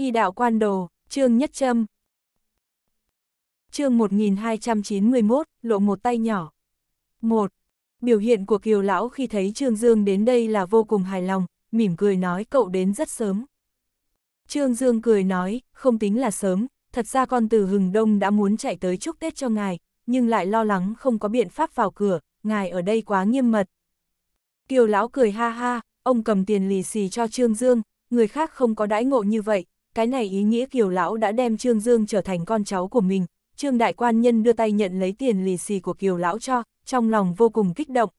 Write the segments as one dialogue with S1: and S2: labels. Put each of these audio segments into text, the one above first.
S1: Y đạo quan đồ, Trương Nhất Trâm. Chương 1291, lộ một tay nhỏ. 1. Biểu hiện của Kiều lão khi thấy Trương Dương đến đây là vô cùng hài lòng, mỉm cười nói cậu đến rất sớm. Trương Dương cười nói, không tính là sớm, thật ra con từ Hừng Đông đã muốn chạy tới chúc Tết cho ngài, nhưng lại lo lắng không có biện pháp vào cửa, ngài ở đây quá nghiêm mật. Kiều lão cười ha ha, ông cầm tiền lì xì cho Trương Dương, người khác không có đãi ngộ như vậy, cái này ý nghĩa kiều lão đã đem Trương Dương trở thành con cháu của mình, Trương Đại Quan Nhân đưa tay nhận lấy tiền lì xì của kiều lão cho, trong lòng vô cùng kích động.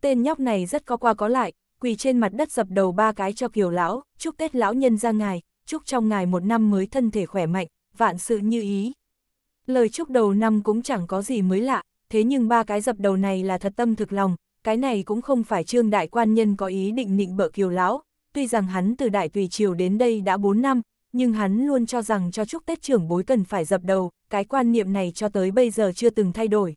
S1: Tên nhóc này rất có qua có lại, quỳ trên mặt đất dập đầu ba cái cho kiều lão, chúc Tết lão nhân ra ngài, chúc trong ngài một năm mới thân thể khỏe mạnh, vạn sự như ý. Lời chúc đầu năm cũng chẳng có gì mới lạ, thế nhưng ba cái dập đầu này là thật tâm thực lòng, cái này cũng không phải trương đại quan nhân có ý định nịnh bợ kiều lão, tuy rằng hắn từ Đại Tùy Triều đến đây đã 4 năm, nhưng hắn luôn cho rằng cho chúc Tết trưởng bối cần phải dập đầu, cái quan niệm này cho tới bây giờ chưa từng thay đổi.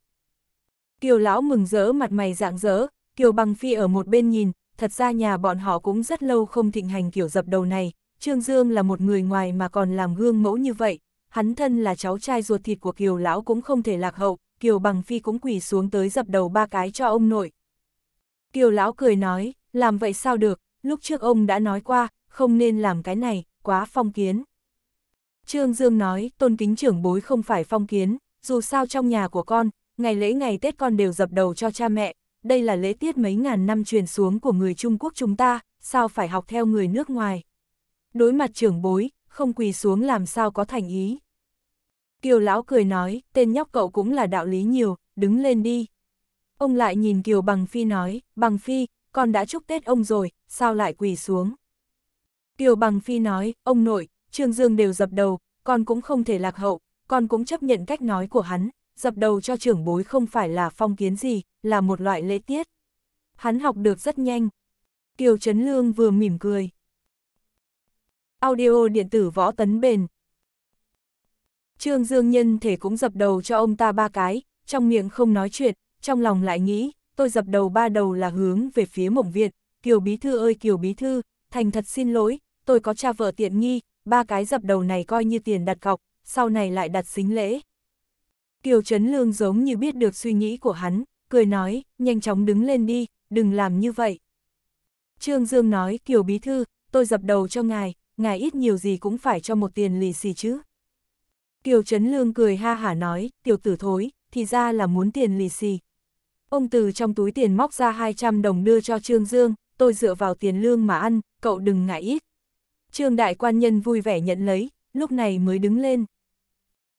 S1: Kiều lão mừng rỡ mặt mày dạng rỡ, Kiều bằng phi ở một bên nhìn, thật ra nhà bọn họ cũng rất lâu không thịnh hành kiểu dập đầu này, Trương Dương là một người ngoài mà còn làm gương mẫu như vậy, hắn thân là cháu trai ruột thịt của Kiều lão cũng không thể lạc hậu, Kiều bằng phi cũng quỳ xuống tới dập đầu ba cái cho ông nội. Kiều lão cười nói, làm vậy sao được, lúc trước ông đã nói qua, không nên làm cái này, quá phong kiến. Trương Dương nói, tôn kính trưởng bối không phải phong kiến, dù sao trong nhà của con, ngày lễ ngày Tết con đều dập đầu cho cha mẹ, đây là lễ tiết mấy ngàn năm truyền xuống của người Trung Quốc chúng ta, sao phải học theo người nước ngoài. Đối mặt trưởng bối, không quỳ xuống làm sao có thành ý. Kiều lão cười nói, tên nhóc cậu cũng là đạo lý nhiều, đứng lên đi. Ông lại nhìn Kiều Bằng Phi nói, Bằng Phi, con đã chúc Tết ông rồi, sao lại quỳ xuống. Kiều Bằng Phi nói, ông nội, Trương Dương đều dập đầu, con cũng không thể lạc hậu, con cũng chấp nhận cách nói của hắn, dập đầu cho trưởng bối không phải là phong kiến gì, là một loại lễ tiết. Hắn học được rất nhanh. Kiều Trấn Lương vừa mỉm cười. Audio điện tử võ tấn bền. Trương Dương nhân thể cũng dập đầu cho ông ta ba cái, trong miệng không nói chuyện, trong lòng lại nghĩ, tôi dập đầu ba đầu là hướng về phía mộng viện, Kiều Bí Thư ơi Kiều Bí Thư, thành thật xin lỗi, tôi có cha vợ tiện nghi, ba cái dập đầu này coi như tiền đặt cọc, sau này lại đặt xính lễ. Kiều Trấn Lương giống như biết được suy nghĩ của hắn, cười nói, nhanh chóng đứng lên đi, đừng làm như vậy. Trương Dương nói, Kiều Bí Thư, tôi dập đầu cho ngài, ngài ít nhiều gì cũng phải cho một tiền lì xì chứ. Kiều Trấn Lương cười ha hả nói, tiểu tử thối, thì ra là muốn tiền lì xì. Ông từ trong túi tiền móc ra 200 đồng đưa cho Trương Dương, tôi dựa vào tiền lương mà ăn, cậu đừng ngại ít. Trương đại quan nhân vui vẻ nhận lấy, lúc này mới đứng lên.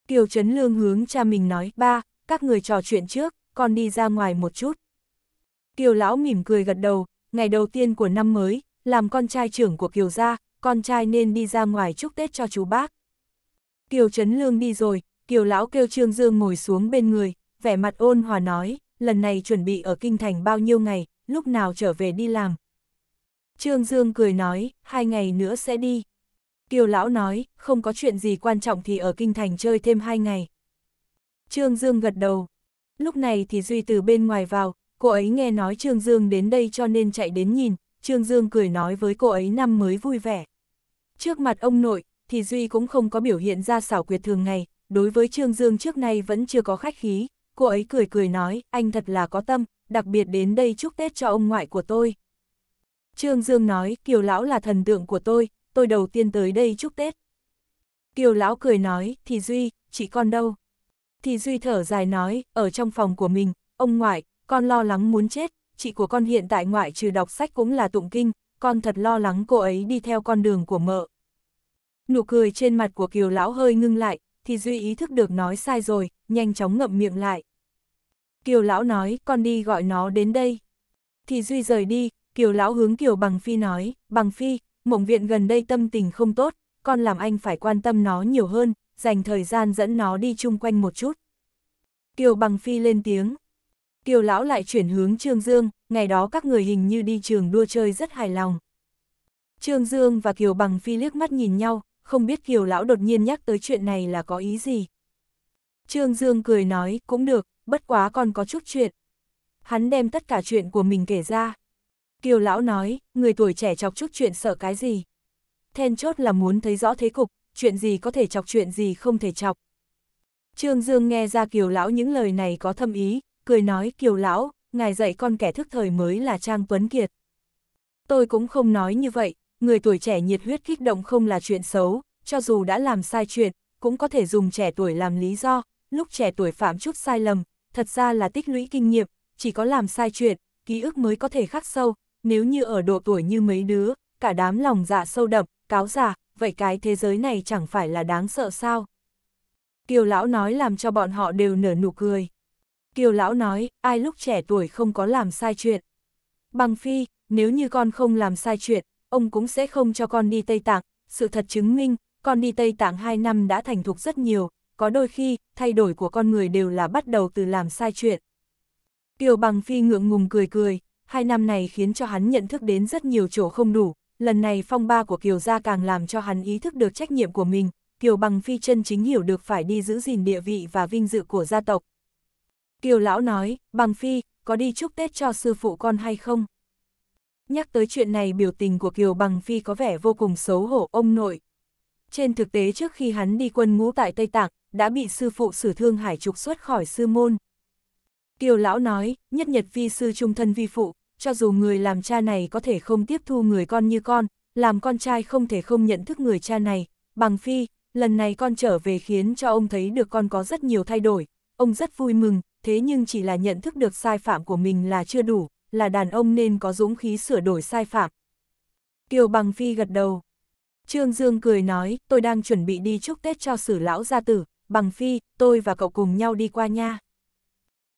S1: Kiều Trấn Lương hướng cha mình nói, ba, các người trò chuyện trước, con đi ra ngoài một chút. Kiều Lão mỉm cười gật đầu, ngày đầu tiên của năm mới, làm con trai trưởng của Kiều gia, con trai nên đi ra ngoài chúc Tết cho chú bác. Kiều Trấn Lương đi rồi, Kiều Lão kêu Trương Dương ngồi xuống bên người, vẻ mặt ôn hòa nói, lần này chuẩn bị ở Kinh Thành bao nhiêu ngày, lúc nào trở về đi làm, Trương Dương cười nói, hai ngày nữa sẽ đi. Kiều Lão nói, không có chuyện gì quan trọng thì ở Kinh Thành chơi thêm hai ngày. Trương Dương gật đầu. Lúc này thì Duy từ bên ngoài vào, cô ấy nghe nói Trương Dương đến đây cho nên chạy đến nhìn, Trương Dương cười nói với cô ấy năm mới vui vẻ. Trước mặt ông nội, thì Duy cũng không có biểu hiện ra xảo quyệt thường ngày, đối với Trương Dương trước nay vẫn chưa có khách khí, cô ấy cười cười nói, anh thật là có tâm, đặc biệt đến đây chúc Tết cho ông ngoại của tôi. Trương Dương nói, Kiều Lão là thần tượng của tôi, tôi đầu tiên tới đây chúc Tết. Kiều Lão cười nói, Thì Duy, chị con đâu? Thì Duy thở dài nói, ở trong phòng của mình, ông ngoại, con lo lắng muốn chết, chị của con hiện tại ngoại trừ đọc sách cũng là tụng kinh, con thật lo lắng cô ấy đi theo con đường của mợ. Nụ cười trên mặt của Kiều Lão hơi ngưng lại, Thì Duy ý thức được nói sai rồi, nhanh chóng ngậm miệng lại. Kiều Lão nói, con đi gọi nó đến đây. Thì Duy rời đi, Kiều lão hướng Kiều Bằng Phi nói, Bằng Phi, mộng viện gần đây tâm tình không tốt, con làm anh phải quan tâm nó nhiều hơn, dành thời gian dẫn nó đi chung quanh một chút. Kiều Bằng Phi lên tiếng. Kiều lão lại chuyển hướng Trương Dương, ngày đó các người hình như đi trường đua chơi rất hài lòng. Trương Dương và Kiều Bằng Phi liếc mắt nhìn nhau, không biết Kiều lão đột nhiên nhắc tới chuyện này là có ý gì. Trương Dương cười nói, cũng được, bất quá còn có chút chuyện. Hắn đem tất cả chuyện của mình kể ra, Kiều lão nói, người tuổi trẻ chọc chút chuyện sợ cái gì. Then chốt là muốn thấy rõ thế cục, chuyện gì có thể chọc chuyện gì không thể chọc. Trương Dương nghe ra Kiều lão những lời này có thâm ý, cười nói Kiều lão, ngài dạy con kẻ thức thời mới là Trang Tuấn Kiệt. Tôi cũng không nói như vậy, người tuổi trẻ nhiệt huyết kích động không là chuyện xấu, cho dù đã làm sai chuyện, cũng có thể dùng trẻ tuổi làm lý do, lúc trẻ tuổi phạm chút sai lầm, thật ra là tích lũy kinh nghiệm, chỉ có làm sai chuyện, ký ức mới có thể khắc sâu, nếu như ở độ tuổi như mấy đứa, cả đám lòng dạ sâu đậm, cáo giả, vậy cái thế giới này chẳng phải là đáng sợ sao? Kiều lão nói làm cho bọn họ đều nở nụ cười. Kiều lão nói, ai lúc trẻ tuổi không có làm sai chuyện. Bằng phi, nếu như con không làm sai chuyện, ông cũng sẽ không cho con đi Tây Tạng. Sự thật chứng minh, con đi Tây Tạng 2 năm đã thành thục rất nhiều, có đôi khi, thay đổi của con người đều là bắt đầu từ làm sai chuyện. Kiều bằng phi ngượng ngùng cười cười, hai năm này khiến cho hắn nhận thức đến rất nhiều chỗ không đủ, lần này phong ba của Kiều Gia càng làm cho hắn ý thức được trách nhiệm của mình, Kiều Bằng Phi chân chính hiểu được phải đi giữ gìn địa vị và vinh dự của gia tộc. Kiều Lão nói, Bằng Phi, có đi chúc Tết cho sư phụ con hay không? Nhắc tới chuyện này biểu tình của Kiều Bằng Phi có vẻ vô cùng xấu hổ ông nội. Trên thực tế trước khi hắn đi quân ngũ tại Tây Tạng, đã bị sư phụ sử thương hải trục xuất khỏi sư môn. Kiều Lão nói, nhất nhật vi sư trung thân vi phụ, cho dù người làm cha này có thể không tiếp thu người con như con, làm con trai không thể không nhận thức người cha này, bằng phi, lần này con trở về khiến cho ông thấy được con có rất nhiều thay đổi, ông rất vui mừng, thế nhưng chỉ là nhận thức được sai phạm của mình là chưa đủ, là đàn ông nên có dũng khí sửa đổi sai phạm. Kiều Bằng Phi gật đầu. Trương Dương cười nói, tôi đang chuẩn bị đi chúc Tết cho sử lão gia tử, Bằng Phi, tôi và cậu cùng nhau đi qua nha.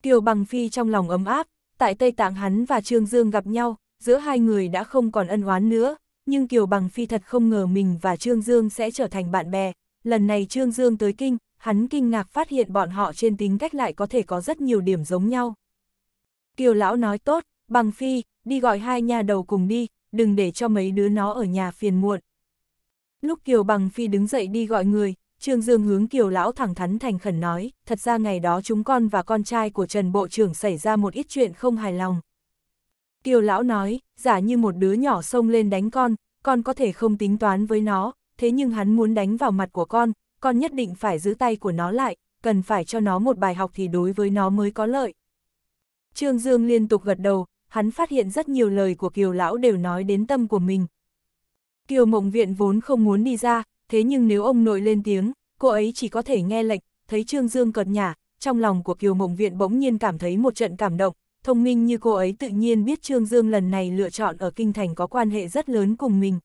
S1: Kiều Bằng Phi trong lòng ấm áp, tại Tây Tạng hắn và Trương Dương gặp nhau, giữa hai người đã không còn ân oán nữa, nhưng Kiều Bằng Phi thật không ngờ mình và Trương Dương sẽ trở thành bạn bè. Lần này Trương Dương tới kinh, hắn kinh ngạc phát hiện bọn họ trên tính cách lại có thể có rất nhiều điểm giống nhau. Kiều Lão nói tốt, Bằng Phi, đi gọi hai nhà đầu cùng đi, đừng để cho mấy đứa nó ở nhà phiền muộn. Lúc Kiều Bằng Phi đứng dậy đi gọi người, Trương Dương hướng Kiều Lão thẳng thắn thành khẩn nói, thật ra ngày đó chúng con và con trai của Trần Bộ trưởng xảy ra một ít chuyện không hài lòng. Kiều Lão nói, giả như một đứa nhỏ xông lên đánh con, con có thể không tính toán với nó, thế nhưng hắn muốn đánh vào mặt của con, con nhất định phải giữ tay của nó lại, cần phải cho nó một bài học thì đối với nó mới có lợi. Trương Dương liên tục gật đầu, hắn phát hiện rất nhiều lời của Kiều Lão đều nói đến tâm của mình. Kiều Mộng Viện vốn không muốn đi ra, thế nhưng nếu ông nội lên tiếng, cô ấy chỉ có thể nghe lệnh, thấy Trương Dương cợt nhả, trong lòng của Kiều Mộng Viện bỗng nhiên cảm thấy một trận cảm động, thông minh như cô ấy tự nhiên biết Trương Dương lần này lựa chọn ở Kinh Thành có quan hệ rất lớn cùng mình.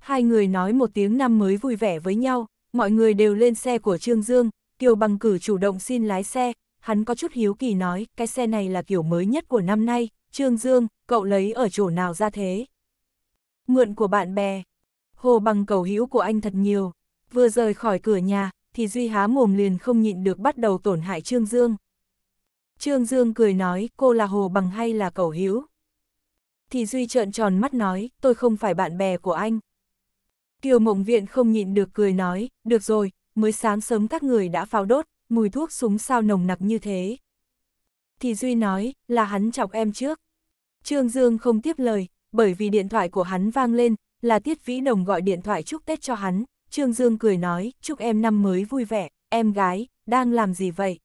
S1: Hai người nói một tiếng năm mới vui vẻ với nhau, mọi người đều lên xe của Trương Dương, Kiều Bằng Cử chủ động xin lái xe, hắn có chút hiếu kỳ nói, cái xe này là kiểu mới nhất của năm nay, Trương Dương, cậu lấy ở chỗ nào ra thế? Mượn của bạn bè hồ bằng cầu hữu của anh thật nhiều. Vừa rời khỏi cửa nhà, thì Duy há mồm liền không nhịn được bắt đầu tổn hại Trương Dương. Trương Dương cười nói, cô là hồ bằng hay là cầu hữu? Thì Duy trợn tròn mắt nói, tôi không phải bạn bè của anh. Kiều Mộng Viện không nhịn được cười nói, được rồi, mới sáng sớm các người đã pháo đốt, mùi thuốc súng sao nồng nặc như thế. Thì Duy nói, là hắn chọc em trước. Trương Dương không tiếp lời, bởi vì điện thoại của hắn vang lên, là Tiết Vĩ Đồng gọi điện thoại chúc Tết cho hắn, Trương Dương cười nói, chúc em năm mới vui vẻ, em gái, đang làm gì vậy?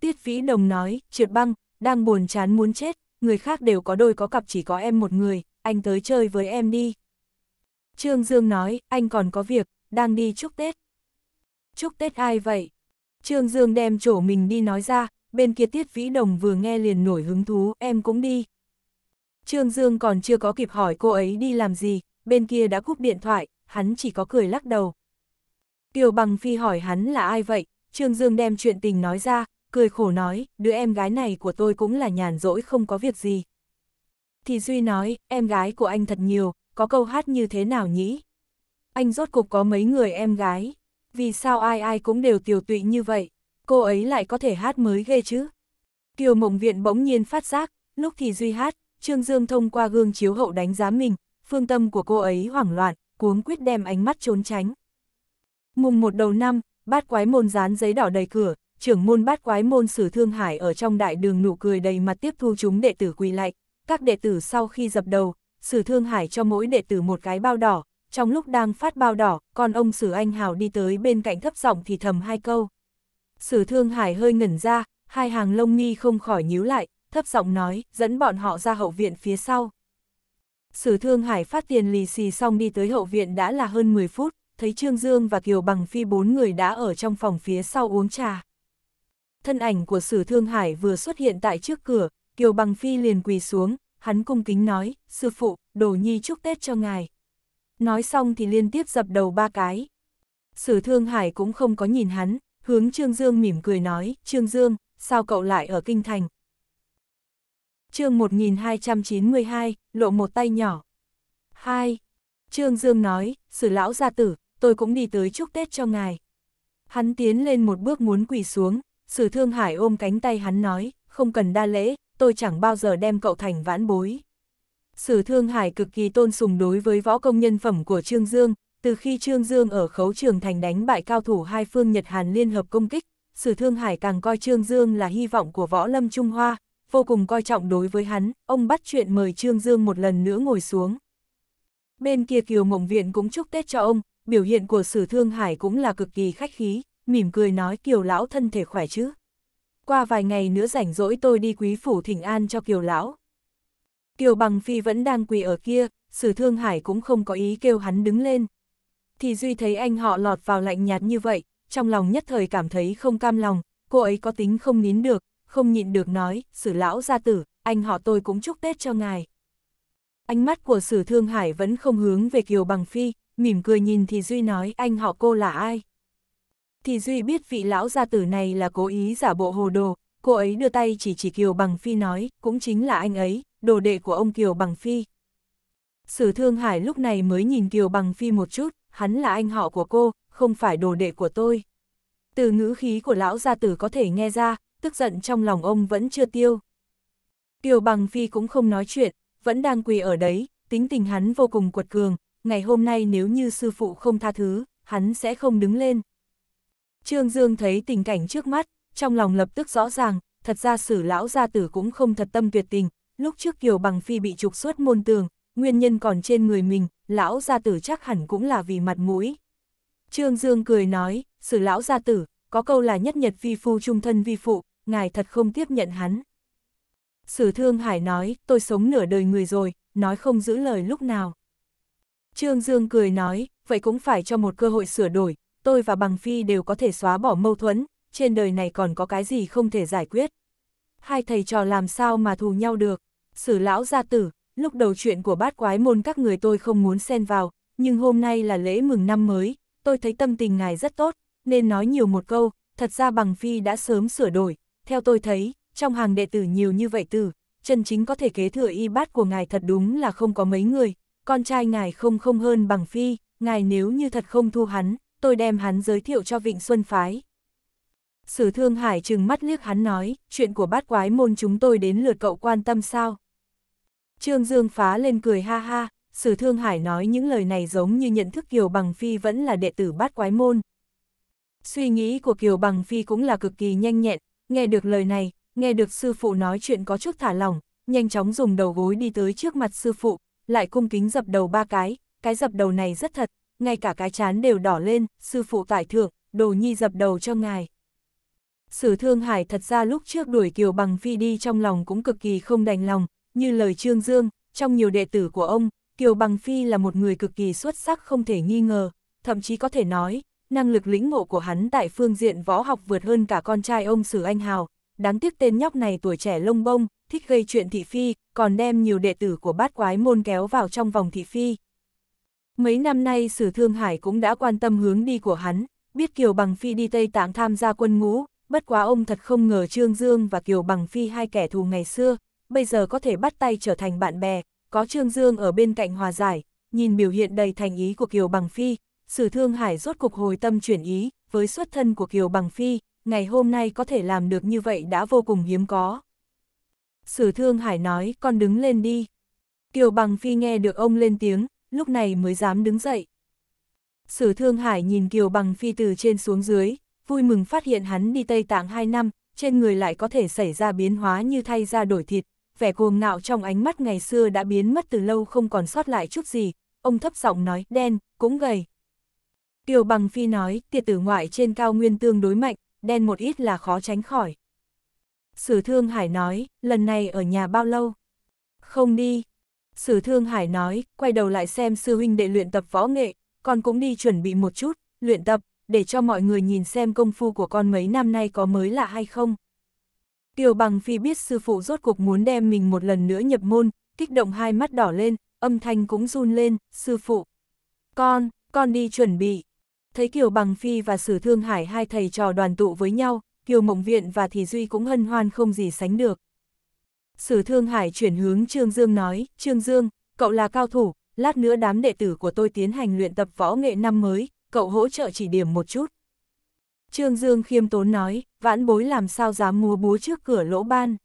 S1: Tiết Vĩ Đồng nói, trượt băng, đang buồn chán muốn chết, người khác đều có đôi có cặp chỉ có em một người, anh tới chơi với em đi. Trương Dương nói, anh còn có việc, đang đi chúc Tết. Chúc Tết ai vậy? Trương Dương đem chỗ mình đi nói ra, bên kia Tiết Vĩ Đồng vừa nghe liền nổi hứng thú, em cũng đi. Trương Dương còn chưa có kịp hỏi cô ấy đi làm gì, bên kia đã cúp điện thoại, hắn chỉ có cười lắc đầu. Tiểu bằng phi hỏi hắn là ai vậy, Trương Dương đem chuyện tình nói ra, cười khổ nói, đứa em gái này của tôi cũng là nhàn rỗi không có việc gì. Thì Duy nói, em gái của anh thật nhiều, có câu hát như thế nào nhỉ? Anh rốt cục có mấy người em gái, vì sao ai ai cũng đều tiểu tụy như vậy, cô ấy lại có thể hát mới ghê chứ? Kiều Mộng Viện bỗng nhiên phát giác, lúc thì Duy hát, Trương Dương thông qua gương chiếu hậu đánh giá mình, phương tâm của cô ấy hoảng loạn, cuống quyết đem ánh mắt trốn tránh. Mùng một đầu năm, bát quái môn dán giấy đỏ đầy cửa, trưởng môn bát quái môn sử thương hải ở trong đại đường nụ cười đầy mặt tiếp thu chúng đệ tử quỳ lạy. Các đệ tử sau khi dập đầu, sử thương hải cho mỗi đệ tử một cái bao đỏ, trong lúc đang phát bao đỏ, con ông Sử Anh Hào đi tới bên cạnh thấp giọng thì thầm hai câu. Sử Thương Hải hơi ngẩn ra, hai hàng lông nghi không khỏi nhíu lại, thấp giọng nói, dẫn bọn họ ra hậu viện phía sau. Sử Thương Hải phát tiền lì xì xong đi tới hậu viện đã là hơn 10 phút, thấy Trương Dương và Kiều Bằng Phi bốn người đã ở trong phòng phía sau uống trà. Thân ảnh của Sử Thương Hải vừa xuất hiện tại trước cửa, Kiều Bằng Phi liền quỳ xuống, hắn cung kính nói, sư phụ, đồ nhi chúc Tết cho ngài. Nói xong thì liên tiếp dập đầu ba cái. Sử Thương Hải cũng không có nhìn hắn, hướng Trương Dương mỉm cười nói, Trương Dương, sao cậu lại ở Kinh Thành, chương 1292, lộ một tay nhỏ. 2. Trương Dương nói, sử lão gia tử, tôi cũng đi tới chúc Tết cho ngài. Hắn tiến lên một bước muốn quỳ xuống, sử thương hải ôm cánh tay hắn nói, không cần đa lễ, tôi chẳng bao giờ đem cậu thành vãn bối. Sử thương hải cực kỳ tôn sùng đối với võ công nhân phẩm của Trương Dương, từ khi Trương Dương ở khấu trường thành đánh bại cao thủ hai phương Nhật Hàn liên hợp công kích, Sử Thương Hải càng coi Trương Dương là hy vọng của võ lâm Trung Hoa, vô cùng coi trọng đối với hắn, ông bắt chuyện mời Trương Dương một lần nữa ngồi xuống. Bên kia Kiều Mộng Viện cũng chúc Tết cho ông, biểu hiện của Sử Thương Hải cũng là cực kỳ khách khí, mỉm cười nói Kiều Lão thân thể khỏe chứ. Qua vài ngày nữa rảnh rỗi tôi đi quý phủ thỉnh an cho Kiều Lão. Kiều Bằng Phi vẫn đang quỳ ở kia, Sử Thương Hải cũng không có ý kêu hắn đứng lên. Thì Duy thấy anh họ lọt vào lạnh nhạt như vậy, trong lòng nhất thời cảm thấy không cam lòng, cô ấy có tính không nín được, không nhịn được nói, sử lão gia tử, anh họ tôi cũng chúc Tết cho ngài. Ánh mắt của sử Thương Hải vẫn không hướng về Kiều Bằng Phi, mỉm cười nhìn thì Duy nói anh họ cô là ai. Thì Duy biết vị lão gia tử này là cố ý giả bộ hồ đồ, cô ấy đưa tay chỉ chỉ Kiều Bằng Phi nói, cũng chính là anh ấy, đồ đệ của ông Kiều Bằng Phi. Sử Thương Hải lúc này mới nhìn Kiều Bằng Phi một chút, hắn là anh họ của cô, không phải đồ đệ của tôi. Từ ngữ khí của lão gia tử có thể nghe ra, tức giận trong lòng ông vẫn chưa tiêu. kiều bằng phi cũng không nói chuyện, vẫn đang quỳ ở đấy, tính tình hắn vô cùng quật cường, ngày hôm nay nếu như sư phụ không tha thứ, hắn sẽ không đứng lên. Trương Dương thấy tình cảnh trước mắt, trong lòng lập tức rõ ràng, thật ra sử lão gia tử cũng không thật tâm tuyệt tình, lúc trước Kiều Bằng Phi bị trục xuất môn tường, nguyên nhân còn trên người mình, lão gia tử chắc hẳn cũng là vì mặt mũi. Trương Dương cười nói, sử lão gia tử, có câu là nhất nhật vi phu trung thân vi phụ, ngài thật không tiếp nhận hắn. Sử Thương Hải nói, tôi sống nửa đời người rồi, nói không giữ lời lúc nào. Trương Dương cười nói, vậy cũng phải cho một cơ hội sửa đổi, tôi và Bằng Phi đều có thể xóa bỏ mâu thuẫn, trên đời này còn có cái gì không thể giải quyết. Hai thầy trò làm sao mà thù nhau được, sử lão gia tử, lúc đầu chuyện của bát quái môn các người tôi không muốn xen vào, nhưng hôm nay là lễ mừng năm mới, tôi thấy tâm tình ngài rất tốt, nên nói nhiều một câu, thật ra bằng phi đã sớm sửa đổi, theo tôi thấy, trong hàng đệ tử nhiều như vậy tử, chân chính có thể kế thừa y bát của ngài thật đúng là không có mấy người, con trai ngài không không hơn bằng phi, ngài nếu như thật không thu hắn, tôi đem hắn giới thiệu cho Vịnh Xuân Phái. Sử Thương Hải trừng mắt liếc hắn nói, chuyện của bát quái môn chúng tôi đến lượt cậu quan tâm sao? Trương Dương phá lên cười ha ha, Sử Thương Hải nói những lời này giống như nhận thức Kiều Bằng Phi vẫn là đệ tử bát quái môn, Suy nghĩ của Kiều Bằng Phi cũng là cực kỳ nhanh nhẹn, nghe được lời này, nghe được sư phụ nói chuyện có chút thả lỏng, nhanh chóng dùng đầu gối đi tới trước mặt sư phụ, lại cung kính dập đầu ba cái, cái dập đầu này rất thật, ngay cả cái chán đều đỏ lên, sư phụ tại thượng, đồ nhi dập đầu cho ngài. Sử Thương Hải thật ra lúc trước đuổi Kiều Bằng Phi đi trong lòng cũng cực kỳ không đành lòng, như lời Trương Dương, trong nhiều đệ tử của ông, Kiều Bằng Phi là một người cực kỳ xuất sắc không thể nghi ngờ, thậm chí có thể nói, năng lực lĩnh ngộ của hắn tại phương diện võ học vượt hơn cả con trai ông Sử Anh Hào, đáng tiếc tên nhóc này tuổi trẻ lông bông, thích gây chuyện thị phi, còn đem nhiều đệ tử của bát quái môn kéo vào trong vòng thị phi. Mấy năm nay Sử Thương Hải cũng đã quan tâm hướng đi của hắn, biết Kiều Bằng Phi đi Tây Tạng tham gia quân ngũ, bất quá ông thật không ngờ Trương Dương và Kiều Bằng Phi hai kẻ thù ngày xưa, bây giờ có thể bắt tay trở thành bạn bè, có Trương Dương ở bên cạnh hòa giải, nhìn biểu hiện đầy thành ý của Kiều Bằng Phi, Sử Thương Hải rốt cục hồi tâm chuyển ý, với xuất thân của Kiều Bằng Phi, ngày hôm nay có thể làm được như vậy đã vô cùng hiếm có. Sử Thương Hải nói, con đứng lên đi. Kiều Bằng Phi nghe được ông lên tiếng, lúc này mới dám đứng dậy. Sử Thương Hải nhìn Kiều Bằng Phi từ trên xuống dưới, vui mừng phát hiện hắn đi Tây Tạng 2 năm, trên người lại có thể xảy ra biến hóa như thay ra đổi thịt, vẻ cuồng ngạo trong ánh mắt ngày xưa đã biến mất từ lâu không còn sót lại chút gì, ông thấp giọng nói, đen, cũng gầy, Tiêu bằng phi nói, tiệt tử ngoại trên cao nguyên tương đối mạnh, đen một ít là khó tránh khỏi. Sử thương hải nói, lần này ở nhà bao lâu? Không đi. Sử thương hải nói, quay đầu lại xem sư huynh đệ luyện tập võ nghệ, con cũng đi chuẩn bị một chút, luyện tập, để cho mọi người nhìn xem công phu của con mấy năm nay có mới lạ hay không. Tiêu bằng phi biết sư phụ rốt cuộc muốn đem mình một lần nữa nhập môn, kích động hai mắt đỏ lên, âm thanh cũng run lên, sư phụ. Con, con đi chuẩn bị, thấy Kiều Bằng Phi và Sử Thương Hải hai thầy trò đoàn tụ với nhau, Kiều Mộng Viện và Thì Duy cũng hân hoan không gì sánh được. Sử Thương Hải chuyển hướng Trương Dương nói, Trương Dương, cậu là cao thủ, lát nữa đám đệ tử của tôi tiến hành luyện tập võ nghệ năm mới, cậu hỗ trợ chỉ điểm một chút. Trương Dương khiêm tốn nói, vãn bối làm sao dám mua búa trước cửa lỗ ban.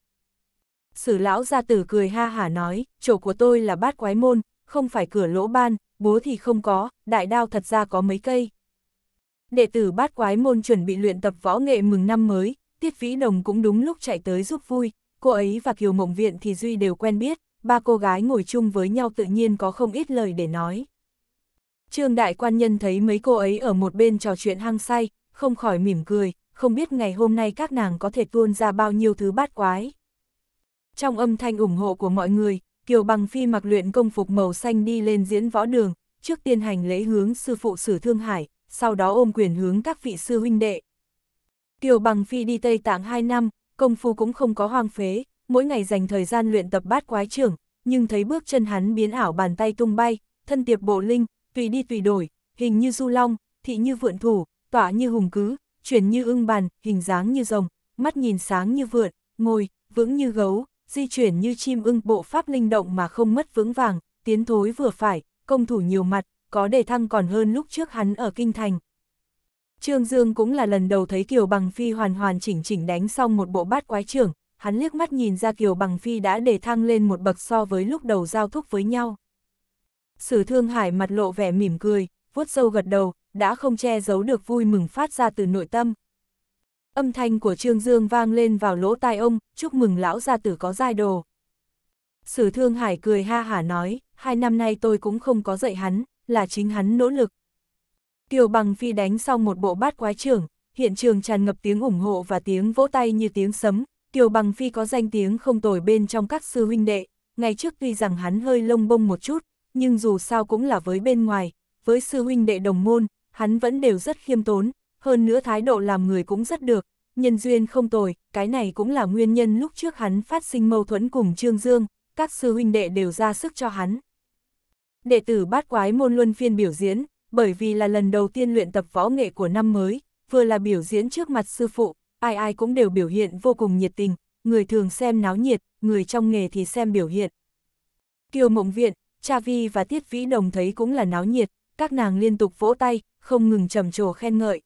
S1: Sử lão gia tử cười ha hả nói, chỗ của tôi là bát quái môn, không phải cửa lỗ ban, búa thì không có, đại đao thật ra có mấy cây đệ tử bát quái môn chuẩn bị luyện tập võ nghệ mừng năm mới, Tiết Vĩ Đồng cũng đúng lúc chạy tới giúp vui, cô ấy và Kiều Mộng Viện thì Duy đều quen biết, ba cô gái ngồi chung với nhau tự nhiên có không ít lời để nói. Trương Đại Quan Nhân thấy mấy cô ấy ở một bên trò chuyện hăng say, không khỏi mỉm cười, không biết ngày hôm nay các nàng có thể tuôn ra bao nhiêu thứ bát quái. Trong âm thanh ủng hộ của mọi người, Kiều Bằng Phi mặc luyện công phục màu xanh đi lên diễn võ đường, trước tiên hành lễ hướng sư phụ Sử Thương Hải, sau đó ôm quyền hướng các vị sư huynh đệ. Kiều Bằng Phi đi Tây Tạng 2 năm, công phu cũng không có hoang phế, mỗi ngày dành thời gian luyện tập bát quái trưởng, nhưng thấy bước chân hắn biến ảo bàn tay tung bay, thân tiệp bộ linh, tùy đi tùy đổi, hình như du long, thị như vượn thủ, tỏa như hùng cứ, chuyển như ưng bàn, hình dáng như rồng, mắt nhìn sáng như vượn, ngồi, vững như gấu, di chuyển như chim ưng bộ pháp linh động mà không mất vững vàng, tiến thối vừa phải, công thủ nhiều mặt, có đề thăng còn hơn lúc trước hắn ở Kinh Thành. Trương Dương cũng là lần đầu thấy Kiều Bằng Phi hoàn hoàn chỉnh chỉnh đánh xong một bộ bát quái trưởng, hắn liếc mắt nhìn ra Kiều Bằng Phi đã đề thăng lên một bậc so với lúc đầu giao thúc với nhau. Sử Thương Hải mặt lộ vẻ mỉm cười, vuốt sâu gật đầu, đã không che giấu được vui mừng phát ra từ nội tâm. Âm thanh của Trương Dương vang lên vào lỗ tai ông, chúc mừng lão gia tử có giai đồ. Sử Thương Hải cười ha hả nói, hai năm nay tôi cũng không có dạy hắn, là chính hắn nỗ lực. Kiều Bằng Phi đánh xong một bộ bát quái trưởng, hiện trường tràn ngập tiếng ủng hộ và tiếng vỗ tay như tiếng sấm, Kiều Bằng Phi có danh tiếng không tồi bên trong các sư huynh đệ, ngày trước tuy rằng hắn hơi lông bông một chút, nhưng dù sao cũng là với bên ngoài, với sư huynh đệ đồng môn, hắn vẫn đều rất khiêm tốn, hơn nữa thái độ làm người cũng rất được, nhân duyên không tồi, cái này cũng là nguyên nhân lúc trước hắn phát sinh mâu thuẫn cùng Trương Dương, các sư huynh đệ đều ra sức cho hắn. Đệ tử bát quái môn luân phiên biểu diễn, bởi vì là lần đầu tiên luyện tập võ nghệ của năm mới, vừa là biểu diễn trước mặt sư phụ, ai ai cũng đều biểu hiện vô cùng nhiệt tình, người thường xem náo nhiệt, người trong nghề thì xem biểu hiện. Kiều Mộng Viện, Cha Vi và Tiết Vĩ Đồng thấy cũng là náo nhiệt, các nàng liên tục vỗ tay, không ngừng trầm trồ khen ngợi.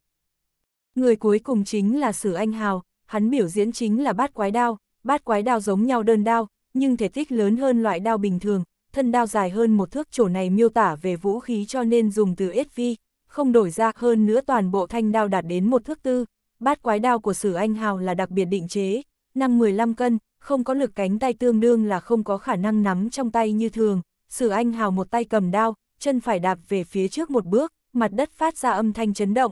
S1: Người cuối cùng chính là Sử Anh Hào, hắn biểu diễn chính là bát quái đao, bát quái đao giống nhau đơn đao, nhưng thể tích lớn hơn loại đao bình thường, thân đao dài hơn một thước chỗ này miêu tả về vũ khí cho nên dùng từ ít vi, không đổi ra hơn nữa toàn bộ thanh đao đạt đến một thước tư. Bát quái đao của Sử Anh Hào là đặc biệt định chế, nặng 15 cân, không có lực cánh tay tương đương là không có khả năng nắm trong tay như thường. Sử Anh Hào một tay cầm đao, chân phải đạp về phía trước một bước, mặt đất phát ra âm thanh chấn động.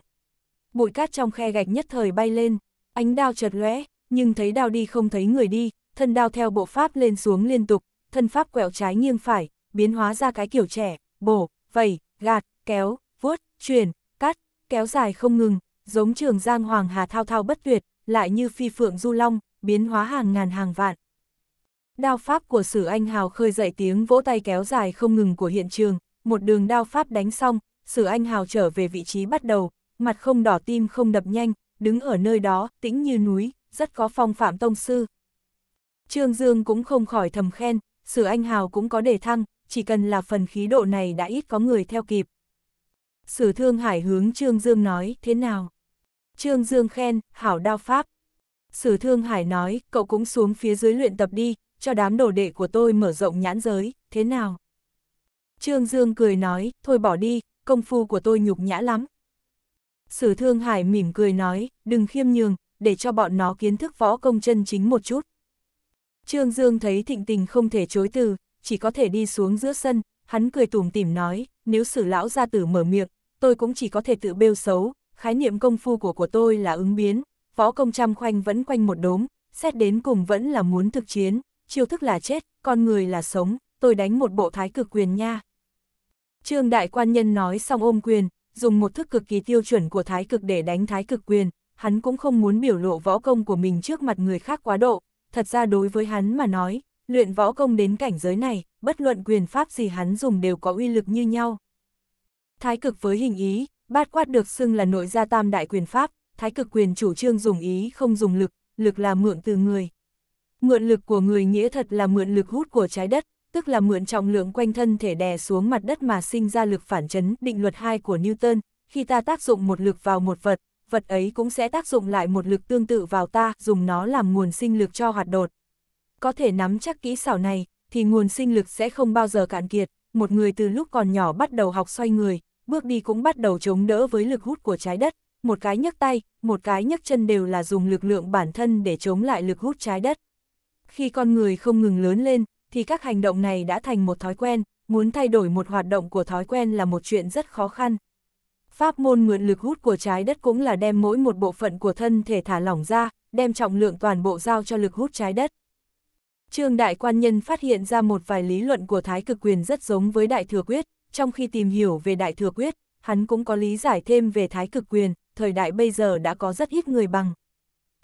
S1: Bụi cát trong khe gạch nhất thời bay lên, ánh đao chợt lóe, nhưng thấy đao đi không thấy người đi, thân đao theo bộ pháp lên xuống liên tục, thân pháp quẹo trái nghiêng phải, biến hóa ra cái kiểu trẻ, bổ, vẩy, gạt, kéo, vuốt, chuyển, cắt, kéo dài không ngừng, giống trường giang hoàng hà thao thao bất tuyệt, lại như phi phượng du long, biến hóa hàng ngàn hàng vạn. Đao pháp của Sử Anh Hào khơi dậy tiếng vỗ tay kéo dài không ngừng của hiện trường, một đường đao pháp đánh xong, Sử Anh Hào trở về vị trí bắt đầu, mặt không đỏ tim không đập nhanh, đứng ở nơi đó, tĩnh như núi, rất có phong phạm tông sư. Trương Dương cũng không khỏi thầm khen, sử anh hào cũng có đề thăng, chỉ cần là phần khí độ này đã ít có người theo kịp. Sử thương hải hướng Trương Dương nói, thế nào? Trương Dương khen, hảo đao pháp. Sử thương hải nói, cậu cũng xuống phía dưới luyện tập đi, cho đám đồ đệ của tôi mở rộng nhãn giới, thế nào? Trương Dương cười nói, thôi bỏ đi, công phu của tôi nhục nhã lắm. Sử thương hải mỉm cười nói, đừng khiêm nhường, để cho bọn nó kiến thức võ công chân chính một chút. Trương Dương thấy thịnh tình không thể chối từ, chỉ có thể đi xuống giữa sân, hắn cười tủm tỉm nói, nếu sử lão gia tử mở miệng, tôi cũng chỉ có thể tự bêu xấu, khái niệm công phu của của tôi là ứng biến, võ công trăm khoanh vẫn quanh một đốm, xét đến cùng vẫn là muốn thực chiến, chiêu thức là chết, con người là sống, tôi đánh một bộ thái cực quyền nha. Trương đại quan nhân nói xong ôm quyền, dùng một thức cực kỳ tiêu chuẩn của thái cực để đánh thái cực quyền, hắn cũng không muốn biểu lộ võ công của mình trước mặt người khác quá độ, thật ra đối với hắn mà nói, luyện võ công đến cảnh giới này, bất luận quyền pháp gì hắn dùng đều có uy lực như nhau. Thái cực với hình ý, bát quát được xưng là nội gia tam đại quyền pháp, thái cực quyền chủ trương dùng ý không dùng lực, lực là mượn từ người. Mượn lực của người nghĩa thật là mượn lực hút của trái đất, tức là mượn trọng lượng quanh thân thể đè xuống mặt đất mà sinh ra lực phản chấn, định luật 2 của Newton, khi ta tác dụng một lực vào một vật, vật ấy cũng sẽ tác dụng lại một lực tương tự vào ta, dùng nó làm nguồn sinh lực cho hoạt đột. Có thể nắm chắc kỹ xảo này, thì nguồn sinh lực sẽ không bao giờ cạn kiệt, một người từ lúc còn nhỏ bắt đầu học xoay người, bước đi cũng bắt đầu chống đỡ với lực hút của trái đất, một cái nhấc tay, một cái nhấc chân đều là dùng lực lượng bản thân để chống lại lực hút trái đất. Khi con người không ngừng lớn lên, thì các hành động này đã thành một thói quen, muốn thay đổi một hoạt động của thói quen là một chuyện rất khó khăn, Pháp môn nguyện lực hút của trái đất cũng là đem mỗi một bộ phận của thân thể thả lỏng ra, đem trọng lượng toàn bộ giao cho lực hút trái đất. Trương Đại Quan Nhân phát hiện ra một vài lý luận của Thái Cực Quyền rất giống với Đại Thừa Quyết, trong khi tìm hiểu về Đại Thừa Quyết, hắn cũng có lý giải thêm về Thái Cực Quyền, thời đại bây giờ đã có rất ít người bằng.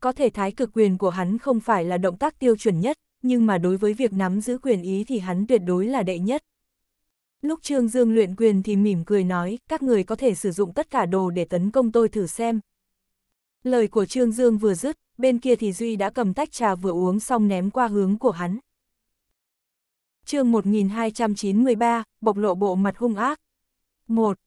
S1: Có thể Thái Cực Quyền của hắn không phải là động tác tiêu chuẩn nhất, nhưng mà đối với việc nắm giữ quyền ý thì hắn tuyệt đối là đệ nhất. Lúc Trương Dương luyện quyền thì mỉm cười nói, các người có thể sử dụng tất cả đồ để tấn công tôi thử xem. Lời của Trương Dương vừa dứt, bên kia thì Duy đã cầm tách trà vừa uống xong ném qua hướng của hắn. chương 1293, bộc lộ bộ mặt hung ác. 1.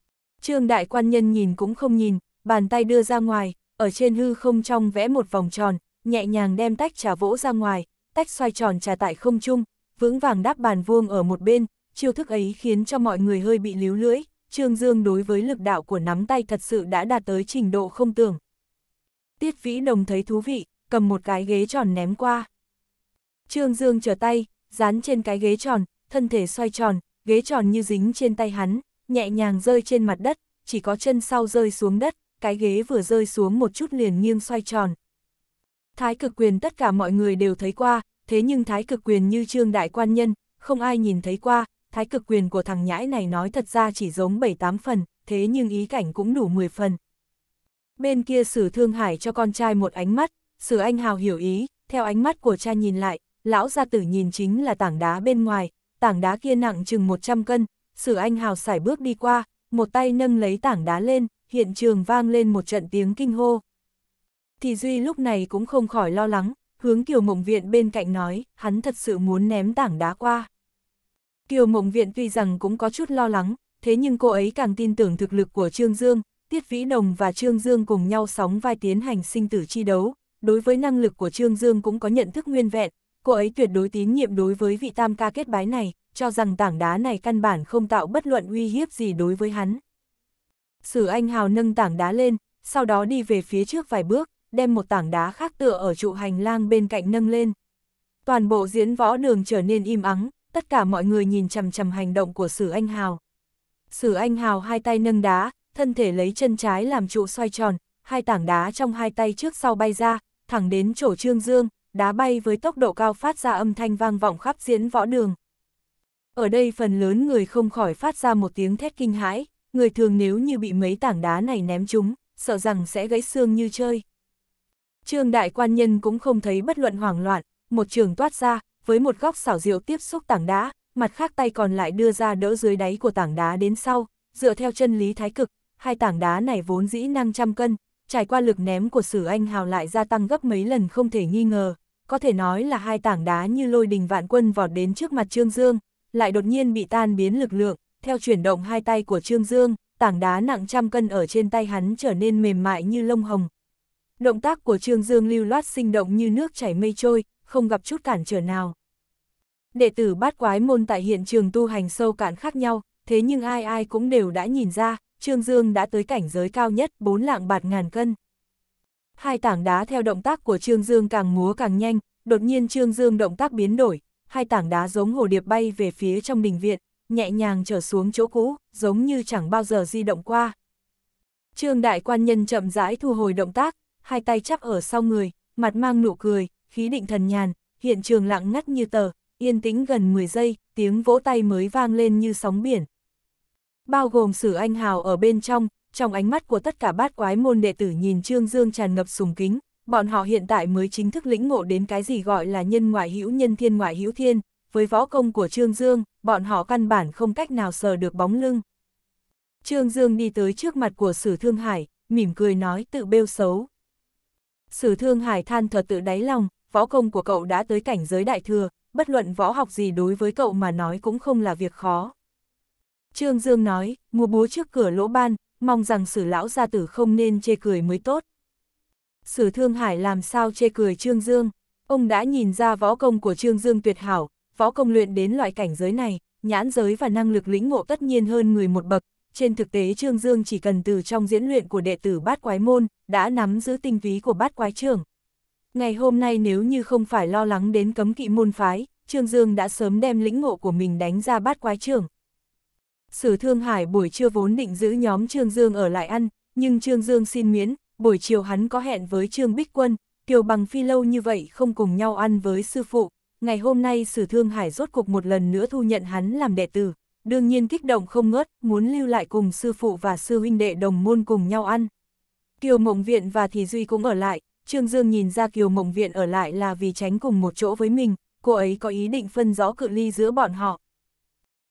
S1: Trương Đại Quan Nhân nhìn cũng không nhìn, bàn tay đưa ra ngoài, ở trên hư không trong vẽ một vòng tròn, nhẹ nhàng đem tách trà vỗ ra ngoài, tách xoay tròn trà tại không trung, vững vàng đáp bàn vuông ở một bên, chiêu thức ấy khiến cho mọi người hơi bị líu lưỡi, Trương Dương đối với lực đạo của nắm tay thật sự đã đạt tới trình độ không tưởng. Tiết Vĩ Đồng thấy thú vị, cầm một cái ghế tròn ném qua. Trương Dương trở tay, dán trên cái ghế tròn, thân thể xoay tròn, ghế tròn như dính trên tay hắn, nhẹ nhàng rơi trên mặt đất, chỉ có chân sau rơi xuống đất, cái ghế vừa rơi xuống một chút liền nghiêng xoay tròn. Thái cực quyền tất cả mọi người đều thấy qua, thế nhưng thái cực quyền như trương đại quan nhân, không ai nhìn thấy qua, thái cực quyền của thằng nhãi này nói thật ra chỉ giống 7-8 phần, thế nhưng ý cảnh cũng đủ 10 phần. Bên kia sử thương hải cho con trai một ánh mắt, sử anh hào hiểu ý, theo ánh mắt của cha nhìn lại, lão gia tử nhìn chính là tảng đá bên ngoài, tảng đá kia nặng chừng 100 cân, sử anh hào sải bước đi qua, một tay nâng lấy tảng đá lên, hiện trường vang lên một trận tiếng kinh hô. Thì Duy lúc này cũng không khỏi lo lắng, hướng kiều mộng viện bên cạnh nói, hắn thật sự muốn ném tảng đá qua. Kiều Mộng Viện tuy rằng cũng có chút lo lắng, thế nhưng cô ấy càng tin tưởng thực lực của Trương Dương, Tiết Vĩ Đồng và Trương Dương cùng nhau sóng vai tiến hành sinh tử chi đấu, đối với năng lực của Trương Dương cũng có nhận thức nguyên vẹn, cô ấy tuyệt đối tín nhiệm đối với vị tam ca kết bái này, cho rằng tảng đá này căn bản không tạo bất luận uy hiếp gì đối với hắn. Sử Anh Hào nâng tảng đá lên, sau đó đi về phía trước vài bước, đem một tảng đá khác tựa ở trụ hành lang bên cạnh nâng lên. Toàn bộ diễn võ đường trở nên im ắng, tất cả mọi người nhìn chằm chằm hành động của Sử Anh Hào. Sử Anh Hào hai tay nâng đá, thân thể lấy chân trái làm trụ xoay tròn, hai tảng đá trong hai tay trước sau bay ra, thẳng đến chỗ Trương Dương, đá bay với tốc độ cao phát ra âm thanh vang vọng khắp diễn võ đường. Ở đây phần lớn người không khỏi phát ra một tiếng thét kinh hãi, người thường nếu như bị mấy tảng đá này ném chúng, sợ rằng sẽ gãy xương như chơi. Trương đại quan nhân cũng không thấy bất luận hoảng loạn, một trường toát ra, với một góc xảo diệu tiếp xúc tảng đá, mặt khác tay còn lại đưa ra đỡ dưới đáy của tảng đá đến sau, dựa theo chân lý thái cực, hai tảng đá này vốn dĩ năng trăm cân, trải qua lực ném của Sử Anh Hào lại gia tăng gấp mấy lần không thể nghi ngờ, có thể nói là hai tảng đá như lôi đình vạn quân vọt đến trước mặt Trương Dương, lại đột nhiên bị tan biến lực lượng, theo chuyển động hai tay của Trương Dương, tảng đá nặng trăm cân ở trên tay hắn trở nên mềm mại như lông hồng. Động tác của Trương Dương lưu loát sinh động như nước chảy mây trôi, không gặp chút cản trở nào. Đệ tử bát quái môn tại hiện trường tu hành sâu cạn khác nhau, thế nhưng ai ai cũng đều đã nhìn ra, Trương Dương đã tới cảnh giới cao nhất bốn lạng bạt ngàn cân. Hai tảng đá theo động tác của Trương Dương càng múa càng nhanh, đột nhiên Trương Dương động tác biến đổi, hai tảng đá giống hồ điệp bay về phía trong đình viện, nhẹ nhàng trở xuống chỗ cũ, giống như chẳng bao giờ di động qua. Trương đại quan nhân chậm rãi thu hồi động tác, hai tay chắp ở sau người, mặt mang nụ cười, khí định thần nhàn, hiện trường lặng ngắt như tờ, yên tĩnh gần 10 giây, tiếng vỗ tay mới vang lên như sóng biển. Bao gồm sử anh hào ở bên trong, trong ánh mắt của tất cả bát quái môn đệ tử nhìn Trương Dương tràn ngập sùng kính, bọn họ hiện tại mới chính thức lĩnh ngộ đến cái gì gọi là nhân ngoại hữu nhân thiên ngoại hữu thiên, với võ công của Trương Dương, bọn họ căn bản không cách nào sờ được bóng lưng. Trương Dương đi tới trước mặt của Sử Thương Hải, mỉm cười nói tự bêu xấu. Sử Thương Hải than thật tự đáy lòng, võ công của cậu đã tới cảnh giới đại thừa, bất luận võ học gì đối với cậu mà nói cũng không là việc khó. Trương Dương nói, mua búa trước cửa lỗ ban, mong rằng sử lão gia tử không nên chê cười mới tốt. Sử Thương Hải làm sao chê cười Trương Dương, ông đã nhìn ra võ công của Trương Dương tuyệt hảo, võ công luyện đến loại cảnh giới này, nhãn giới và năng lực lĩnh ngộ tất nhiên hơn người một bậc. Trên thực tế Trương Dương chỉ cần từ trong diễn luyện của đệ tử bát quái môn, đã nắm giữ tinh ví của bát quái trưởng. Ngày hôm nay nếu như không phải lo lắng đến cấm kỵ môn phái, Trương Dương đã sớm đem lĩnh ngộ của mình đánh ra bát quái trưởng. Sử Thương Hải buổi trưa vốn định giữ nhóm Trương Dương ở lại ăn, nhưng Trương Dương xin miễn, buổi chiều hắn có hẹn với Trương Bích Quân, Kiều Bằng Phi lâu như vậy không cùng nhau ăn với sư phụ. Ngày hôm nay Sử Thương Hải rốt cục một lần nữa thu nhận hắn làm đệ tử, đương nhiên kích động không ngớt, muốn lưu lại cùng sư phụ và sư huynh đệ đồng môn cùng nhau ăn. Kiều Mộng Viện và Thì Duy cũng ở lại, Trương Dương nhìn ra Kiều Mộng Viện ở lại là vì tránh cùng một chỗ với mình, cô ấy có ý định phân rõ cự ly giữa bọn họ.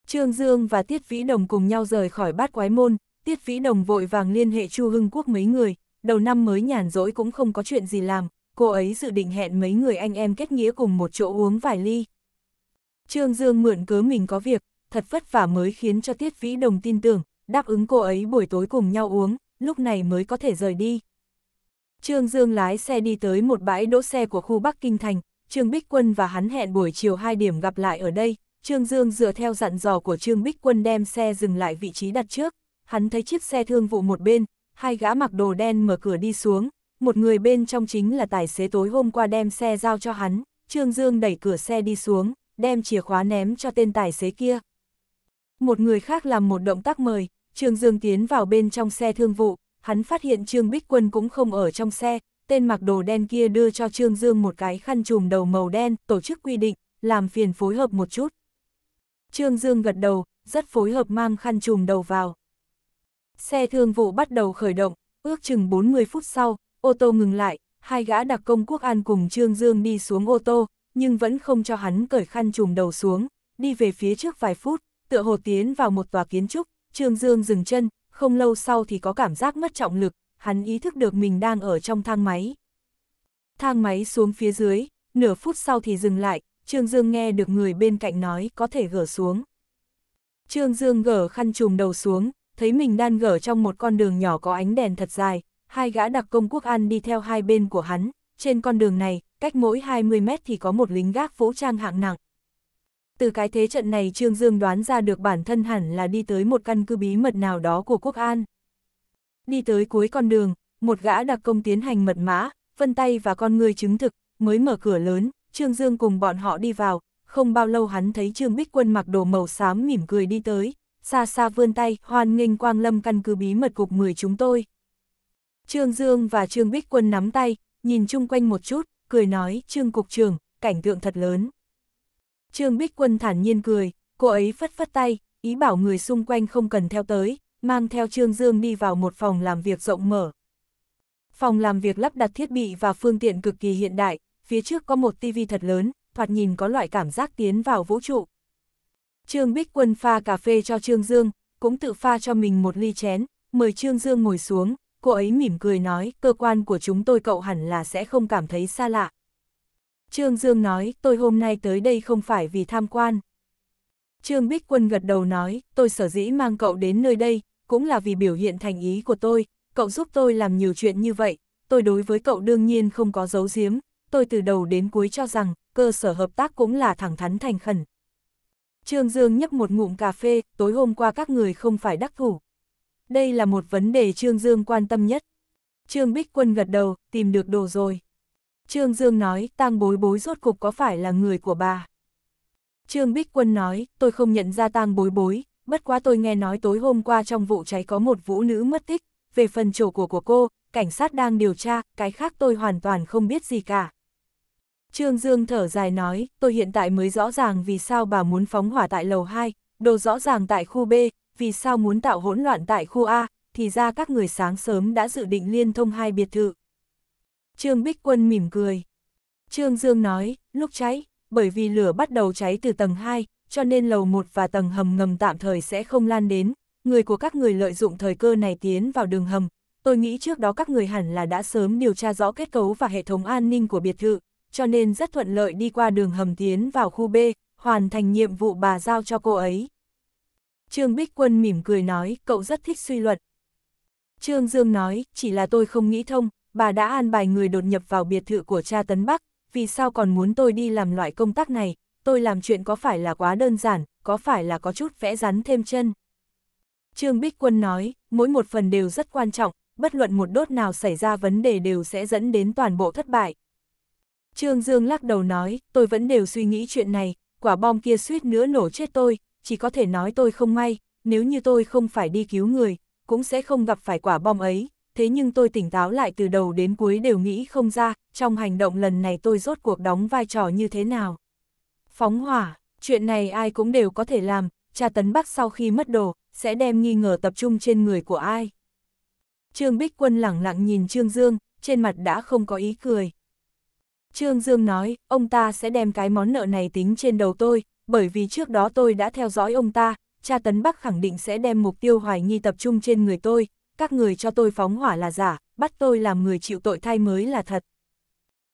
S1: Trương Dương và Tiết Vĩ Đồng cùng nhau rời khỏi bát quái môn, Tiết Vĩ Đồng vội vàng liên hệ Chu Hưng Quốc mấy người, đầu năm mới nhàn rỗi cũng không có chuyện gì làm, cô ấy dự định hẹn mấy người anh em kết nghĩa cùng một chỗ uống vài ly. Trương Dương mượn cớ mình có việc, thật vất vả mới khiến cho Tiết Vĩ Đồng tin tưởng, đáp ứng cô ấy buổi tối cùng nhau uống, lúc này mới có thể rời đi. Trương Dương lái xe đi tới một bãi đỗ xe của khu Bắc Kinh Thành, Trương Bích Quân và hắn hẹn buổi chiều hai điểm gặp lại ở đây, Trương Dương dựa theo dặn dò của Trương Bích Quân đem xe dừng lại vị trí đặt trước, hắn thấy chiếc xe thương vụ một bên, hai gã mặc đồ đen mở cửa đi xuống, một người bên trong chính là tài xế tối hôm qua đem xe giao cho hắn, Trương Dương đẩy cửa xe đi xuống, đem chìa khóa ném cho tên tài xế kia. Một người khác làm một động tác mời, Trương Dương tiến vào bên trong xe thương vụ, hắn phát hiện Trương Bích Quân cũng không ở trong xe, tên mặc đồ đen kia đưa cho Trương Dương một cái khăn trùm đầu màu đen, tổ chức quy định, làm phiền phối hợp một chút. Trương Dương gật đầu, rất phối hợp mang khăn trùm đầu vào. Xe thương vụ bắt đầu khởi động, ước chừng 40 phút sau, ô tô ngừng lại, hai gã đặc công quốc an cùng Trương Dương đi xuống ô tô, nhưng vẫn không cho hắn cởi khăn trùm đầu xuống, đi về phía trước vài phút, tựa hồ tiến vào một tòa kiến trúc, Trương Dương dừng chân, không lâu sau thì có cảm giác mất trọng lực, hắn ý thức được mình đang ở trong thang máy. Thang máy xuống phía dưới, nửa phút sau thì dừng lại, Trương Dương nghe được người bên cạnh nói có thể gỡ xuống. Trương Dương gỡ khăn trùm đầu xuống, thấy mình đang gỡ trong một con đường nhỏ có ánh đèn thật dài, hai gã đặc công quốc an đi theo hai bên của hắn, trên con đường này, cách mỗi 20 mét thì có một lính gác vũ trang hạng nặng, từ cái thế trận này Trương Dương đoán ra được bản thân hẳn là đi tới một căn cứ bí mật nào đó của quốc an. Đi tới cuối con đường, một gã đặc công tiến hành mật mã, phân tay và con người chứng thực, mới mở cửa lớn, Trương Dương cùng bọn họ đi vào, không bao lâu hắn thấy Trương Bích Quân mặc đồ màu xám mỉm cười đi tới, xa xa vươn tay, hoan nghênh quang lâm căn cứ bí mật cục 10 chúng tôi. Trương Dương và Trương Bích Quân nắm tay, nhìn chung quanh một chút, cười nói, Trương Cục trưởng cảnh tượng thật lớn. Trương Bích Quân thản nhiên cười, cô ấy phất phất tay, ý bảo người xung quanh không cần theo tới, mang theo Trương Dương đi vào một phòng làm việc rộng mở. Phòng làm việc lắp đặt thiết bị và phương tiện cực kỳ hiện đại, phía trước có một tivi thật lớn, thoạt nhìn có loại cảm giác tiến vào vũ trụ. Trương Bích Quân pha cà phê cho Trương Dương, cũng tự pha cho mình một ly chén, mời Trương Dương ngồi xuống, cô ấy mỉm cười nói, cơ quan của chúng tôi cậu hẳn là sẽ không cảm thấy xa lạ, Trương Dương nói, tôi hôm nay tới đây không phải vì tham quan. Trương Bích Quân gật đầu nói, tôi sở dĩ mang cậu đến nơi đây, cũng là vì biểu hiện thành ý của tôi, cậu giúp tôi làm nhiều chuyện như vậy, tôi đối với cậu đương nhiên không có giấu giếm, tôi từ đầu đến cuối cho rằng, cơ sở hợp tác cũng là thẳng thắn thành khẩn. Trương Dương nhấp một ngụm cà phê, tối hôm qua các người không phải đắc thủ. Đây là một vấn đề Trương Dương quan tâm nhất. Trương Bích Quân gật đầu, tìm được đồ rồi. Trương Dương nói, tang bối bối rốt cục có phải là người của bà? Trương Bích Quân nói, tôi không nhận ra tang bối bối, bất quá tôi nghe nói tối hôm qua trong vụ cháy có một vũ nữ mất tích, về phần chỗ của của cô, cảnh sát đang điều tra, cái khác tôi hoàn toàn không biết gì cả. Trương Dương thở dài nói, tôi hiện tại mới rõ ràng vì sao bà muốn phóng hỏa tại lầu 2, đồ rõ ràng tại khu B, vì sao muốn tạo hỗn loạn tại khu A, thì ra các người sáng sớm đã dự định liên thông hai biệt thự. Trương Bích Quân mỉm cười. Trương Dương nói, lúc cháy, bởi vì lửa bắt đầu cháy từ tầng 2, cho nên lầu 1 và tầng hầm ngầm tạm thời sẽ không lan đến, người của các người lợi dụng thời cơ này tiến vào đường hầm. Tôi nghĩ trước đó các người hẳn là đã sớm điều tra rõ kết cấu và hệ thống an ninh của biệt thự, cho nên rất thuận lợi đi qua đường hầm tiến vào khu B, hoàn thành nhiệm vụ bà giao cho cô ấy. Trương Bích Quân mỉm cười nói, cậu rất thích suy luận. Trương Dương nói, chỉ là tôi không nghĩ thông, bà đã an bài người đột nhập vào biệt thự của cha Tấn Bắc, vì sao còn muốn tôi đi làm loại công tác này, tôi làm chuyện có phải là quá đơn giản, có phải là có chút vẽ rắn thêm chân. Trương Bích Quân nói, mỗi một phần đều rất quan trọng, bất luận một đốt nào xảy ra vấn đề đều sẽ dẫn đến toàn bộ thất bại. Trương Dương lắc đầu nói, tôi vẫn đều suy nghĩ chuyện này, quả bom kia suýt nữa nổ chết tôi, chỉ có thể nói tôi không may, nếu như tôi không phải đi cứu người, cũng sẽ không gặp phải quả bom ấy, thế nhưng tôi tỉnh táo lại từ đầu đến cuối đều nghĩ không ra, trong hành động lần này tôi rốt cuộc đóng vai trò như thế nào. Phóng hỏa, chuyện này ai cũng đều có thể làm, cha tấn bắc sau khi mất đồ, sẽ đem nghi ngờ tập trung trên người của ai. Trương Bích Quân lẳng lặng nhìn Trương Dương, trên mặt đã không có ý cười. Trương Dương nói, ông ta sẽ đem cái món nợ này tính trên đầu tôi, bởi vì trước đó tôi đã theo dõi ông ta, cha tấn bắc khẳng định sẽ đem mục tiêu hoài nghi tập trung trên người tôi, các người cho tôi phóng hỏa là giả, bắt tôi làm người chịu tội thay mới là thật.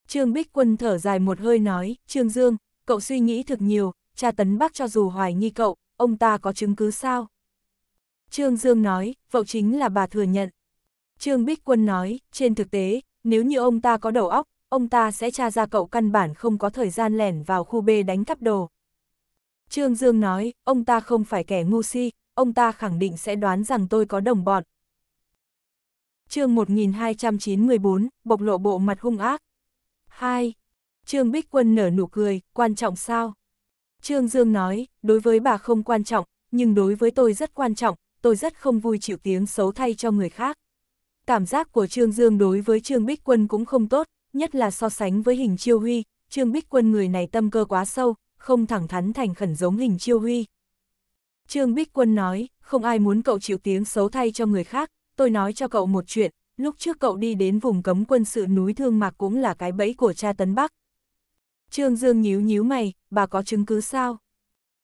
S1: Trương Bích Quân thở dài một hơi nói, Trương Dương, cậu suy nghĩ thực nhiều, cha Tấn bác cho dù hoài nghi cậu, ông ta có chứng cứ sao? Trương Dương nói, vậu chính là bà thừa nhận. Trương Bích Quân nói, trên thực tế, nếu như ông ta có đầu óc, ông ta sẽ tra ra cậu căn bản không có thời gian lẻn vào khu B đánh cắp đồ. Trương Dương nói, ông ta không phải kẻ ngu si, ông ta khẳng định sẽ đoán rằng tôi có đồng bọn, chương 1294, bộc lộ bộ mặt hung ác. 2. Trương Bích Quân nở nụ cười, quan trọng sao? Trương Dương nói, đối với bà không quan trọng, nhưng đối với tôi rất quan trọng, tôi rất không vui chịu tiếng xấu thay cho người khác. Cảm giác của Trương Dương đối với Trương Bích Quân cũng không tốt, nhất là so sánh với hình chiêu huy, Trương Bích Quân người này tâm cơ quá sâu, không thẳng thắn thành khẩn giống hình chiêu huy. Trương Bích Quân nói, không ai muốn cậu chịu tiếng xấu thay cho người khác, tôi nói cho cậu một chuyện, lúc trước cậu đi đến vùng cấm quân sự núi Thương Mạc cũng là cái bẫy của cha Tấn Bắc. Trương Dương nhíu nhíu mày, bà có chứng cứ sao?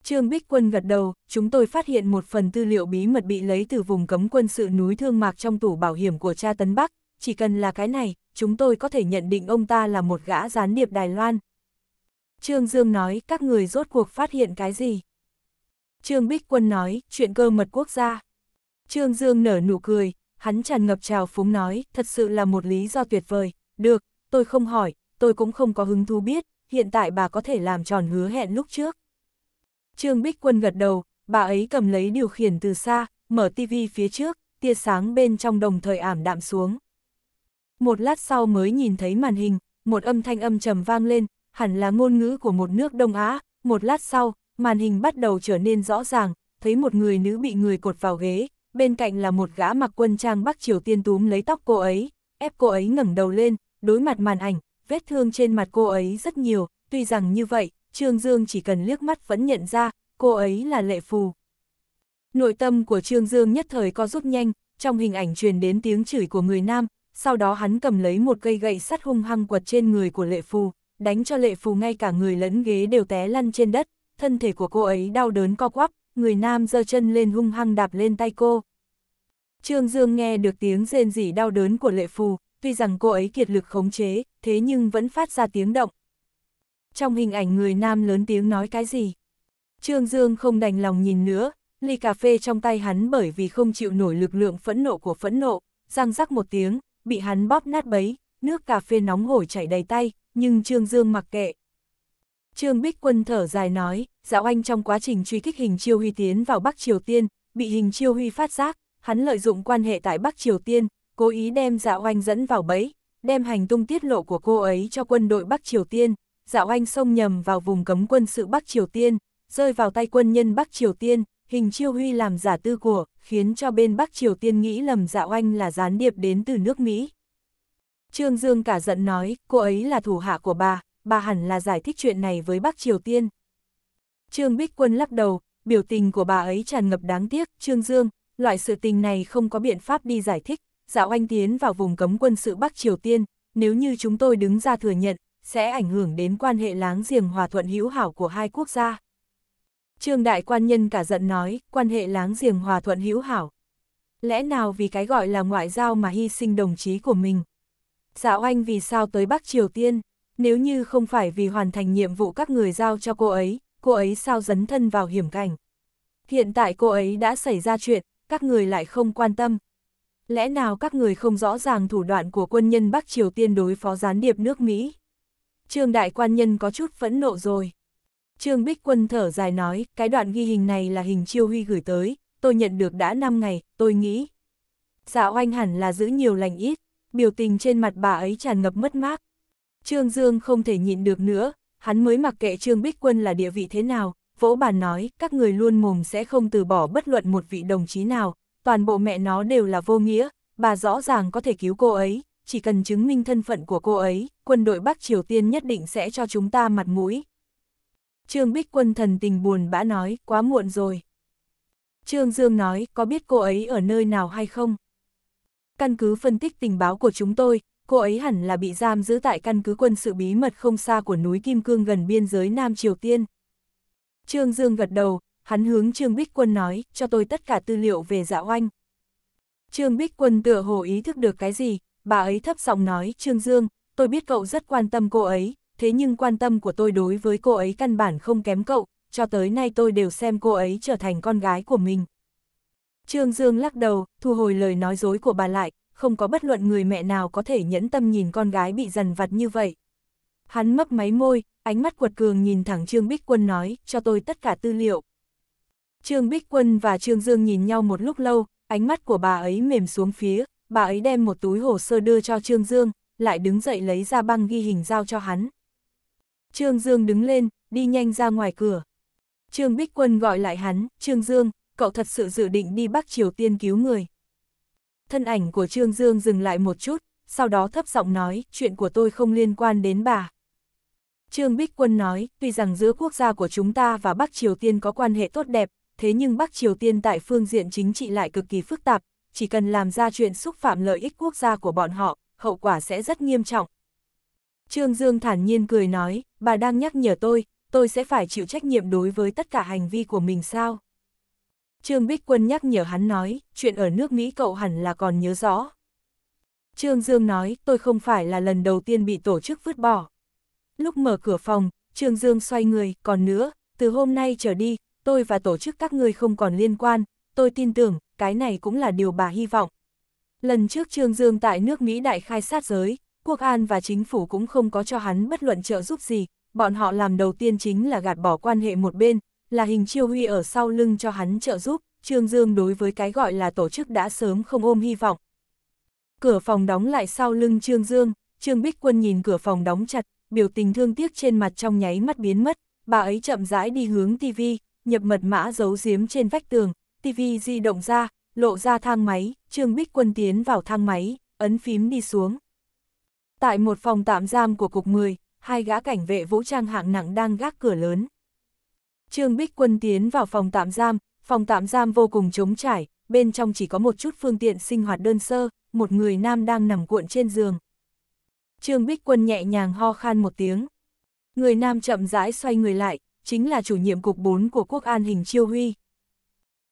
S1: Trương Bích Quân gật đầu, chúng tôi phát hiện một phần tư liệu bí mật bị lấy từ vùng cấm quân sự núi Thương Mạc trong tủ bảo hiểm của cha Tấn Bắc, chỉ cần là cái này, chúng tôi có thể nhận định ông ta là một gã gián điệp Đài Loan. Trương Dương nói, các người rốt cuộc phát hiện cái gì? Trương Bích Quân nói, chuyện cơ mật quốc gia. Trương Dương nở nụ cười, hắn tràn ngập trào phúng nói, thật sự là một lý do tuyệt vời, được, tôi không hỏi, tôi cũng không có hứng thú biết, hiện tại bà có thể làm tròn hứa hẹn lúc trước. Trương Bích Quân gật đầu, bà ấy cầm lấy điều khiển từ xa, mở tivi phía trước, tia sáng bên trong đồng thời ảm đạm xuống. Một lát sau mới nhìn thấy màn hình, một âm thanh âm trầm vang lên, hẳn là ngôn ngữ của một nước Đông Á, một lát sau, màn hình bắt đầu trở nên rõ ràng, thấy một người nữ bị người cột vào ghế, bên cạnh là một gã mặc quân trang Bắc Triều Tiên túm lấy tóc cô ấy, ép cô ấy ngẩng đầu lên, đối mặt màn ảnh, vết thương trên mặt cô ấy rất nhiều, tuy rằng như vậy, Trương Dương chỉ cần liếc mắt vẫn nhận ra, cô ấy là lệ phù. Nội tâm của Trương Dương nhất thời co rút nhanh, trong hình ảnh truyền đến tiếng chửi của người nam, sau đó hắn cầm lấy một cây gậy sắt hung hăng quật trên người của lệ phù, đánh cho lệ phù ngay cả người lẫn ghế đều té lăn trên đất, thân thể của cô ấy đau đớn co quắp, người nam giơ chân lên hung hăng đạp lên tay cô. Trương Dương nghe được tiếng rên rỉ đau đớn của lệ phù, tuy rằng cô ấy kiệt lực khống chế, thế nhưng vẫn phát ra tiếng động. Trong hình ảnh người nam lớn tiếng nói cái gì? Trương Dương không đành lòng nhìn nữa, ly cà phê trong tay hắn bởi vì không chịu nổi lực lượng phẫn nộ của phẫn nộ, răng rắc một tiếng, bị hắn bóp nát bấy, nước cà phê nóng hổi chảy đầy tay, nhưng Trương Dương mặc kệ, Trương Bích Quân thở dài nói, Dạo Anh trong quá trình truy kích hình Chiêu Huy tiến vào Bắc Triều Tiên, bị hình Chiêu Huy phát giác, hắn lợi dụng quan hệ tại Bắc Triều Tiên, cố ý đem Dạo Anh dẫn vào bẫy, đem hành tung tiết lộ của cô ấy cho quân đội Bắc Triều Tiên. Dạo Anh xông nhầm vào vùng cấm quân sự Bắc Triều Tiên, rơi vào tay quân nhân Bắc Triều Tiên, hình Chiêu Huy làm giả tư của, khiến cho bên Bắc Triều Tiên nghĩ lầm Dạo Anh là gián điệp đến từ nước Mỹ. Trương Dương cả giận nói, cô ấy là thủ hạ của bà, bà hẳn là giải thích chuyện này với Bắc Triều Tiên. Trương Bích Quân lắc đầu, biểu tình của bà ấy tràn ngập đáng tiếc, Trương Dương, loại sự tình này không có biện pháp đi giải thích, dạo anh tiến vào vùng cấm quân sự Bắc Triều Tiên, nếu như chúng tôi đứng ra thừa nhận, sẽ ảnh hưởng đến quan hệ láng giềng hòa thuận hữu hảo của hai quốc gia. Trương Đại Quan Nhân cả giận nói, quan hệ láng giềng hòa thuận hữu hảo. Lẽ nào vì cái gọi là ngoại giao mà hy sinh đồng chí của mình? Dạo anh vì sao tới Bắc Triều Tiên? nếu như không phải vì hoàn thành nhiệm vụ các người giao cho cô ấy, cô ấy sao dấn thân vào hiểm cảnh. Hiện tại cô ấy đã xảy ra chuyện, các người lại không quan tâm. Lẽ nào các người không rõ ràng thủ đoạn của quân nhân Bắc Triều Tiên đối phó gián điệp nước Mỹ? Trương Đại Quan Nhân có chút phẫn nộ rồi. Trương Bích Quân thở dài nói, cái đoạn ghi hình này là hình Chiêu Huy gửi tới, tôi nhận được đã 5 ngày, tôi nghĩ. Dạ oanh hẳn là giữ nhiều lành ít, biểu tình trên mặt bà ấy tràn ngập mất mát, Trương Dương không thể nhịn được nữa, hắn mới mặc kệ Trương Bích Quân là địa vị thế nào, vỗ bàn nói, các người luôn mồm sẽ không từ bỏ bất luận một vị đồng chí nào, toàn bộ mẹ nó đều là vô nghĩa, bà rõ ràng có thể cứu cô ấy, chỉ cần chứng minh thân phận của cô ấy, quân đội Bắc Triều Tiên nhất định sẽ cho chúng ta mặt mũi. Trương Bích Quân thần tình buồn bã nói, quá muộn rồi. Trương Dương nói, có biết cô ấy ở nơi nào hay không? Căn cứ phân tích tình báo của chúng tôi, cô ấy hẳn là bị giam giữ tại căn cứ quân sự bí mật không xa của núi Kim Cương gần biên giới Nam Triều Tiên. Trương Dương gật đầu, hắn hướng Trương Bích Quân nói, cho tôi tất cả tư liệu về dạ oanh. Trương Bích Quân tựa hồ ý thức được cái gì, bà ấy thấp giọng nói, Trương Dương, tôi biết cậu rất quan tâm cô ấy, thế nhưng quan tâm của tôi đối với cô ấy căn bản không kém cậu, cho tới nay tôi đều xem cô ấy trở thành con gái của mình. Trương Dương lắc đầu, thu hồi lời nói dối của bà lại, không có bất luận người mẹ nào có thể nhẫn tâm nhìn con gái bị dần vặt như vậy. Hắn mấp máy môi, ánh mắt quật cường nhìn thẳng Trương Bích Quân nói, cho tôi tất cả tư liệu. Trương Bích Quân và Trương Dương nhìn nhau một lúc lâu, ánh mắt của bà ấy mềm xuống phía, bà ấy đem một túi hồ sơ đưa cho Trương Dương, lại đứng dậy lấy ra băng ghi hình giao cho hắn. Trương Dương đứng lên, đi nhanh ra ngoài cửa. Trương Bích Quân gọi lại hắn, Trương Dương, cậu thật sự dự định đi Bắc Triều Tiên cứu người thân ảnh của Trương Dương dừng lại một chút, sau đó thấp giọng nói, chuyện của tôi không liên quan đến bà. Trương Bích Quân nói, tuy rằng giữa quốc gia của chúng ta và Bắc Triều Tiên có quan hệ tốt đẹp, thế nhưng Bắc Triều Tiên tại phương diện chính trị lại cực kỳ phức tạp, chỉ cần làm ra chuyện xúc phạm lợi ích quốc gia của bọn họ, hậu quả sẽ rất nghiêm trọng. Trương Dương thản nhiên cười nói, bà đang nhắc nhở tôi, tôi sẽ phải chịu trách nhiệm đối với tất cả hành vi của mình sao? Trương Bích Quân nhắc nhở hắn nói, chuyện ở nước Mỹ cậu hẳn là còn nhớ rõ. Trương Dương nói, tôi không phải là lần đầu tiên bị tổ chức vứt bỏ. Lúc mở cửa phòng, Trương Dương xoay người, còn nữa, từ hôm nay trở đi, tôi và tổ chức các người không còn liên quan, tôi tin tưởng, cái này cũng là điều bà hy vọng. Lần trước Trương Dương tại nước Mỹ đại khai sát giới, quốc an và chính phủ cũng không có cho hắn bất luận trợ giúp gì, bọn họ làm đầu tiên chính là gạt bỏ quan hệ một bên, là hình chiêu huy ở sau lưng cho hắn trợ giúp, Trương Dương đối với cái gọi là tổ chức đã sớm không ôm hy vọng. Cửa phòng đóng lại sau lưng Trương Dương, Trương Bích Quân nhìn cửa phòng đóng chặt, biểu tình thương tiếc trên mặt trong nháy mắt biến mất, bà ấy chậm rãi đi hướng TV, nhập mật mã giấu giếm trên vách tường, TV di động ra, lộ ra thang máy, Trương Bích Quân tiến vào thang máy, ấn phím đi xuống. Tại một phòng tạm giam của Cục 10, hai gã cảnh vệ vũ trang hạng nặng đang gác cửa lớn. Trương Bích Quân tiến vào phòng tạm giam, phòng tạm giam vô cùng trống trải, bên trong chỉ có một chút phương tiện sinh hoạt đơn sơ, một người nam đang nằm cuộn trên giường. Trương Bích Quân nhẹ nhàng ho khan một tiếng. Người nam chậm rãi xoay người lại, chính là chủ nhiệm cục 4 của quốc an Hình Chiêu Huy.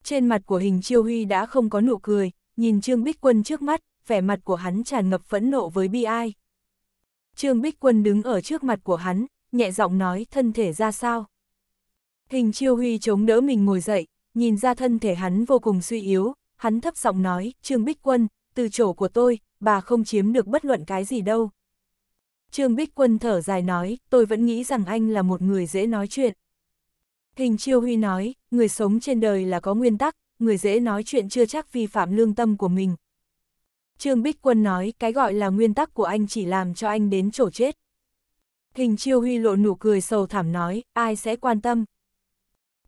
S1: Trên mặt của Hình Chiêu Huy đã không có nụ cười, nhìn Trương Bích Quân trước mắt, vẻ mặt của hắn tràn ngập phẫn nộ với bi ai. Trương Bích Quân đứng ở trước mặt của hắn, nhẹ giọng nói thân thể ra sao. Hình chiêu huy chống đỡ mình ngồi dậy, nhìn ra thân thể hắn vô cùng suy yếu, hắn thấp giọng nói, Trương Bích Quân, từ chỗ của tôi, bà không chiếm được bất luận cái gì đâu. Trương Bích Quân thở dài nói, tôi vẫn nghĩ rằng anh là một người dễ nói chuyện. Hình chiêu huy nói, người sống trên đời là có nguyên tắc, người dễ nói chuyện chưa chắc vi phạm lương tâm của mình. Trương Bích Quân nói, cái gọi là nguyên tắc của anh chỉ làm cho anh đến chỗ chết. Hình chiêu huy lộ nụ cười sầu thảm nói, ai sẽ quan tâm.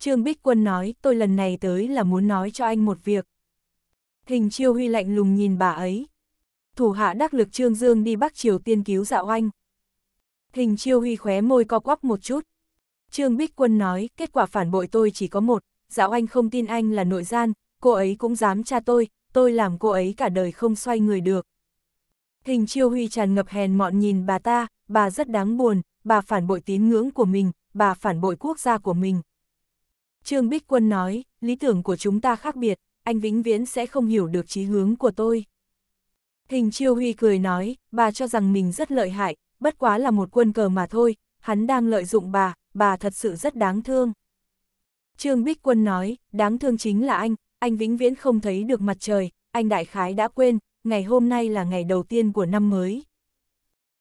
S1: Trương Bích Quân nói, tôi lần này tới là muốn nói cho anh một việc. Hình chiêu huy lạnh lùng nhìn bà ấy. Thủ hạ đắc lực Trương Dương đi Bắc Triều Tiên cứu dạo anh. Hình chiêu huy khóe môi co quắp một chút. Trương Bích Quân nói, kết quả phản bội tôi chỉ có một, dạo anh không tin anh là nội gian, cô ấy cũng dám tra tôi, tôi làm cô ấy cả đời không xoay người được. Hình chiêu huy tràn ngập hèn mọn nhìn bà ta, bà rất đáng buồn, bà phản bội tín ngưỡng của mình, bà phản bội quốc gia của mình, Trương Bích Quân nói, lý tưởng của chúng ta khác biệt, anh vĩnh viễn sẽ không hiểu được chí hướng của tôi. Hình Chiêu Huy cười nói, bà cho rằng mình rất lợi hại, bất quá là một quân cờ mà thôi, hắn đang lợi dụng bà, bà thật sự rất đáng thương. Trương Bích Quân nói, đáng thương chính là anh, anh vĩnh viễn không thấy được mặt trời, anh đại khái đã quên, ngày hôm nay là ngày đầu tiên của năm mới.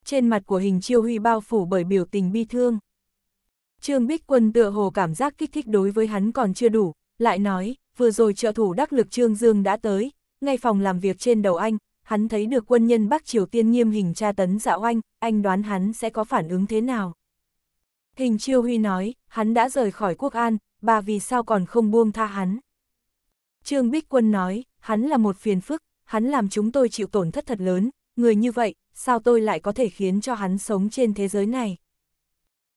S1: Trên mặt của hình Chiêu Huy bao phủ bởi biểu tình bi thương. Trương Bích Quân tựa hồ cảm giác kích thích đối với hắn còn chưa đủ, lại nói, vừa rồi trợ thủ đắc lực Trương Dương đã tới, ngay phòng làm việc trên đầu anh, hắn thấy được quân nhân Bắc Triều Tiên nghiêm hình tra tấn dạo anh, anh đoán hắn sẽ có phản ứng thế nào. Hình Chiêu Huy nói, hắn đã rời khỏi quốc an, bà vì sao còn không buông tha hắn. Trương Bích Quân nói, hắn là một phiền phức, hắn làm chúng tôi chịu tổn thất thật lớn, người như vậy, sao tôi lại có thể khiến cho hắn sống trên thế giới này.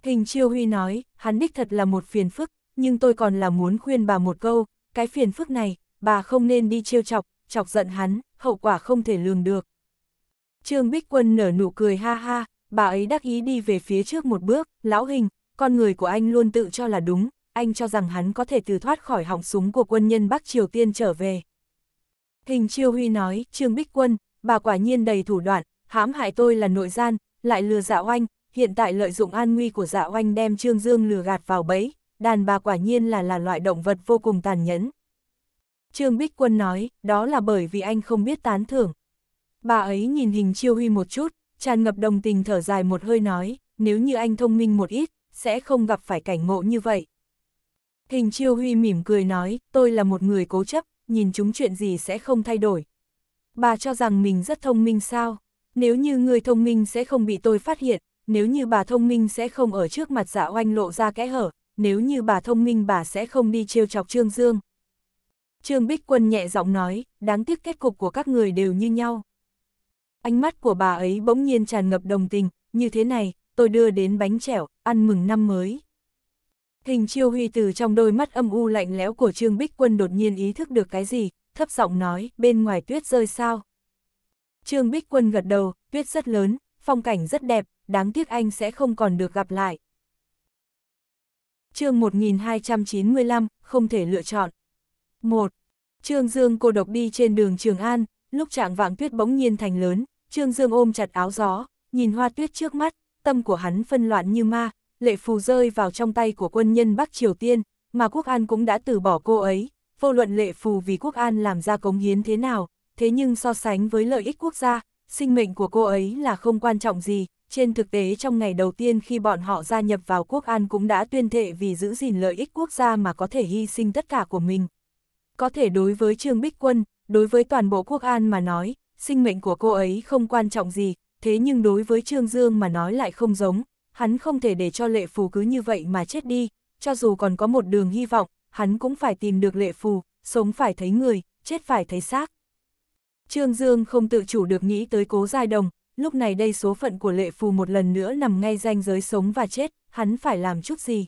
S1: Hình Chiêu Huy nói, hắn đích thật là một phiền phức, nhưng tôi còn là muốn khuyên bà một câu, cái phiền phức này, bà không nên đi trêu chọc, chọc giận hắn, hậu quả không thể lường được. Trương Bích Quân nở nụ cười ha ha, bà ấy đắc ý đi về phía trước một bước, lão hình, con người của anh luôn tự cho là đúng, anh cho rằng hắn có thể từ thoát khỏi họng súng của quân nhân Bắc Triều Tiên trở về. Hình Chiêu Huy nói, Trương Bích Quân, bà quả nhiên đầy thủ đoạn, hãm hại tôi là nội gian, lại lừa dạo anh, hiện tại lợi dụng an nguy của dạ oanh đem Trương Dương lừa gạt vào bẫy, đàn bà quả nhiên là là loại động vật vô cùng tàn nhẫn. Trương Bích Quân nói, đó là bởi vì anh không biết tán thưởng. Bà ấy nhìn hình chiêu huy một chút, tràn ngập đồng tình thở dài một hơi nói, nếu như anh thông minh một ít, sẽ không gặp phải cảnh ngộ như vậy. Hình chiêu huy mỉm cười nói, tôi là một người cố chấp, nhìn chúng chuyện gì sẽ không thay đổi. Bà cho rằng mình rất thông minh sao, nếu như người thông minh sẽ không bị tôi phát hiện, nếu như bà thông minh sẽ không ở trước mặt dạ oanh lộ ra kẽ hở, nếu như bà thông minh bà sẽ không đi trêu chọc Trương Dương. Trương Bích Quân nhẹ giọng nói, đáng tiếc kết cục của các người đều như nhau. Ánh mắt của bà ấy bỗng nhiên tràn ngập đồng tình, như thế này, tôi đưa đến bánh chẻo, ăn mừng năm mới. Hình chiêu huy từ trong đôi mắt âm u lạnh lẽo của Trương Bích Quân đột nhiên ý thức được cái gì, thấp giọng nói, bên ngoài tuyết rơi sao. Trương Bích Quân gật đầu, tuyết rất lớn, phong cảnh rất đẹp, đáng tiếc anh sẽ không còn được gặp lại. chương 1295, không thể lựa chọn. 1. Trương Dương cô độc đi trên đường Trường An, lúc trạng vạng tuyết bỗng nhiên thành lớn, Trương Dương ôm chặt áo gió, nhìn hoa tuyết trước mắt, tâm của hắn phân loạn như ma, lệ phù rơi vào trong tay của quân nhân Bắc Triều Tiên, mà Quốc An cũng đã từ bỏ cô ấy, vô luận lệ phù vì Quốc An làm ra cống hiến thế nào, thế nhưng so sánh với lợi ích quốc gia, sinh mệnh của cô ấy là không quan trọng gì, trên thực tế trong ngày đầu tiên khi bọn họ gia nhập vào quốc an cũng đã tuyên thệ vì giữ gìn lợi ích quốc gia mà có thể hy sinh tất cả của mình. Có thể đối với Trương Bích Quân, đối với toàn bộ quốc an mà nói, sinh mệnh của cô ấy không quan trọng gì, thế nhưng đối với Trương Dương mà nói lại không giống, hắn không thể để cho lệ phù cứ như vậy mà chết đi, cho dù còn có một đường hy vọng, hắn cũng phải tìm được lệ phù, sống phải thấy người, chết phải thấy xác. Trương Dương không tự chủ được nghĩ tới cố giai đồng, lúc này đây số phận của lệ phù một lần nữa nằm ngay ranh giới sống và chết, hắn phải làm chút gì.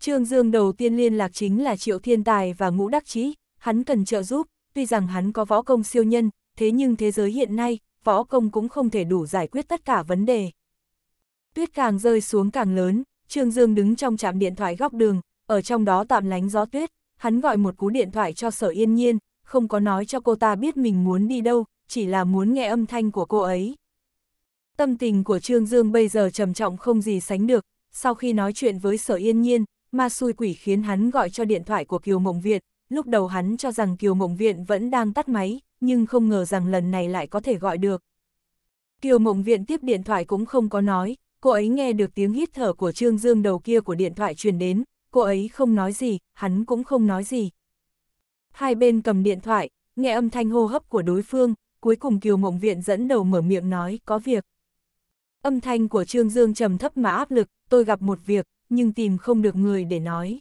S1: Trương Dương đầu tiên liên lạc chính là Triệu Thiên Tài và Ngũ Đắc Chí, hắn cần trợ giúp, tuy rằng hắn có võ công siêu nhân, thế nhưng thế giới hiện nay, võ công cũng không thể đủ giải quyết tất cả vấn đề. Tuyết càng rơi xuống càng lớn, Trương Dương đứng trong trạm điện thoại góc đường, ở trong đó tạm lánh gió tuyết, hắn gọi một cú điện thoại cho sở yên nhiên, không có nói cho cô ta biết mình muốn đi đâu, chỉ là muốn nghe âm thanh của cô ấy. Tâm tình của Trương Dương bây giờ trầm trọng không gì sánh được, sau khi nói chuyện với Sở Yên Nhiên, ma xui quỷ khiến hắn gọi cho điện thoại của Kiều Mộng viện lúc đầu hắn cho rằng Kiều Mộng Viện vẫn đang tắt máy, nhưng không ngờ rằng lần này lại có thể gọi được. Kiều Mộng Viện tiếp điện thoại cũng không có nói, cô ấy nghe được tiếng hít thở của Trương Dương đầu kia của điện thoại truyền đến, cô ấy không nói gì, hắn cũng không nói gì. Hai bên cầm điện thoại, nghe âm thanh hô hấp của đối phương, cuối cùng Kiều Mộng Viện dẫn đầu mở miệng nói có việc. Âm thanh của Trương Dương trầm thấp mà áp lực, tôi gặp một việc, nhưng tìm không được người để nói.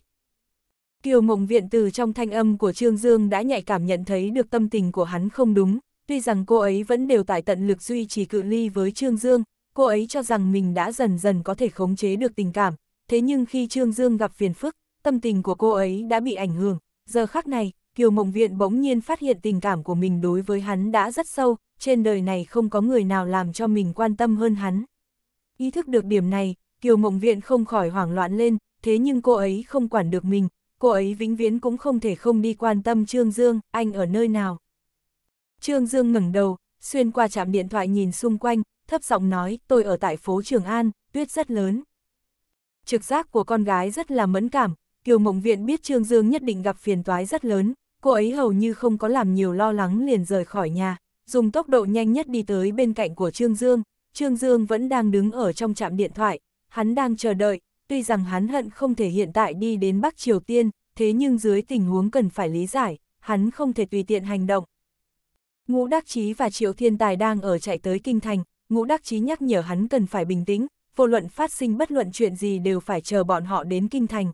S1: Kiều Mộng Viện từ trong thanh âm của Trương Dương đã nhạy cảm nhận thấy được tâm tình của hắn không đúng, tuy rằng cô ấy vẫn đều tại tận lực duy trì cự ly với Trương Dương, cô ấy cho rằng mình đã dần dần có thể khống chế được tình cảm, thế nhưng khi Trương Dương gặp phiền phức, tâm tình của cô ấy đã bị ảnh hưởng, giờ khắc này, Kiều Mộng Viện bỗng nhiên phát hiện tình cảm của mình đối với hắn đã rất sâu, trên đời này không có người nào làm cho mình quan tâm hơn hắn. Ý thức được điểm này, Kiều Mộng Viện không khỏi hoảng loạn lên, thế nhưng cô ấy không quản được mình, cô ấy vĩnh viễn cũng không thể không đi quan tâm Trương Dương, anh ở nơi nào. Trương Dương ngẩng đầu, xuyên qua chạm điện thoại nhìn xung quanh, thấp giọng nói, tôi ở tại phố Trường An, tuyết rất lớn. Trực giác của con gái rất là mẫn cảm, Kiều Mộng Viện biết Trương Dương nhất định gặp phiền toái rất lớn, cô ấy hầu như không có làm nhiều lo lắng liền rời khỏi nhà, dùng tốc độ nhanh nhất đi tới bên cạnh của Trương Dương, Trương Dương vẫn đang đứng ở trong trạm điện thoại, hắn đang chờ đợi, tuy rằng hắn hận không thể hiện tại đi đến Bắc Triều Tiên, thế nhưng dưới tình huống cần phải lý giải, hắn không thể tùy tiện hành động. Ngũ Đắc Chí và Triệu Thiên Tài đang ở chạy tới Kinh Thành, Ngũ Đắc Chí nhắc nhở hắn cần phải bình tĩnh, vô luận phát sinh bất luận chuyện gì đều phải chờ bọn họ đến Kinh Thành.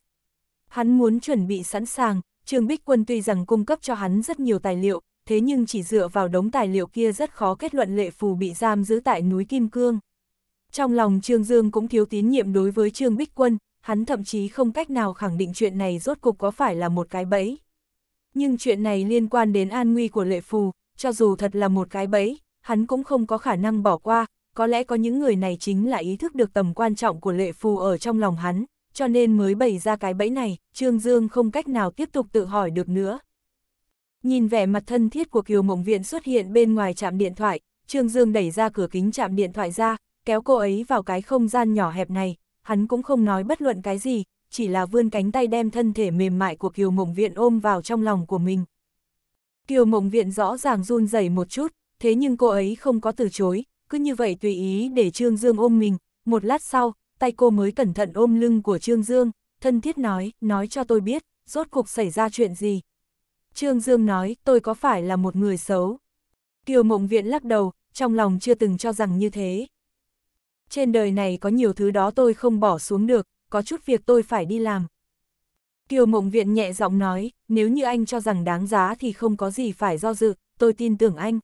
S1: Hắn muốn chuẩn bị sẵn sàng, Trương Bích Quân tuy rằng cung cấp cho hắn rất nhiều tài liệu, thế nhưng chỉ dựa vào đống tài liệu kia rất khó kết luận lệ phù bị giam giữ tại núi Kim Cương. Trong lòng Trương Dương cũng thiếu tín nhiệm đối với Trương Bích Quân, hắn thậm chí không cách nào khẳng định chuyện này rốt cục có phải là một cái bẫy. Nhưng chuyện này liên quan đến an nguy của lệ phù, cho dù thật là một cái bẫy, hắn cũng không có khả năng bỏ qua, có lẽ có những người này chính là ý thức được tầm quan trọng của lệ phù ở trong lòng hắn, cho nên mới bày ra cái bẫy này, Trương Dương không cách nào tiếp tục tự hỏi được nữa, Nhìn vẻ mặt thân thiết của Kiều Mộng Viện xuất hiện bên ngoài trạm điện thoại, Trương Dương đẩy ra cửa kính trạm điện thoại ra, kéo cô ấy vào cái không gian nhỏ hẹp này, hắn cũng không nói bất luận cái gì, chỉ là vươn cánh tay đem thân thể mềm mại của Kiều Mộng Viện ôm vào trong lòng của mình. Kiều Mộng Viện rõ ràng run rẩy một chút, thế nhưng cô ấy không có từ chối, cứ như vậy tùy ý để Trương Dương ôm mình, một lát sau, tay cô mới cẩn thận ôm lưng của Trương Dương, thân thiết nói, nói cho tôi biết, rốt cuộc xảy ra chuyện gì. Trương Dương nói, tôi có phải là một người xấu? Kiều Mộng Viện lắc đầu, trong lòng chưa từng cho rằng như thế. Trên đời này có nhiều thứ đó tôi không bỏ xuống được, có chút việc tôi phải đi làm. Kiều Mộng Viện nhẹ giọng nói, nếu như anh cho rằng đáng giá thì không có gì phải do dự, tôi tin tưởng anh.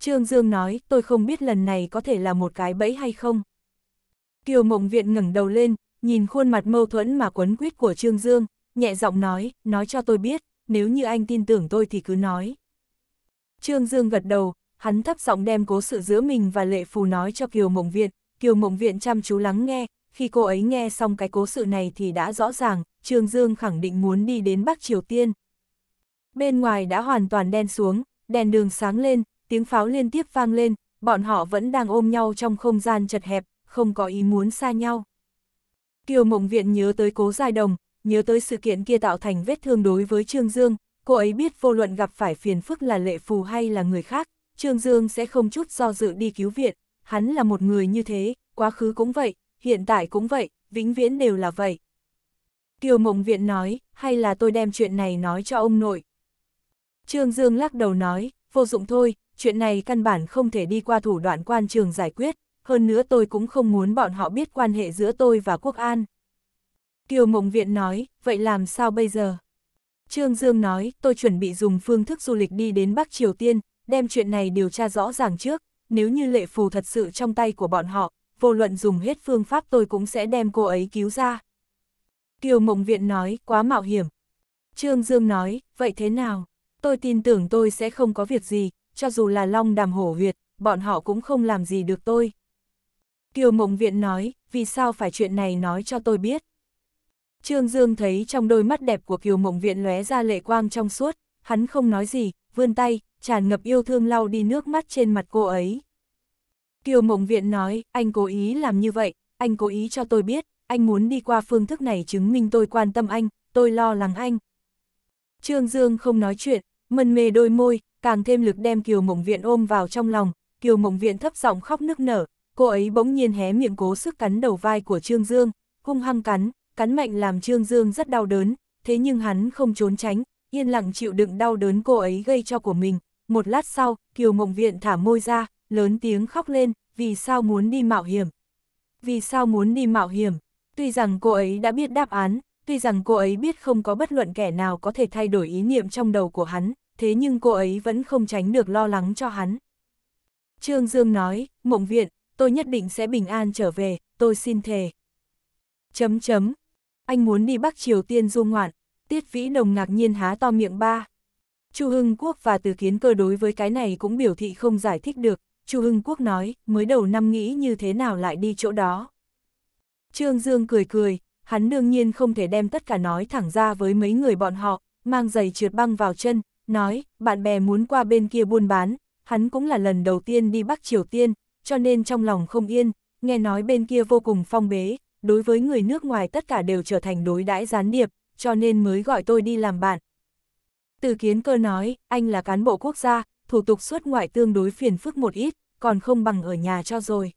S1: Trương Dương nói, tôi không biết lần này có thể là một cái bẫy hay không. Kiều Mộng Viện ngẩng đầu lên, nhìn khuôn mặt mâu thuẫn mà quấn quýt của Trương Dương, nhẹ giọng nói, nói cho tôi biết nếu như anh tin tưởng tôi thì cứ nói. Trương Dương gật đầu, hắn thấp giọng đem cố sự giữa mình và lệ phù nói cho Kiều Mộng Viện, Kiều Mộng Viện chăm chú lắng nghe, khi cô ấy nghe xong cái cố sự này thì đã rõ ràng, Trương Dương khẳng định muốn đi đến Bắc Triều Tiên. Bên ngoài đã hoàn toàn đen xuống, đèn đường sáng lên, tiếng pháo liên tiếp vang lên, bọn họ vẫn đang ôm nhau trong không gian chật hẹp, không có ý muốn xa nhau. Kiều Mộng Viện nhớ tới cố Giai đồng, nhớ tới sự kiện kia tạo thành vết thương đối với Trương Dương, cô ấy biết vô luận gặp phải phiền phức là lệ phù hay là người khác, Trương Dương sẽ không chút do dự đi cứu viện, hắn là một người như thế, quá khứ cũng vậy, hiện tại cũng vậy, vĩnh viễn đều là vậy. Kiều Mộng Viện nói, hay là tôi đem chuyện này nói cho ông nội. Trương Dương lắc đầu nói, vô dụng thôi, chuyện này căn bản không thể đi qua thủ đoạn quan trường giải quyết, hơn nữa tôi cũng không muốn bọn họ biết quan hệ giữa tôi và quốc an. Kiều Mộng Viện nói, vậy làm sao bây giờ? Trương Dương nói, tôi chuẩn bị dùng phương thức du lịch đi đến Bắc Triều Tiên, đem chuyện này điều tra rõ ràng trước, nếu như lệ phù thật sự trong tay của bọn họ, vô luận dùng hết phương pháp tôi cũng sẽ đem cô ấy cứu ra. Kiều Mộng Viện nói, quá mạo hiểm. Trương Dương nói, vậy thế nào? Tôi tin tưởng tôi sẽ không có việc gì, cho dù là long đàm hổ huyệt, bọn họ cũng không làm gì được tôi. Kiều Mộng Viện nói, vì sao phải chuyện này nói cho tôi biết? Trương Dương thấy trong đôi mắt đẹp của Kiều Mộng Viện lóe ra lệ quang trong suốt, hắn không nói gì, vươn tay, tràn ngập yêu thương lau đi nước mắt trên mặt cô ấy. Kiều Mộng Viện nói, anh cố ý làm như vậy, anh cố ý cho tôi biết, anh muốn đi qua phương thức này chứng minh tôi quan tâm anh, tôi lo lắng anh. Trương Dương không nói chuyện, mân mê đôi môi, càng thêm lực đem Kiều Mộng Viện ôm vào trong lòng, Kiều Mộng Viện thấp giọng khóc nức nở, cô ấy bỗng nhiên hé miệng cố sức cắn đầu vai của Trương Dương, hung hăng cắn, cắn mạnh làm Trương Dương rất đau đớn, thế nhưng hắn không trốn tránh, yên lặng chịu đựng đau đớn cô ấy gây cho của mình. Một lát sau, Kiều Mộng Viện thả môi ra, lớn tiếng khóc lên, vì sao muốn đi mạo hiểm? Vì sao muốn đi mạo hiểm? Tuy rằng cô ấy đã biết đáp án, tuy rằng cô ấy biết không có bất luận kẻ nào có thể thay đổi ý niệm trong đầu của hắn, thế nhưng cô ấy vẫn không tránh được lo lắng cho hắn. Trương Dương nói, Mộng Viện, tôi nhất định sẽ bình an trở về, tôi xin thề. Chấm chấm, anh muốn đi Bắc Triều Tiên du ngoạn, Tiết Vĩ Đồng ngạc nhiên há to miệng ba. Chu Hưng Quốc và Từ Kiến Cơ đối với cái này cũng biểu thị không giải thích được, Chu Hưng Quốc nói, mới đầu năm nghĩ như thế nào lại đi chỗ đó. Trương Dương cười cười, hắn đương nhiên không thể đem tất cả nói thẳng ra với mấy người bọn họ, mang giày trượt băng vào chân, nói, bạn bè muốn qua bên kia buôn bán, hắn cũng là lần đầu tiên đi Bắc Triều Tiên, cho nên trong lòng không yên, nghe nói bên kia vô cùng phong bế, đối với người nước ngoài tất cả đều trở thành đối đãi gián điệp, cho nên mới gọi tôi đi làm bạn. Từ kiến cơ nói, anh là cán bộ quốc gia, thủ tục xuất ngoại tương đối phiền phức một ít, còn không bằng ở nhà cho rồi.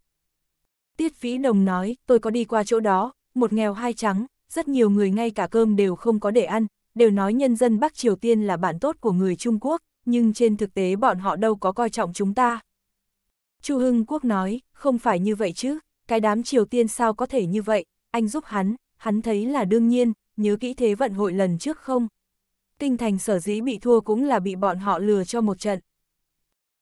S1: Tiết Vĩ Đồng nói, tôi có đi qua chỗ đó, một nghèo hai trắng, rất nhiều người ngay cả cơm đều không có để ăn, đều nói nhân dân Bắc Triều Tiên là bạn tốt của người Trung Quốc, nhưng trên thực tế bọn họ đâu có coi trọng chúng ta. Chu Hưng Quốc nói, không phải như vậy chứ, cái đám Triều Tiên sao có thể như vậy, anh giúp hắn, hắn thấy là đương nhiên, nhớ kỹ thế vận hội lần trước không? Tinh thành sở dĩ bị thua cũng là bị bọn họ lừa cho một trận.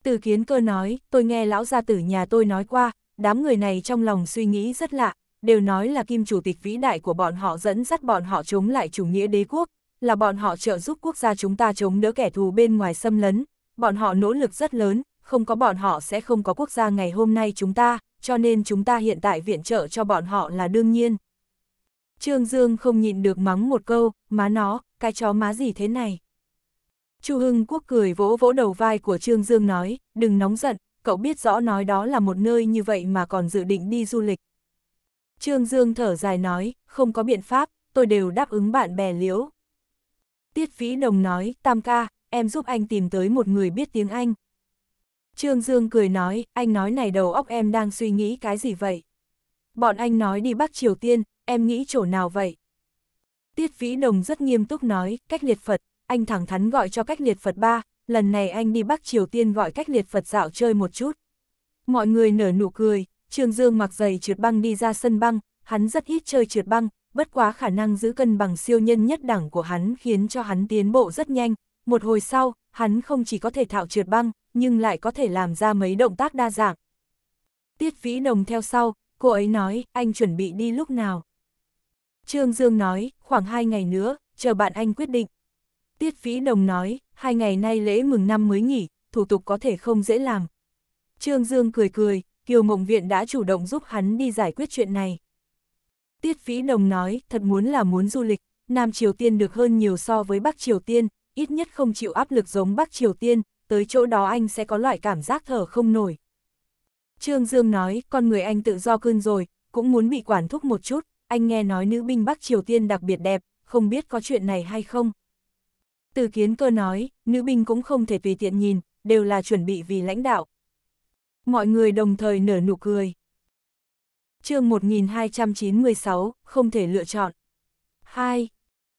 S1: Từ kiến cơ nói, tôi nghe lão gia tử nhà tôi nói qua, đám người này trong lòng suy nghĩ rất lạ, đều nói là kim chủ tịch vĩ đại của bọn họ dẫn dắt bọn họ chống lại chủ nghĩa đế quốc, là bọn họ trợ giúp quốc gia chúng ta chống đỡ kẻ thù bên ngoài xâm lấn, bọn họ nỗ lực rất lớn, không có bọn họ sẽ không có quốc gia ngày hôm nay chúng ta cho nên chúng ta hiện tại viện trợ cho bọn họ là đương nhiên. Trương Dương không nhịn được mắng một câu, má nó, cái chó má gì thế này. Chu Hưng Quốc cười vỗ vỗ đầu vai của Trương Dương nói, đừng nóng giận, cậu biết rõ nói đó là một nơi như vậy mà còn dự định đi du lịch. Trương Dương thở dài nói, không có biện pháp, tôi đều đáp ứng bạn bè liễu. Tiết Vĩ Đồng nói, Tam ca, em giúp anh tìm tới một người biết tiếng Anh, Trương Dương cười nói, anh nói này đầu óc em đang suy nghĩ cái gì vậy? Bọn anh nói đi Bắc Triều Tiên, em nghĩ chỗ nào vậy? Tiết Vĩ Đồng rất nghiêm túc nói, cách liệt Phật, anh thẳng thắn gọi cho cách liệt Phật ba, lần này anh đi Bắc Triều Tiên gọi cách liệt Phật dạo chơi một chút. Mọi người nở nụ cười, Trương Dương mặc giày trượt băng đi ra sân băng, hắn rất ít chơi trượt băng, bất quá khả năng giữ cân bằng siêu nhân nhất đẳng của hắn khiến cho hắn tiến bộ rất nhanh. Một hồi sau, hắn không chỉ có thể thạo trượt băng, nhưng lại có thể làm ra mấy động tác đa dạng. Tiết Vĩ Đồng theo sau, cô ấy nói, anh chuẩn bị đi lúc nào. Trương Dương nói, khoảng 2 ngày nữa, chờ bạn anh quyết định. Tiết Vĩ Đồng nói, hai ngày nay lễ mừng năm mới nghỉ, thủ tục có thể không dễ làm. Trương Dương cười cười, Kiều Mộng Viện đã chủ động giúp hắn đi giải quyết chuyện này. Tiết Vĩ Đồng nói, thật muốn là muốn du lịch, Nam Triều Tiên được hơn nhiều so với Bắc Triều Tiên, ít nhất không chịu áp lực giống Bắc Triều Tiên, tới chỗ đó anh sẽ có loại cảm giác thở không nổi. Trương Dương nói, con người anh tự do cơn rồi, cũng muốn bị quản thúc một chút, anh nghe nói nữ binh Bắc Triều Tiên đặc biệt đẹp, không biết có chuyện này hay không. Từ kiến cơ nói, nữ binh cũng không thể tùy tiện nhìn, đều là chuẩn bị vì lãnh đạo. Mọi người đồng thời nở nụ cười. chương 1296, không thể lựa chọn. 2.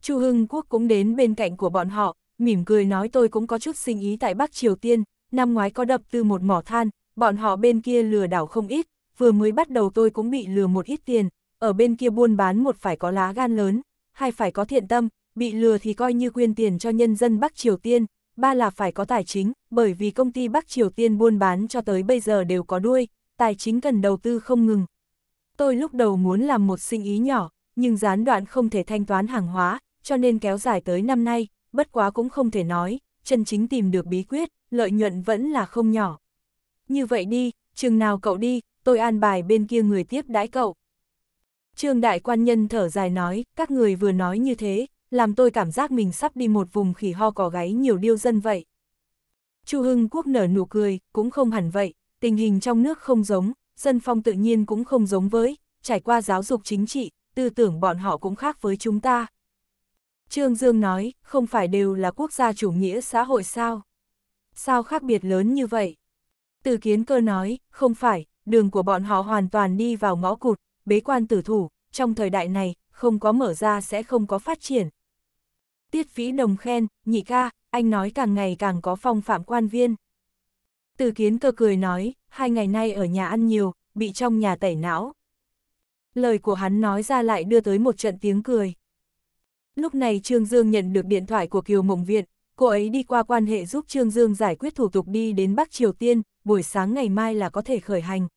S1: Chu Hưng Quốc cũng đến bên cạnh của bọn họ, mỉm cười nói tôi cũng có chút sinh ý tại Bắc Triều Tiên, năm ngoái có đập từ một mỏ than, bọn họ bên kia lừa đảo không ít, vừa mới bắt đầu tôi cũng bị lừa một ít tiền, ở bên kia buôn bán một phải có lá gan lớn, hai phải có thiện tâm, bị lừa thì coi như quyên tiền cho nhân dân Bắc Triều Tiên, ba là phải có tài chính, bởi vì công ty Bắc Triều Tiên buôn bán cho tới bây giờ đều có đuôi, tài chính cần đầu tư không ngừng. Tôi lúc đầu muốn làm một sinh ý nhỏ, nhưng gián đoạn không thể thanh toán hàng hóa, cho nên kéo dài tới năm nay, bất quá cũng không thể nói, chân chính tìm được bí quyết, lợi nhuận vẫn là không nhỏ. Như vậy đi, chừng nào cậu đi, tôi an bài bên kia người tiếp đãi cậu. Trương đại quan nhân thở dài nói, các người vừa nói như thế, làm tôi cảm giác mình sắp đi một vùng khỉ ho cỏ gáy nhiều điêu dân vậy. Chu Hưng Quốc nở nụ cười, cũng không hẳn vậy, tình hình trong nước không giống, dân phong tự nhiên cũng không giống với, trải qua giáo dục chính trị, tư tưởng bọn họ cũng khác với chúng ta. Trương Dương nói, không phải đều là quốc gia chủ nghĩa xã hội sao? Sao khác biệt lớn như vậy? Từ kiến cơ nói, không phải, đường của bọn họ hoàn toàn đi vào ngõ cụt, bế quan tử thủ, trong thời đại này, không có mở ra sẽ không có phát triển. Tiết Phí đồng khen, nhị ca, anh nói càng ngày càng có phong phạm quan viên. Từ kiến cơ cười nói, hai ngày nay ở nhà ăn nhiều, bị trong nhà tẩy não. Lời của hắn nói ra lại đưa tới một trận tiếng cười. Lúc này Trương Dương nhận được điện thoại của Kiều Mộng Viện, cô ấy đi qua quan hệ giúp Trương Dương giải quyết thủ tục đi đến Bắc Triều Tiên, buổi sáng ngày mai là có thể khởi hành.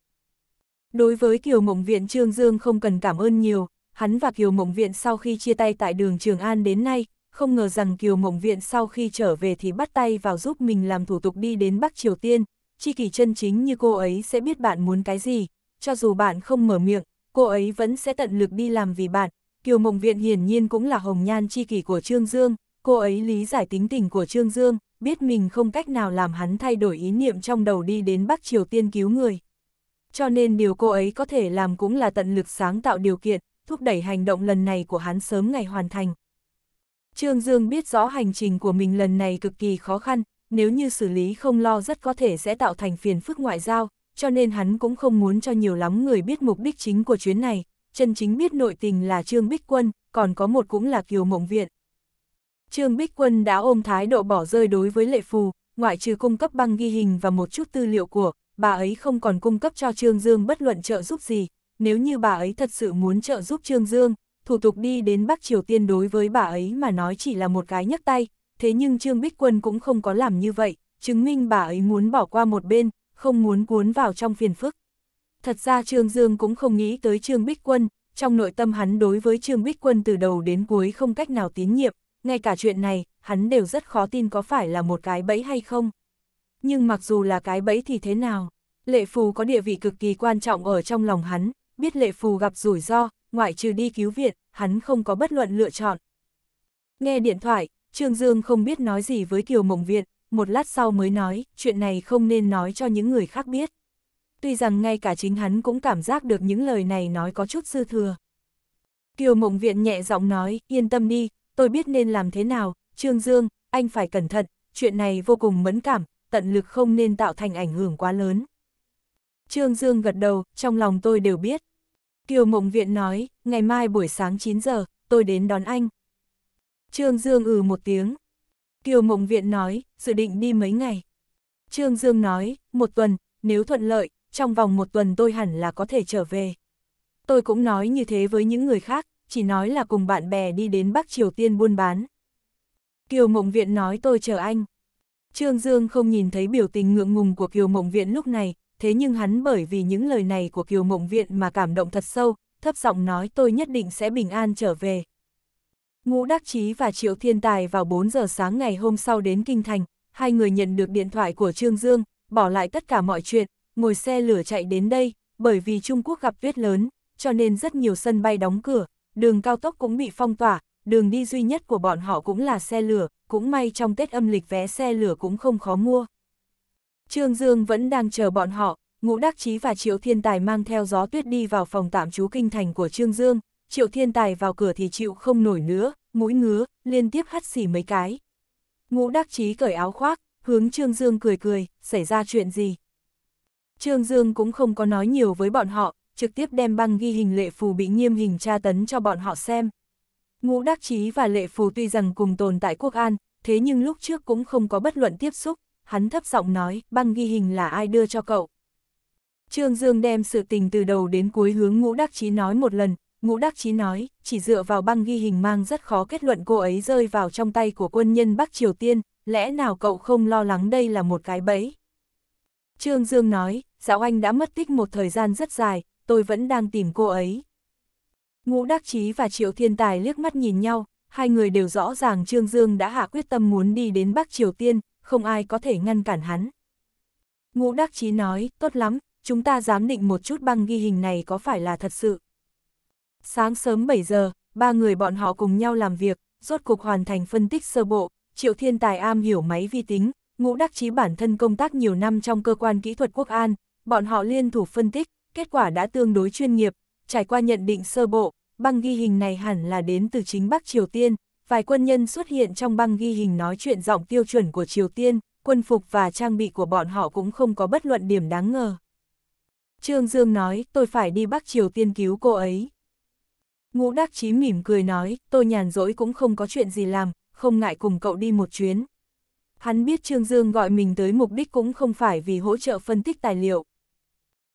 S1: Đối với Kiều Mộng Viện Trương Dương không cần cảm ơn nhiều, hắn và Kiều Mộng Viện sau khi chia tay tại đường Trường An đến nay, không ngờ rằng Kiều Mộng Viện sau khi trở về thì bắt tay vào giúp mình làm thủ tục đi đến Bắc Triều Tiên, chi kỷ chân chính như cô ấy sẽ biết bạn muốn cái gì, cho dù bạn không mở miệng, cô ấy vẫn sẽ tận lực đi làm vì bạn, Kiều Mộng Viện hiển nhiên cũng là hồng nhan chi kỷ của Trương Dương, cô ấy lý giải tính tình của Trương Dương, biết mình không cách nào làm hắn thay đổi ý niệm trong đầu đi đến Bắc Triều Tiên cứu người. Cho nên điều cô ấy có thể làm cũng là tận lực sáng tạo điều kiện, thúc đẩy hành động lần này của hắn sớm ngày hoàn thành. Trương Dương biết rõ hành trình của mình lần này cực kỳ khó khăn, nếu như xử lý không lo rất có thể sẽ tạo thành phiền phức ngoại giao, cho nên hắn cũng không muốn cho nhiều lắm người biết mục đích chính của chuyến này, chân chính biết nội tình là Trương Bích Quân, còn có một cũng là Kiều Mộng Viện. Trương Bích Quân đã ôm thái độ bỏ rơi đối với lệ phù, ngoại trừ cung cấp băng ghi hình và một chút tư liệu của, bà ấy không còn cung cấp cho Trương Dương bất luận trợ giúp gì. Nếu như bà ấy thật sự muốn trợ giúp Trương Dương, thủ tục đi đến Bắc Triều Tiên đối với bà ấy mà nói chỉ là một cái nhấc tay, thế nhưng Trương Bích Quân cũng không có làm như vậy, chứng minh bà ấy muốn bỏ qua một bên, không muốn cuốn vào trong phiền phức. Thật ra Trương Dương cũng không nghĩ tới Trương Bích Quân, trong nội tâm hắn đối với Trương Bích Quân từ đầu đến cuối không cách nào tín nhiệm, ngay cả chuyện này, hắn đều rất khó tin có phải là một cái bẫy hay không. Nhưng mặc dù là cái bẫy thì thế nào, Lệ Phù có địa vị cực kỳ quan trọng ở trong lòng hắn, biết Lệ Phù gặp rủi ro, ngoại trừ đi cứu viện, hắn không có bất luận lựa chọn. Nghe điện thoại, Trương Dương không biết nói gì với Kiều Mộng Viện, một lát sau mới nói, chuyện này không nên nói cho những người khác biết tuy rằng ngay cả chính hắn cũng cảm giác được những lời này nói có chút dư thừa. Kiều Mộng Viện nhẹ giọng nói, yên tâm đi, tôi biết nên làm thế nào, Trương Dương, anh phải cẩn thận, chuyện này vô cùng mẫn cảm, tận lực không nên tạo thành ảnh hưởng quá lớn. Trương Dương gật đầu, trong lòng tôi đều biết. Kiều Mộng Viện nói, ngày mai buổi sáng 9 giờ, tôi đến đón anh. Trương Dương ừ một tiếng. Kiều Mộng Viện nói, dự định đi mấy ngày. Trương Dương nói, một tuần, nếu thuận lợi, trong vòng một tuần tôi hẳn là có thể trở về. Tôi cũng nói như thế với những người khác, chỉ nói là cùng bạn bè đi đến Bắc Triều Tiên buôn bán. Kiều Mộng Viện nói tôi chờ anh. Trương Dương không nhìn thấy biểu tình ngượng ngùng của Kiều Mộng Viện lúc này, thế nhưng hắn bởi vì những lời này của Kiều Mộng Viện mà cảm động thật sâu, thấp giọng nói tôi nhất định sẽ bình an trở về. Ngũ Đắc Chí và Triệu Thiên Tài vào 4 giờ sáng ngày hôm sau đến Kinh Thành, hai người nhận được điện thoại của Trương Dương, bỏ lại tất cả mọi chuyện, ngồi xe lửa chạy đến đây, bởi vì Trung Quốc gặp viết lớn, cho nên rất nhiều sân bay đóng cửa, đường cao tốc cũng bị phong tỏa, đường đi duy nhất của bọn họ cũng là xe lửa, cũng may trong Tết âm lịch vé xe lửa cũng không khó mua. Trương Dương vẫn đang chờ bọn họ, Ngũ Đắc Chí và Triệu Thiên Tài mang theo gió tuyết đi vào phòng tạm trú kinh thành của Trương Dương, Triệu Thiên Tài vào cửa thì chịu không nổi nữa, mũi ngứa, liên tiếp hắt xỉ mấy cái. Ngũ Đắc Chí cởi áo khoác, hướng Trương Dương cười cười, xảy ra chuyện gì? Trương Dương cũng không có nói nhiều với bọn họ, trực tiếp đem băng ghi hình lệ phù bị nghiêm hình tra tấn cho bọn họ xem. Ngũ Đắc Chí và lệ phù tuy rằng cùng tồn tại quốc an, thế nhưng lúc trước cũng không có bất luận tiếp xúc, hắn thấp giọng nói, băng ghi hình là ai đưa cho cậu. Trương Dương đem sự tình từ đầu đến cuối hướng Ngũ Đắc Chí nói một lần, Ngũ Đắc Chí nói, chỉ dựa vào băng ghi hình mang rất khó kết luận cô ấy rơi vào trong tay của quân nhân Bắc Triều Tiên, lẽ nào cậu không lo lắng đây là một cái bẫy. Trương Dương nói, Dạo Anh đã mất tích một thời gian rất dài, tôi vẫn đang tìm cô ấy. Ngũ Đắc Chí và Triệu Thiên Tài liếc mắt nhìn nhau, hai người đều rõ ràng Trương Dương đã hạ quyết tâm muốn đi đến Bắc Triều Tiên, không ai có thể ngăn cản hắn. Ngũ Đắc Chí nói, tốt lắm, chúng ta giám định một chút băng ghi hình này có phải là thật sự. Sáng sớm 7 giờ, ba người bọn họ cùng nhau làm việc, rốt cục hoàn thành phân tích sơ bộ, Triệu Thiên Tài am hiểu máy vi tính, Ngũ Đắc Chí bản thân công tác nhiều năm trong cơ quan kỹ thuật quốc an, bọn họ liên thủ phân tích, kết quả đã tương đối chuyên nghiệp, trải qua nhận định sơ bộ, băng ghi hình này hẳn là đến từ chính Bắc Triều Tiên, vài quân nhân xuất hiện trong băng ghi hình nói chuyện giọng tiêu chuẩn của Triều Tiên, quân phục và trang bị của bọn họ cũng không có bất luận điểm đáng ngờ. Trương Dương nói, tôi phải đi Bắc Triều Tiên cứu cô ấy. Ngũ Đắc Chí mỉm cười nói, tôi nhàn rỗi cũng không có chuyện gì làm, không ngại cùng cậu đi một chuyến. Hắn biết Trương Dương gọi mình tới mục đích cũng không phải vì hỗ trợ phân tích tài liệu.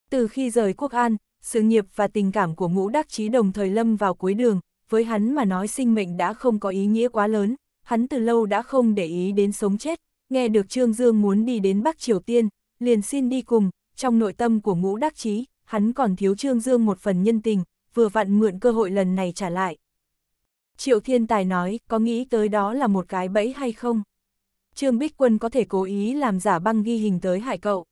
S1: Từ khi rời Quốc An, sự nghiệp và tình cảm của ngũ đắc chí đồng thời lâm vào cuối đường, với hắn mà nói sinh mệnh đã không có ý nghĩa quá lớn, hắn từ lâu đã không để ý đến sống chết, nghe được Trương Dương muốn đi đến Bắc Triều Tiên, liền xin đi cùng, trong nội tâm của ngũ đắc chí, hắn còn thiếu Trương Dương một phần nhân tình, vừa vặn mượn cơ hội lần này trả lại. Triệu Thiên Tài nói, có nghĩ tới đó là một cái bẫy hay không? Trương Bích Quân có thể cố ý làm giả băng ghi hình tới hại cậu.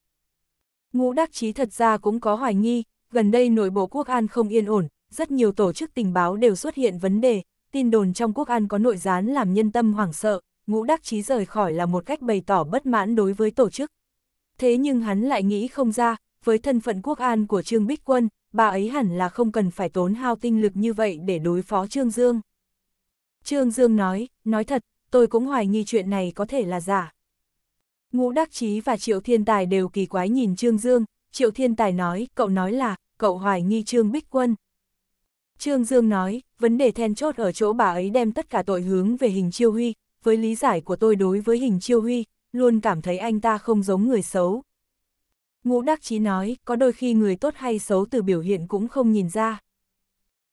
S1: Ngũ Đắc Chí thật ra cũng có hoài nghi, gần đây nội bộ quốc an không yên ổn, rất nhiều tổ chức tình báo đều xuất hiện vấn đề, tin đồn trong quốc an có nội gián làm nhân tâm hoảng sợ, Ngũ Đắc Chí rời khỏi là một cách bày tỏ bất mãn đối với tổ chức. Thế nhưng hắn lại nghĩ không ra, với thân phận quốc an của Trương Bích Quân, bà ấy hẳn là không cần phải tốn hao tinh lực như vậy để đối phó Trương Dương. Trương Dương nói, nói thật, tôi cũng hoài nghi chuyện này có thể là giả. Ngũ Đắc Chí và Triệu Thiên Tài đều kỳ quái nhìn Trương Dương, Triệu Thiên Tài nói, cậu nói là, cậu hoài nghi Trương Bích Quân. Trương Dương nói, vấn đề then chốt ở chỗ bà ấy đem tất cả tội hướng về hình chiêu huy, với lý giải của tôi đối với hình chiêu huy, luôn cảm thấy anh ta không giống người xấu. Ngũ Đắc Chí nói, có đôi khi người tốt hay xấu từ biểu hiện cũng không nhìn ra.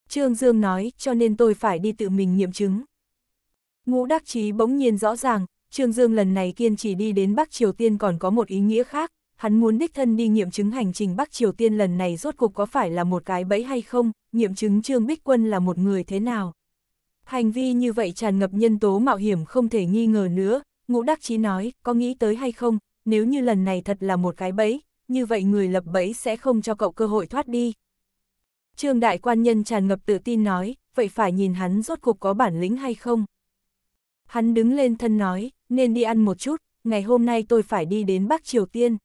S1: Trương Dương nói, cho nên tôi phải đi tự mình nghiệm chứng. Ngũ Đắc Chí bỗng nhiên rõ ràng, Trương Dương lần này kiên trì đi đến Bắc Triều Tiên còn có một ý nghĩa khác, hắn muốn đích thân đi nghiệm chứng hành trình Bắc Triều Tiên lần này rốt cuộc có phải là một cái bẫy hay không, nghiệm chứng Trương Bích Quân là một người thế nào. Hành vi như vậy tràn ngập nhân tố mạo hiểm không thể nghi ngờ nữa, Ngũ Đắc Chí nói, có nghĩ tới hay không, nếu như lần này thật là một cái bẫy, như vậy người lập bẫy sẽ không cho cậu cơ hội thoát đi. Trương Đại Quan Nhân tràn ngập tự tin nói, vậy phải nhìn hắn rốt cuộc có bản lĩnh hay không. Hắn đứng lên thân nói, nên đi ăn một chút, ngày hôm nay tôi phải đi đến Bắc Triều Tiên.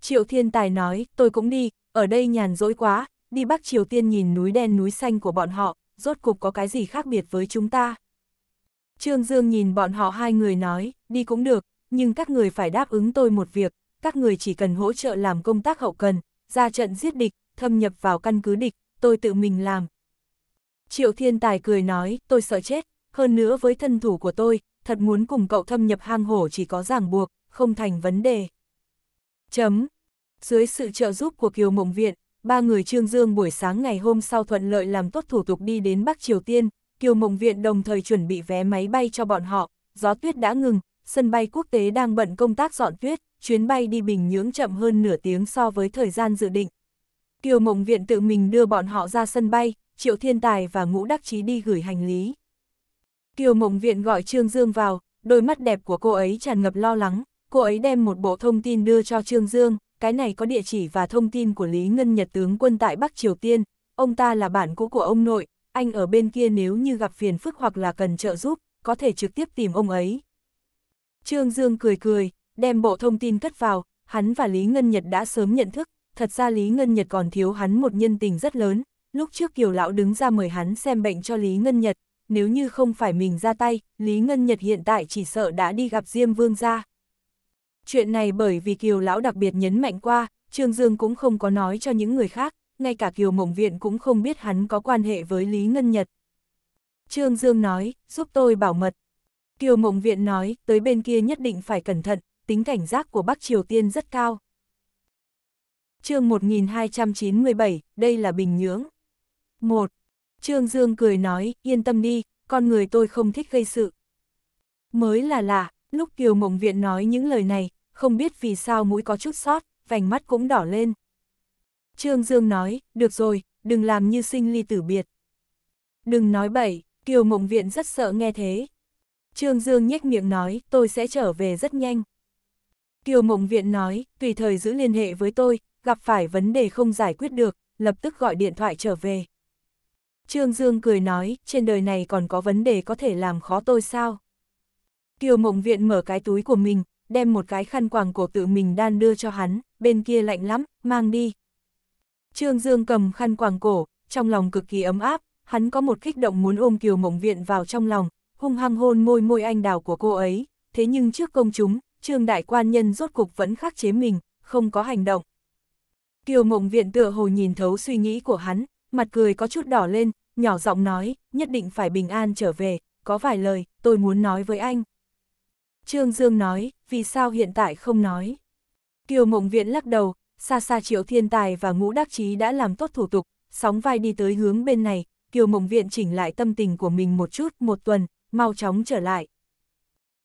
S1: Triệu Thiên Tài nói, tôi cũng đi, ở đây nhàn rỗi quá, đi Bắc Triều Tiên nhìn núi đen núi xanh của bọn họ, rốt cục có cái gì khác biệt với chúng ta. Trương Dương nhìn bọn họ hai người nói, đi cũng được, nhưng các người phải đáp ứng tôi một việc, các người chỉ cần hỗ trợ làm công tác hậu cần, ra trận giết địch, thâm nhập vào căn cứ địch, tôi tự mình làm. Triệu Thiên Tài cười nói, tôi sợ chết, hơn nữa với thân thủ của tôi, thật muốn cùng cậu thâm nhập hang hổ chỉ có ràng buộc, không thành vấn đề. Chấm. Dưới sự trợ giúp của Kiều Mộng Viện, ba người Trương Dương buổi sáng ngày hôm sau thuận lợi làm tốt thủ tục đi đến Bắc Triều Tiên, Kiều Mộng Viện đồng thời chuẩn bị vé máy bay cho bọn họ, gió tuyết đã ngừng, sân bay quốc tế đang bận công tác dọn tuyết, chuyến bay đi Bình Nhưỡng chậm hơn nửa tiếng so với thời gian dự định. Kiều Mộng Viện tự mình đưa bọn họ ra sân bay, Triệu Thiên Tài và Ngũ Đắc Chí đi gửi hành lý. Kiều Mộng Viện gọi Trương Dương vào, đôi mắt đẹp của cô ấy tràn ngập lo lắng, cô ấy đem một bộ thông tin đưa cho Trương Dương, cái này có địa chỉ và thông tin của Lý Ngân Nhật tướng quân tại Bắc Triều Tiên, ông ta là bạn cũ của ông nội, anh ở bên kia nếu như gặp phiền phức hoặc là cần trợ giúp, có thể trực tiếp tìm ông ấy. Trương Dương cười cười, đem bộ thông tin cất vào, hắn và Lý Ngân Nhật đã sớm nhận thức, thật ra Lý Ngân Nhật còn thiếu hắn một nhân tình rất lớn, lúc trước Kiều Lão đứng ra mời hắn xem bệnh cho Lý Ngân Nhật, nếu như không phải mình ra tay, Lý Ngân Nhật hiện tại chỉ sợ đã đi gặp Diêm Vương gia. Chuyện này bởi vì Kiều Lão đặc biệt nhấn mạnh qua, Trương Dương cũng không có nói cho những người khác, ngay cả Kiều Mộng Viện cũng không biết hắn có quan hệ với Lý Ngân Nhật. Trương Dương nói, giúp tôi bảo mật. Kiều Mộng Viện nói, tới bên kia nhất định phải cẩn thận, tính cảnh giác của Bắc Triều Tiên rất cao. chương 1297, đây là Bình Nhưỡng. 1. Trương Dương cười nói, yên tâm đi, con người tôi không thích gây sự. Mới là lạ, lúc Kiều Mộng Viện nói những lời này, không biết vì sao mũi có chút sót, vành mắt cũng đỏ lên. Trương Dương nói, được rồi, đừng làm như sinh ly tử biệt. Đừng nói bậy, Kiều Mộng Viện rất sợ nghe thế. Trương Dương nhếch miệng nói, tôi sẽ trở về rất nhanh. Kiều Mộng Viện nói, tùy thời giữ liên hệ với tôi, gặp phải vấn đề không giải quyết được, lập tức gọi điện thoại trở về. Trương Dương cười nói, trên đời này còn có vấn đề có thể làm khó tôi sao? Kiều Mộng Viện mở cái túi của mình, đem một cái khăn quàng cổ tự mình đan đưa cho hắn, bên kia lạnh lắm, mang đi. Trương Dương cầm khăn quàng cổ, trong lòng cực kỳ ấm áp, hắn có một kích động muốn ôm Kiều Mộng Viện vào trong lòng, hung hăng hôn môi môi anh đào của cô ấy, thế nhưng trước công chúng, Trương Đại Quan Nhân rốt cục vẫn khắc chế mình, không có hành động. Kiều Mộng Viện tựa hồ nhìn thấu suy nghĩ của hắn, mặt cười có chút đỏ lên, nhỏ giọng nói, nhất định phải bình an trở về, có vài lời, tôi muốn nói với anh. Trương Dương nói, vì sao hiện tại không nói? Kiều Mộng Viện lắc đầu, xa xa Triệu Thiên Tài và Ngũ Đắc Chí đã làm tốt thủ tục, sóng vai đi tới hướng bên này, Kiều Mộng Viện chỉnh lại tâm tình của mình một chút, một tuần, mau chóng trở lại.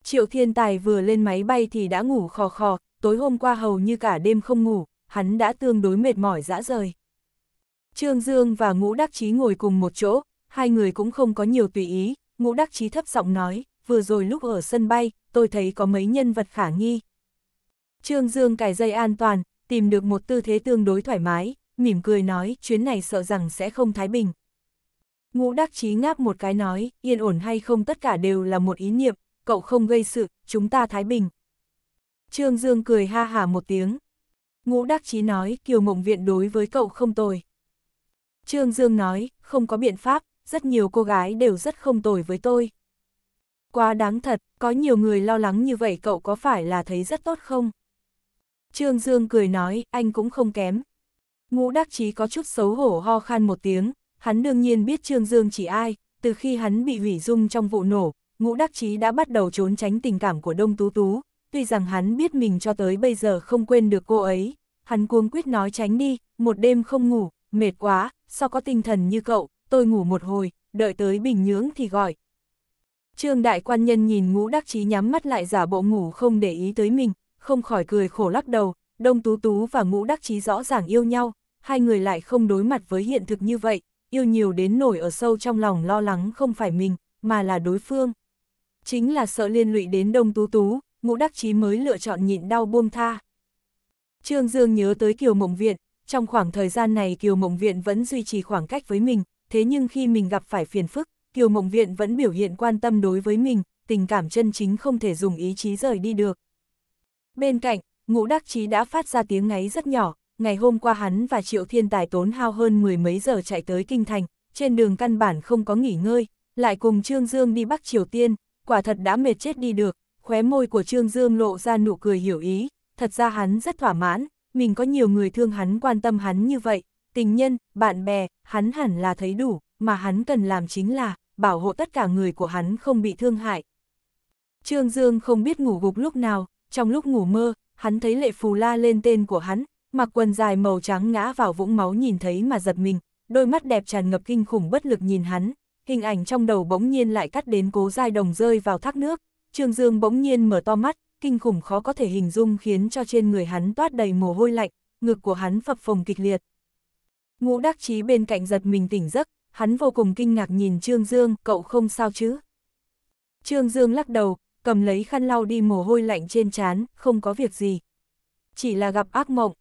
S1: Triệu Thiên Tài vừa lên máy bay thì đã ngủ khò khò, tối hôm qua hầu như cả đêm không ngủ, hắn đã tương đối mệt mỏi dã rời. Trương Dương và Ngũ Đắc Chí ngồi cùng một chỗ, hai người cũng không có nhiều tùy ý, Ngũ Đắc Chí thấp giọng nói, vừa rồi lúc ở sân bay, tôi thấy có mấy nhân vật khả nghi. Trương Dương cài dây an toàn, tìm được một tư thế tương đối thoải mái, mỉm cười nói, chuyến này sợ rằng sẽ không thái bình. Ngũ Đắc Chí ngáp một cái nói, yên ổn hay không tất cả đều là một ý niệm, cậu không gây sự, chúng ta thái bình. Trương Dương cười ha hả một tiếng. Ngũ Đắc Chí nói, Kiều Mộng Viện đối với cậu không tồi. Trương Dương nói, không có biện pháp, rất nhiều cô gái đều rất không tồi với tôi. Quá đáng thật, có nhiều người lo lắng như vậy cậu có phải là thấy rất tốt không? Trương Dương cười nói, anh cũng không kém. Ngũ đắc chí có chút xấu hổ ho khan một tiếng, hắn đương nhiên biết Trương Dương chỉ ai, từ khi hắn bị hủy dung trong vụ nổ, ngũ đắc chí đã bắt đầu trốn tránh tình cảm của Đông Tú Tú, tuy rằng hắn biết mình cho tới bây giờ không quên được cô ấy, hắn cuống quyết nói tránh đi, một đêm không ngủ, mệt quá, sao có tinh thần như cậu, tôi ngủ một hồi, đợi tới Bình Nhưỡng thì gọi. Trương đại quan nhân nhìn ngũ đắc chí nhắm mắt lại giả bộ ngủ không để ý tới mình, không khỏi cười khổ lắc đầu, đông tú tú và ngũ đắc chí rõ ràng yêu nhau, hai người lại không đối mặt với hiện thực như vậy, yêu nhiều đến nổi ở sâu trong lòng lo lắng không phải mình, mà là đối phương. Chính là sợ liên lụy đến đông tú tú, ngũ đắc chí mới lựa chọn nhịn đau buông tha. Trương Dương nhớ tới Kiều Mộng Viện, trong khoảng thời gian này Kiều Mộng Viện vẫn duy trì khoảng cách với mình, thế nhưng khi mình gặp phải phiền phức, Kiều Mộng Viện vẫn biểu hiện quan tâm đối với mình, tình cảm chân chính không thể dùng ý chí rời đi được. Bên cạnh, Ngũ Đắc Chí đã phát ra tiếng ngáy rất nhỏ, ngày hôm qua hắn và Triệu Thiên Tài tốn hao hơn mười mấy giờ chạy tới Kinh Thành, trên đường căn bản không có nghỉ ngơi, lại cùng Trương Dương đi Bắc Triều Tiên, quả thật đã mệt chết đi được, khóe môi của Trương Dương lộ ra nụ cười hiểu ý, thật ra hắn rất thỏa mãn, mình có nhiều người thương hắn quan tâm hắn như vậy, tình nhân, bạn bè, hắn hẳn là thấy đủ, mà hắn cần làm chính là bảo hộ tất cả người của hắn không bị thương hại. Trương Dương không biết ngủ gục lúc nào, trong lúc ngủ mơ, hắn thấy lệ phù la lên tên của hắn, mặc quần dài màu trắng ngã vào vũng máu nhìn thấy mà giật mình, đôi mắt đẹp tràn ngập kinh khủng bất lực nhìn hắn, hình ảnh trong đầu bỗng nhiên lại cắt đến cố dai đồng rơi vào thác nước, Trương Dương bỗng nhiên mở to mắt, kinh khủng khó có thể hình dung khiến cho trên người hắn toát đầy mồ hôi lạnh, ngực của hắn phập phồng kịch liệt. Ngũ đắc chí bên cạnh giật mình tỉnh giấc, hắn vô cùng kinh ngạc nhìn Trương Dương, cậu không sao chứ? Trương Dương lắc đầu, cầm lấy khăn lau đi mồ hôi lạnh trên trán, không có việc gì. Chỉ là gặp ác mộng.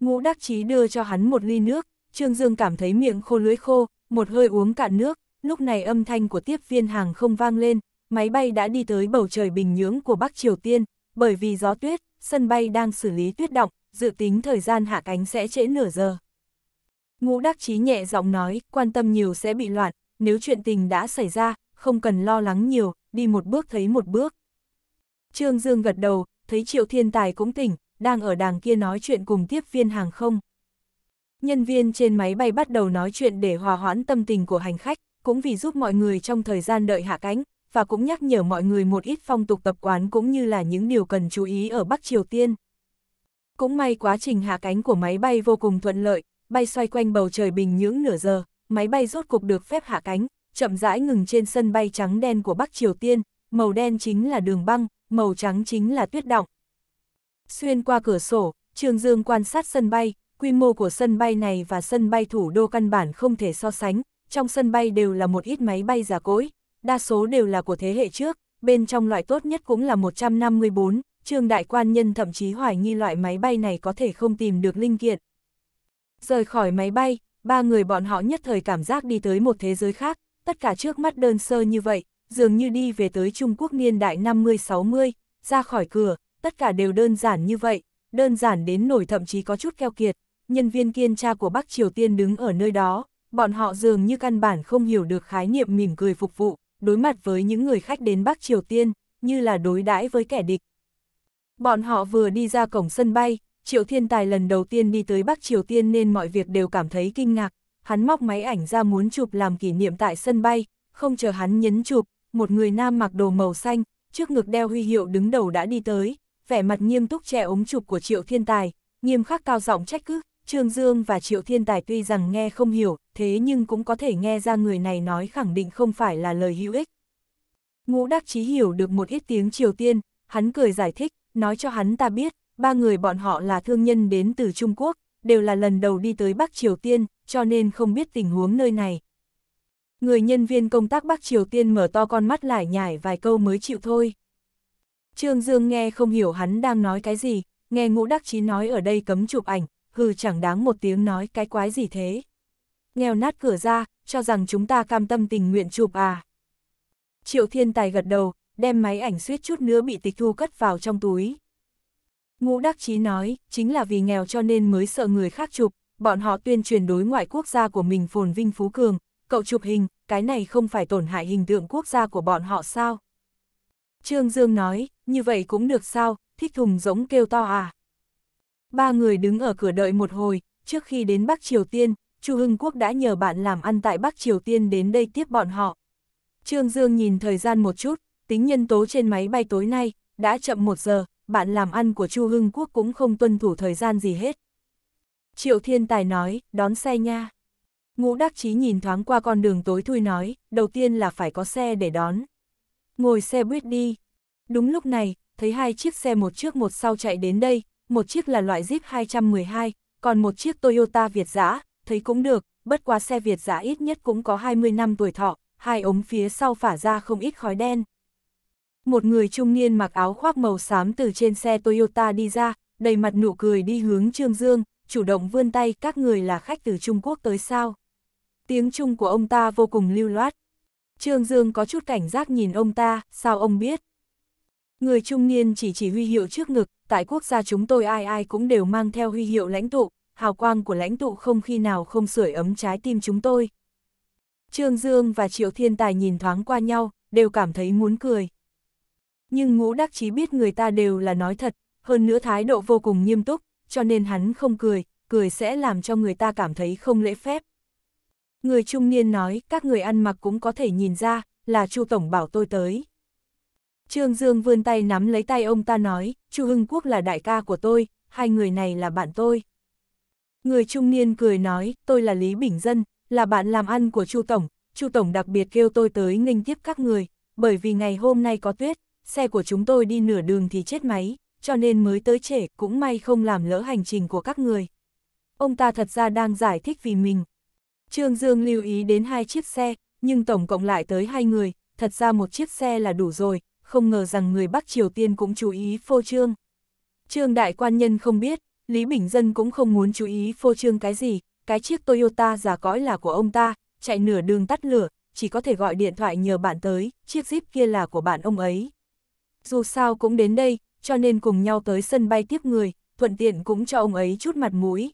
S1: Ngũ đắc chí đưa cho hắn một ly nước, Trương Dương cảm thấy miệng khô lưới khô, một hơi uống cạn nước, lúc này âm thanh của tiếp viên hàng không vang lên, máy bay đã đi tới bầu trời Bình Nhưỡng của Bắc Triều Tiên, bởi vì gió tuyết, sân bay đang xử lý tuyết động, dự tính thời gian hạ cánh sẽ trễ nửa giờ. Ngũ Đắc Chí nhẹ giọng nói, quan tâm nhiều sẽ bị loạn, nếu chuyện tình đã xảy ra, không cần lo lắng nhiều, đi một bước thấy một bước. Trương Dương gật đầu, thấy Triệu Thiên Tài cũng tỉnh, đang ở đàng kia nói chuyện cùng tiếp viên hàng không. Nhân viên trên máy bay bắt đầu nói chuyện để hòa hoãn tâm tình của hành khách, cũng vì giúp mọi người trong thời gian đợi hạ cánh, và cũng nhắc nhở mọi người một ít phong tục tập quán cũng như là những điều cần chú ý ở Bắc Triều Tiên. Cũng may quá trình hạ cánh của máy bay vô cùng thuận lợi, bay xoay quanh bầu trời Bình những nửa giờ, máy bay rốt cục được phép hạ cánh, chậm rãi ngừng trên sân bay trắng đen của Bắc Triều Tiên, màu đen chính là đường băng, màu trắng chính là tuyết động. Xuyên qua cửa sổ, Trương Dương quan sát sân bay, quy mô của sân bay này và sân bay thủ đô căn bản không thể so sánh, trong sân bay đều là một ít máy bay giả cỗi, đa số đều là của thế hệ trước, bên trong loại tốt nhất cũng là 154, Trương Đại Quan Nhân thậm chí hoài nghi loại máy bay này có thể không tìm được linh kiện. Rời khỏi máy bay, ba người bọn họ nhất thời cảm giác đi tới một thế giới khác, tất cả trước mắt đơn sơ như vậy, dường như đi về tới Trung Quốc niên đại 50-60, ra khỏi cửa, tất cả đều đơn giản như vậy, đơn giản đến nổi thậm chí có chút keo kiệt, nhân viên kiên tra của Bắc Triều Tiên đứng ở nơi đó, bọn họ dường như căn bản không hiểu được khái niệm mỉm cười phục vụ đối mặt với những người khách đến Bắc Triều Tiên, như là đối đãi với kẻ địch. Bọn họ vừa đi ra cổng sân bay, Triệu Thiên Tài lần đầu tiên đi tới Bắc Triều Tiên nên mọi việc đều cảm thấy kinh ngạc. Hắn móc máy ảnh ra muốn chụp làm kỷ niệm tại sân bay, không chờ hắn nhấn chụp, một người nam mặc đồ màu xanh, trước ngực đeo huy hiệu đứng đầu đã đi tới, vẻ mặt nghiêm túc che ống chụp của Triệu Thiên Tài, nghiêm khắc cao giọng trách cứ, Trương Dương và Triệu Thiên Tài tuy rằng nghe không hiểu, thế nhưng cũng có thể nghe ra người này nói khẳng định không phải là lời hữu ích. Ngũ Đắc Chí hiểu được một ít tiếng Triều Tiên, hắn cười giải thích, nói cho hắn ta biết, ba người bọn họ là thương nhân đến từ Trung Quốc, đều là lần đầu đi tới Bắc Triều Tiên, cho nên không biết tình huống nơi này. Người nhân viên công tác Bắc Triều Tiên mở to con mắt lại nhải vài câu mới chịu thôi. Trương Dương nghe không hiểu hắn đang nói cái gì, nghe Ngũ Đắc Chí nói ở đây cấm chụp ảnh, hừ chẳng đáng một tiếng nói cái quái gì thế. Nghèo nát cửa ra, cho rằng chúng ta cam tâm tình nguyện chụp à. Triệu thiên tài gật đầu, đem máy ảnh suýt chút nữa bị tịch thu cất vào trong túi. Ngũ Đắc Chí nói, chính là vì nghèo cho nên mới sợ người khác chụp, bọn họ tuyên truyền đối ngoại quốc gia của mình phồn vinh phú cường, cậu chụp hình, cái này không phải tổn hại hình tượng quốc gia của bọn họ sao? Trương Dương nói, như vậy cũng được sao, thích thùng giống kêu to à? Ba người đứng ở cửa đợi một hồi, trước khi đến Bắc Triều Tiên, Chu Hưng Quốc đã nhờ bạn làm ăn tại Bắc Triều Tiên đến đây tiếp bọn họ. Trương Dương nhìn thời gian một chút, tính nhân tố trên máy bay tối nay, đã chậm một giờ, bạn làm ăn của Chu Hưng Quốc cũng không tuân thủ thời gian gì hết. Triệu Thiên Tài nói, đón xe nha. Ngũ Đắc Chí nhìn thoáng qua con đường tối thui nói, đầu tiên là phải có xe để đón. Ngồi xe buýt đi. Đúng lúc này, thấy hai chiếc xe một trước một sau chạy đến đây, một chiếc là loại Jeep 212, còn một chiếc Toyota Việt giã, thấy cũng được, bất quá xe Việt giã ít nhất cũng có 20 năm tuổi thọ, hai ống phía sau phả ra không ít khói đen. Một người trung niên mặc áo khoác màu xám từ trên xe Toyota đi ra, đầy mặt nụ cười đi hướng Trương Dương, chủ động vươn tay các người là khách từ Trung Quốc tới sao. Tiếng Trung của ông ta vô cùng lưu loát. Trương Dương có chút cảnh giác nhìn ông ta, sao ông biết? Người trung niên chỉ chỉ huy hiệu trước ngực, tại quốc gia chúng tôi ai ai cũng đều mang theo huy hiệu lãnh tụ, hào quang của lãnh tụ không khi nào không sưởi ấm trái tim chúng tôi. Trương Dương và Triệu Thiên Tài nhìn thoáng qua nhau, đều cảm thấy muốn cười. Nhưng ngũ đắc chí biết người ta đều là nói thật, hơn nữa thái độ vô cùng nghiêm túc, cho nên hắn không cười, cười sẽ làm cho người ta cảm thấy không lễ phép. Người trung niên nói, các người ăn mặc cũng có thể nhìn ra, là Chu Tổng bảo tôi tới. Trương Dương vươn tay nắm lấy tay ông ta nói, Chu Hưng Quốc là đại ca của tôi, hai người này là bạn tôi. Người trung niên cười nói, tôi là Lý Bình Dân, là bạn làm ăn của Chu Tổng, Chu Tổng đặc biệt kêu tôi tới nghênh tiếp các người, bởi vì ngày hôm nay có tuyết, xe của chúng tôi đi nửa đường thì chết máy, cho nên mới tới trễ, cũng may không làm lỡ hành trình của các người. Ông ta thật ra đang giải thích vì mình. Trương Dương lưu ý đến hai chiếc xe, nhưng tổng cộng lại tới hai người, thật ra một chiếc xe là đủ rồi, không ngờ rằng người Bắc Triều Tiên cũng chú ý phô trương. Trương đại quan nhân không biết, Lý Bình Dân cũng không muốn chú ý phô trương cái gì, cái chiếc Toyota giả cõi là của ông ta, chạy nửa đường tắt lửa, chỉ có thể gọi điện thoại nhờ bạn tới, chiếc Jeep kia là của bạn ông ấy. Dù sao cũng đến đây, cho nên cùng nhau tới sân bay tiếp người, thuận tiện cũng cho ông ấy chút mặt mũi.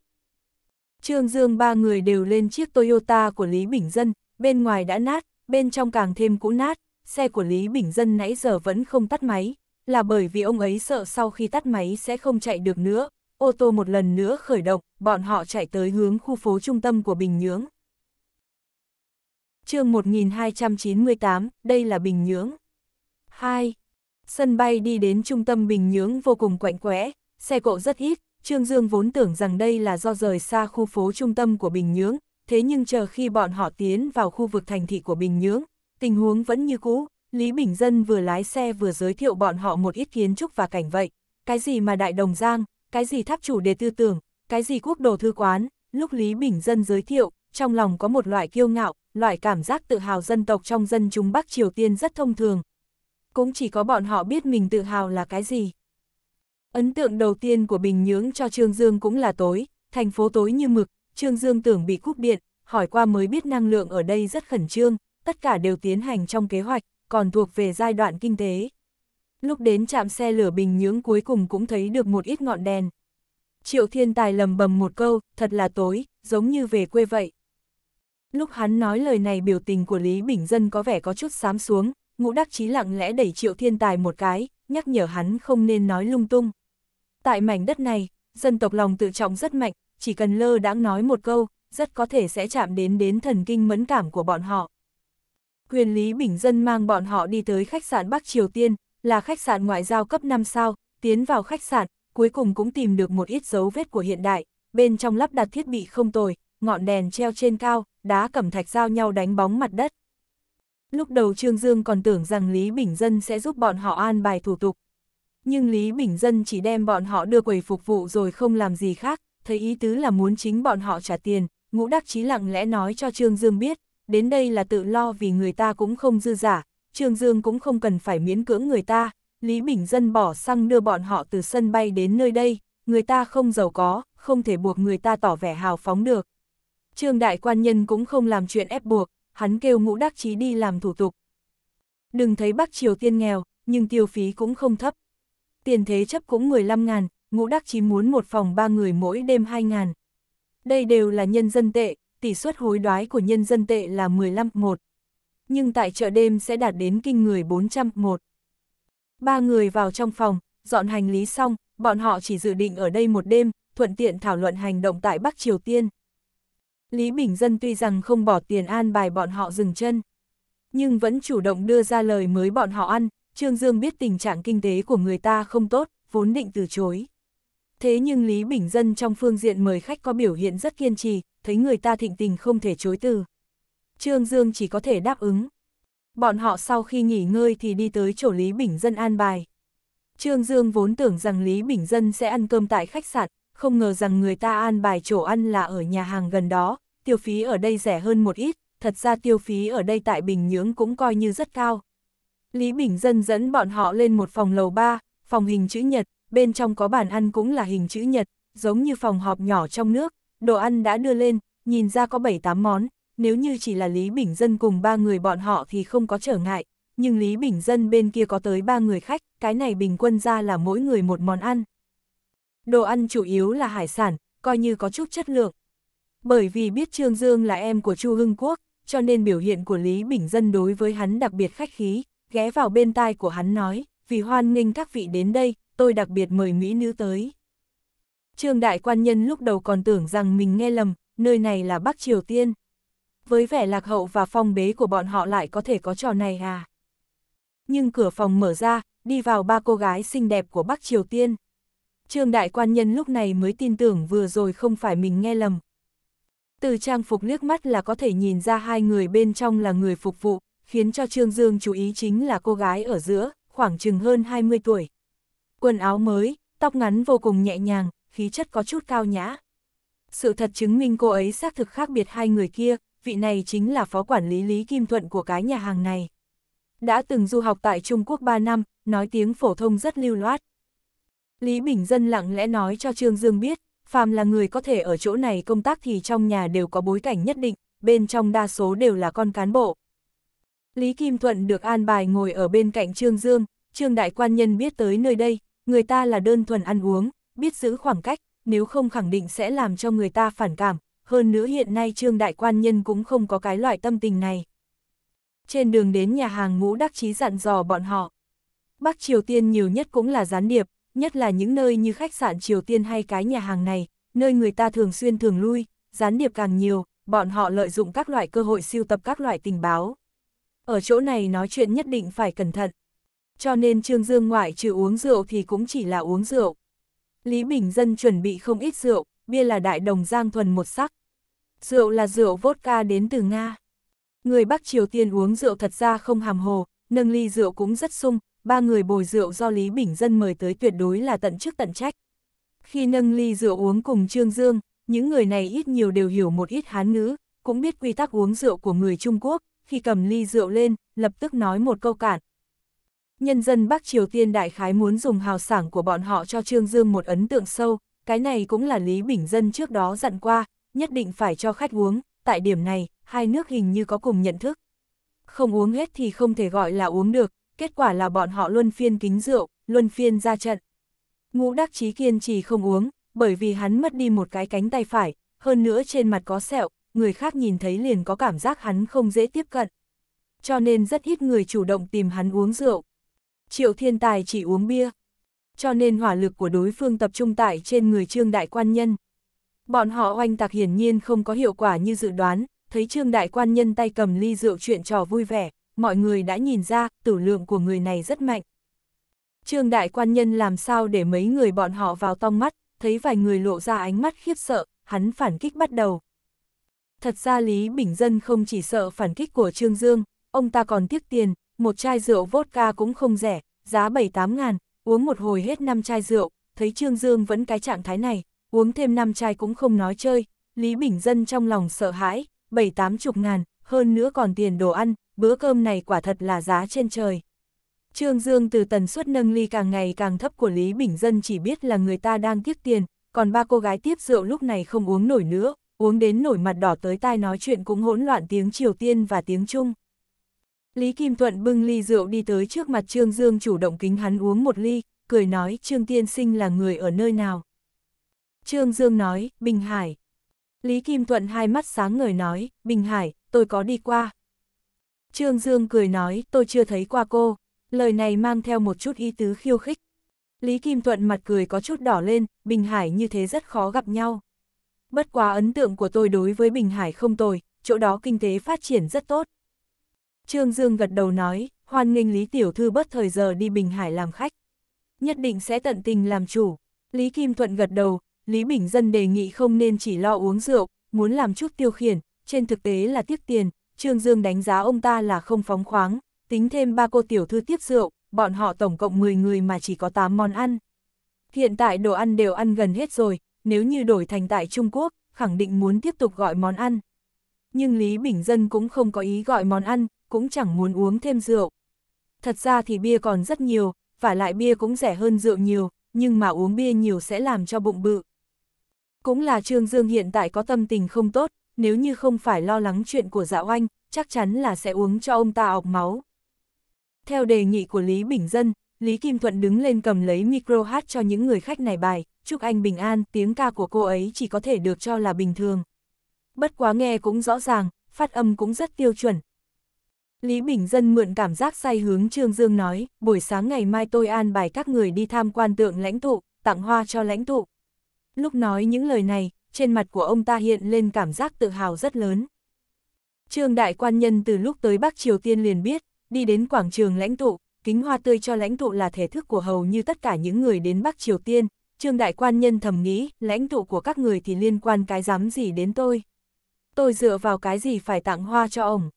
S1: Trương Dương ba người đều lên chiếc Toyota của Lý Bình Dân, bên ngoài đã nát, bên trong càng thêm cũ nát, xe của Lý Bình Dân nãy giờ vẫn không tắt máy, là bởi vì ông ấy sợ sau khi tắt máy sẽ không chạy được nữa. Ô tô một lần nữa khởi động, bọn họ chạy tới hướng khu phố trung tâm của Bình Nhưỡng. chương 1298, đây là Bình Nhưỡng. 2. Sân bay đi đến trung tâm Bình Nhưỡng vô cùng quạnh quẽ, xe cộ rất ít, Trương Dương vốn tưởng rằng đây là do rời xa khu phố trung tâm của Bình Nhưỡng, thế nhưng chờ khi bọn họ tiến vào khu vực thành thị của Bình Nhưỡng, Tình huống vẫn như cũ, Lý Bình Dân vừa lái xe vừa giới thiệu bọn họ một ít kiến trúc và cảnh vậy. Cái gì mà Đại Đồng Giang, cái gì tháp chủ đề tư tưởng, cái gì quốc đồ thư quán, lúc Lý Bình Dân giới thiệu, trong lòng có một loại kiêu ngạo, loại cảm giác tự hào dân tộc trong dân chúng Bắc Triều Tiên rất thông thường. Cũng chỉ có bọn họ biết mình tự hào là cái gì. Ấn tượng đầu tiên của Bình Nhưỡng cho Trương Dương cũng là tối, thành phố tối như mực, Trương Dương tưởng bị cúp điện, hỏi qua mới biết năng lượng ở đây rất khẩn trương, tất cả đều tiến hành trong kế hoạch, còn thuộc về giai đoạn kinh tế. Lúc đến trạm xe lửa Bình Nhưỡng cuối cùng cũng thấy được một ít ngọn đèn. Triệu Thiên Tài lầm bầm một câu, thật là tối, giống như về quê vậy. Lúc hắn nói lời này biểu tình của Lý Bình Dân có vẻ có chút xám xuống, ngũ đắc chí lặng lẽ đẩy Triệu Thiên Tài một cái, nhắc nhở hắn không nên nói lung tung. Tại mảnh đất này, dân tộc lòng tự trọng rất mạnh, chỉ cần lơ đãng nói một câu, rất có thể sẽ chạm đến đến thần kinh mẫn cảm của bọn họ. Quyền Lý Bình Dân mang bọn họ đi tới khách sạn Bắc Triều Tiên, là khách sạn ngoại giao cấp 5 sao, tiến vào khách sạn, cuối cùng cũng tìm được một ít dấu vết của hiện đại, bên trong lắp đặt thiết bị không tồi, ngọn đèn treo trên cao, đá cẩm thạch giao nhau đánh bóng mặt đất. Lúc đầu Trương Dương còn tưởng rằng Lý Bình Dân sẽ giúp bọn họ an bài thủ tục. Nhưng Lý Bình Dân chỉ đem bọn họ đưa quầy phục vụ rồi không làm gì khác, thấy ý tứ là muốn chính bọn họ trả tiền, ngũ đắc chí lặng lẽ nói cho Trương Dương biết, đến đây là tự lo vì người ta cũng không dư giả, Trương Dương cũng không cần phải miễn cưỡng người ta, Lý Bình Dân bỏ xăng đưa bọn họ từ sân bay đến nơi đây, người ta không giàu có, không thể buộc người ta tỏ vẻ hào phóng được. Trương Đại Quan Nhân cũng không làm chuyện ép buộc, hắn kêu ngũ đắc chí đi làm thủ tục. Đừng thấy Bắc Triều Tiên nghèo, nhưng tiêu phí cũng không thấp. Tiền thế chấp cũng 15 ngàn, ngũ đắc chí muốn một phòng ba người mỗi đêm 2 ngàn. Đây đều là nhân dân tệ, tỷ suất hối đoái của nhân dân tệ là 15-1. Nhưng tại chợ đêm sẽ đạt đến kinh người 400-1. Ba người vào trong phòng, dọn hành lý xong, bọn họ chỉ dự định ở đây một đêm, thuận tiện thảo luận hành động tại Bắc Triều Tiên. Lý Bình Dân tuy rằng không bỏ tiền an bài bọn họ dừng chân, nhưng vẫn chủ động đưa ra lời mới bọn họ ăn, Trương Dương biết tình trạng kinh tế của người ta không tốt, vốn định từ chối. Thế nhưng Lý Bình Dân trong phương diện mời khách có biểu hiện rất kiên trì, thấy người ta thịnh tình không thể chối từ. Trương Dương chỉ có thể đáp ứng. Bọn họ sau khi nghỉ ngơi thì đi tới chỗ Lý Bình Dân an bài. Trương Dương vốn tưởng rằng Lý Bình Dân sẽ ăn cơm tại khách sạn, không ngờ rằng người ta an bài chỗ ăn là ở nhà hàng gần đó, tiêu phí ở đây rẻ hơn một ít, thật ra tiêu phí ở đây tại Bình Nhưỡng cũng coi như rất cao. Lý Bình Dân dẫn bọn họ lên một phòng lầu ba, phòng hình chữ nhật, bên trong có bàn ăn cũng là hình chữ nhật, giống như phòng họp nhỏ trong nước, đồ ăn đã đưa lên, nhìn ra có 7-8 món, nếu như chỉ là Lý Bình Dân cùng ba người bọn họ thì không có trở ngại, nhưng Lý Bình Dân bên kia có tới ba người khách, cái này bình quân ra là mỗi người một món ăn. Đồ ăn chủ yếu là hải sản, coi như có chút chất lượng. Bởi vì biết Trương Dương là em của Chu Hưng Quốc, cho nên biểu hiện của Lý Bình Dân đối với hắn đặc biệt khách khí, ghé vào bên tai của hắn nói, vì hoan nghênh các vị đến đây, tôi đặc biệt mời Mỹ nữ tới. Trương Đại Quan Nhân lúc đầu còn tưởng rằng mình nghe lầm, nơi này là Bắc Triều Tiên. Với vẻ lạc hậu và phong bế của bọn họ lại có thể có trò này à? Nhưng cửa phòng mở ra, đi vào ba cô gái xinh đẹp của Bắc Triều Tiên. Trương Đại Quan Nhân lúc này mới tin tưởng vừa rồi không phải mình nghe lầm. Từ trang phục liếc mắt là có thể nhìn ra hai người bên trong là người phục vụ, khiến cho Trương Dương chú ý chính là cô gái ở giữa, khoảng chừng hơn 20 tuổi. Quần áo mới, tóc ngắn vô cùng nhẹ nhàng, khí chất có chút cao nhã. Sự thật chứng minh cô ấy xác thực khác biệt hai người kia, vị này chính là phó quản lý Lý Kim Thuận của cái nhà hàng này. Đã từng du học tại Trung Quốc 3 năm, nói tiếng phổ thông rất lưu loát. Lý Bình Dân lặng lẽ nói cho Trương Dương biết, phàm là người có thể ở chỗ này công tác thì trong nhà đều có bối cảnh nhất định, bên trong đa số đều là con cán bộ. Lý Kim Thuận được an bài ngồi ở bên cạnh Trương Dương, Trương Đại Quan Nhân biết tới nơi đây, người ta là đơn thuần ăn uống, biết giữ khoảng cách, nếu không khẳng định sẽ làm cho người ta phản cảm, hơn nữa hiện nay trương đại quan nhân cũng không có cái loại tâm tình này. Trên đường đến nhà hàng ngũ đắc chí dặn dò bọn họ. Bắc Triều Tiên nhiều nhất cũng là gián điệp, nhất là những nơi như khách sạn Triều Tiên hay cái nhà hàng này, nơi người ta thường xuyên thường lui, gián điệp càng nhiều, bọn họ lợi dụng các loại cơ hội siêu tập các loại tình báo. Ở chỗ này nói chuyện nhất định phải cẩn thận. Cho nên Trương Dương ngoại trừ uống rượu thì cũng chỉ là uống rượu. Lý Bình Dân chuẩn bị không ít rượu, bia là đại đồng giang thuần một sắc. Rượu là rượu vodka đến từ Nga. Người Bắc Triều Tiên uống rượu thật ra không hàm hồ, nâng ly rượu cũng rất sung, ba người bồi rượu do Lý Bình Dân mời tới tuyệt đối là tận chức tận trách. Khi nâng ly rượu uống cùng Trương Dương, những người này ít nhiều đều hiểu một ít hán ngữ, cũng biết quy tắc uống rượu của người Trung Quốc, khi cầm ly rượu lên, lập tức nói một câu cản, Nhân dân Bắc Triều Tiên đại khái muốn dùng hào sảng của bọn họ cho Trương Dương một ấn tượng sâu, cái này cũng là Lý Bình Dân trước đó dặn qua, nhất định phải cho khách uống, tại điểm này, hai nước hình như có cùng nhận thức. Không uống hết thì không thể gọi là uống được, kết quả là bọn họ luân phiên kính rượu, luân phiên ra trận. Ngũ Đắc Chí kiên trì không uống, bởi vì hắn mất đi một cái cánh tay phải, hơn nữa trên mặt có sẹo, người khác nhìn thấy liền có cảm giác hắn không dễ tiếp cận. Cho nên rất ít người chủ động tìm hắn uống rượu, Triệu thiên tài chỉ uống bia. Cho nên hỏa lực của đối phương tập trung tại trên người Trương Đại Quan Nhân. Bọn họ oanh tạc hiển nhiên không có hiệu quả như dự đoán, thấy Trương Đại Quan Nhân tay cầm ly rượu chuyện trò vui vẻ, mọi người đã nhìn ra tử lượng của người này rất mạnh. Trương Đại Quan Nhân làm sao để mấy người bọn họ vào tong mắt, thấy vài người lộ ra ánh mắt khiếp sợ, hắn phản kích bắt đầu. Thật ra Lý Bình Dân không chỉ sợ phản kích của Trương Dương, ông ta còn tiếc tiền, một chai rượu vodka cũng không rẻ, giá 7-8 ngàn, uống một hồi hết 5 chai rượu, thấy Trương Dương vẫn cái trạng thái này, uống thêm 5 chai cũng không nói chơi, Lý Bình Dân trong lòng sợ hãi, 7-8 chục ngàn, hơn nữa còn tiền đồ ăn, bữa cơm này quả thật là giá trên trời. Trương Dương từ tần suất nâng ly càng ngày càng thấp của Lý Bình Dân chỉ biết là người ta đang tiếc tiền, còn ba cô gái tiếp rượu lúc này không uống nổi nữa, uống đến nổi mặt đỏ tới tai nói chuyện cũng hỗn loạn tiếng Triều Tiên và tiếng Trung. Lý Kim Thuận bưng ly rượu đi tới trước mặt Trương Dương chủ động kính hắn uống một ly, cười nói Trương Tiên Sinh là người ở nơi nào. Trương Dương nói, Bình Hải. Lý Kim Thuận hai mắt sáng ngời nói, Bình Hải, tôi có đi qua. Trương Dương cười nói, tôi chưa thấy qua cô. Lời này mang theo một chút ý tứ khiêu khích. Lý Kim Thuận mặt cười có chút đỏ lên, Bình Hải như thế rất khó gặp nhau. Bất quá ấn tượng của tôi đối với Bình Hải không tồi, chỗ đó kinh tế phát triển rất tốt. Trương Dương gật đầu nói, hoan nghênh Lý Tiểu Thư bất thời giờ đi Bình Hải làm khách. Nhất định sẽ tận tình làm chủ. Lý Kim Thuận gật đầu, Lý Bình Dân đề nghị không nên chỉ lo uống rượu, muốn làm chút tiêu khiển, trên thực tế là tiếc tiền, Trương Dương đánh giá ông ta là không phóng khoáng, tính thêm ba cô tiểu thư tiếp rượu, bọn họ tổng cộng 10 người mà chỉ có 8 món ăn. Hiện tại đồ ăn đều ăn gần hết rồi, nếu như đổi thành tại Trung Quốc, khẳng định muốn tiếp tục gọi món ăn. Nhưng Lý Bình Dân cũng không có ý gọi món ăn, cũng chẳng muốn uống thêm rượu. Thật ra thì bia còn rất nhiều, và lại bia cũng rẻ hơn rượu nhiều, nhưng mà uống bia nhiều sẽ làm cho bụng bự. Cũng là Trương Dương hiện tại có tâm tình không tốt, nếu như không phải lo lắng chuyện của dạo anh, chắc chắn là sẽ uống cho ông ta ọc máu. Theo đề nghị của Lý Bình Dân, Lý Kim Thuận đứng lên cầm lấy micro hát cho những người khách này bài, chúc anh bình an, tiếng ca của cô ấy chỉ có thể được cho là bình thường. Bất quá nghe cũng rõ ràng, phát âm cũng rất tiêu chuẩn, Lý Bình Dân mượn cảm giác say hướng Trương Dương nói, buổi sáng ngày mai tôi an bài các người đi tham quan tượng lãnh tụ, tặng hoa cho lãnh tụ. Lúc nói những lời này, trên mặt của ông ta hiện lên cảm giác tự hào rất lớn. Trương Đại Quan Nhân từ lúc tới Bắc Triều Tiên liền biết, đi đến quảng trường lãnh tụ, kính hoa tươi cho lãnh tụ là thể thức của hầu như tất cả những người đến Bắc Triều Tiên. Trương Đại Quan Nhân thầm nghĩ, lãnh tụ của các người thì liên quan cái dám gì đến tôi. Tôi dựa vào cái gì phải tặng hoa cho ông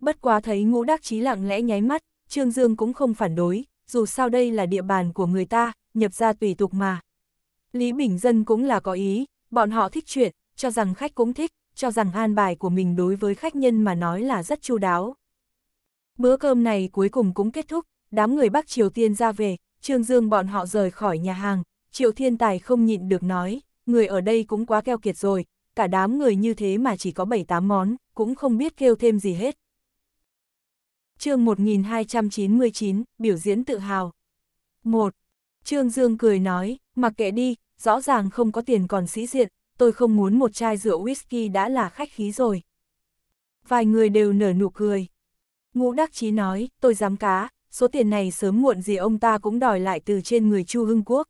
S1: bất quá thấy ngũ đắc chí lặng lẽ nháy mắt, Trương Dương cũng không phản đối, dù sao đây là địa bàn của người ta, nhập ra tùy tục mà. Lý Bình Dân cũng là có ý, bọn họ thích chuyện, cho rằng khách cũng thích, cho rằng an bài của mình đối với khách nhân mà nói là rất chu đáo. Bữa cơm này cuối cùng cũng kết thúc, đám người Bắc Triều Tiên ra về, Trương Dương bọn họ rời khỏi nhà hàng, Triệu Thiên Tài không nhịn được nói, người ở đây cũng quá keo kiệt rồi, cả đám người như thế mà chỉ có 7-8 món, cũng không biết kêu thêm gì hết chương 1299, biểu diễn tự hào. 1. Trương Dương cười nói, mặc kệ đi, rõ ràng không có tiền còn sĩ diện, tôi không muốn một chai rượu whisky đã là khách khí rồi. Vài người đều nở nụ cười. Ngũ Đắc Chí nói, tôi dám cá, số tiền này sớm muộn gì ông ta cũng đòi lại từ trên người Chu Hưng Quốc.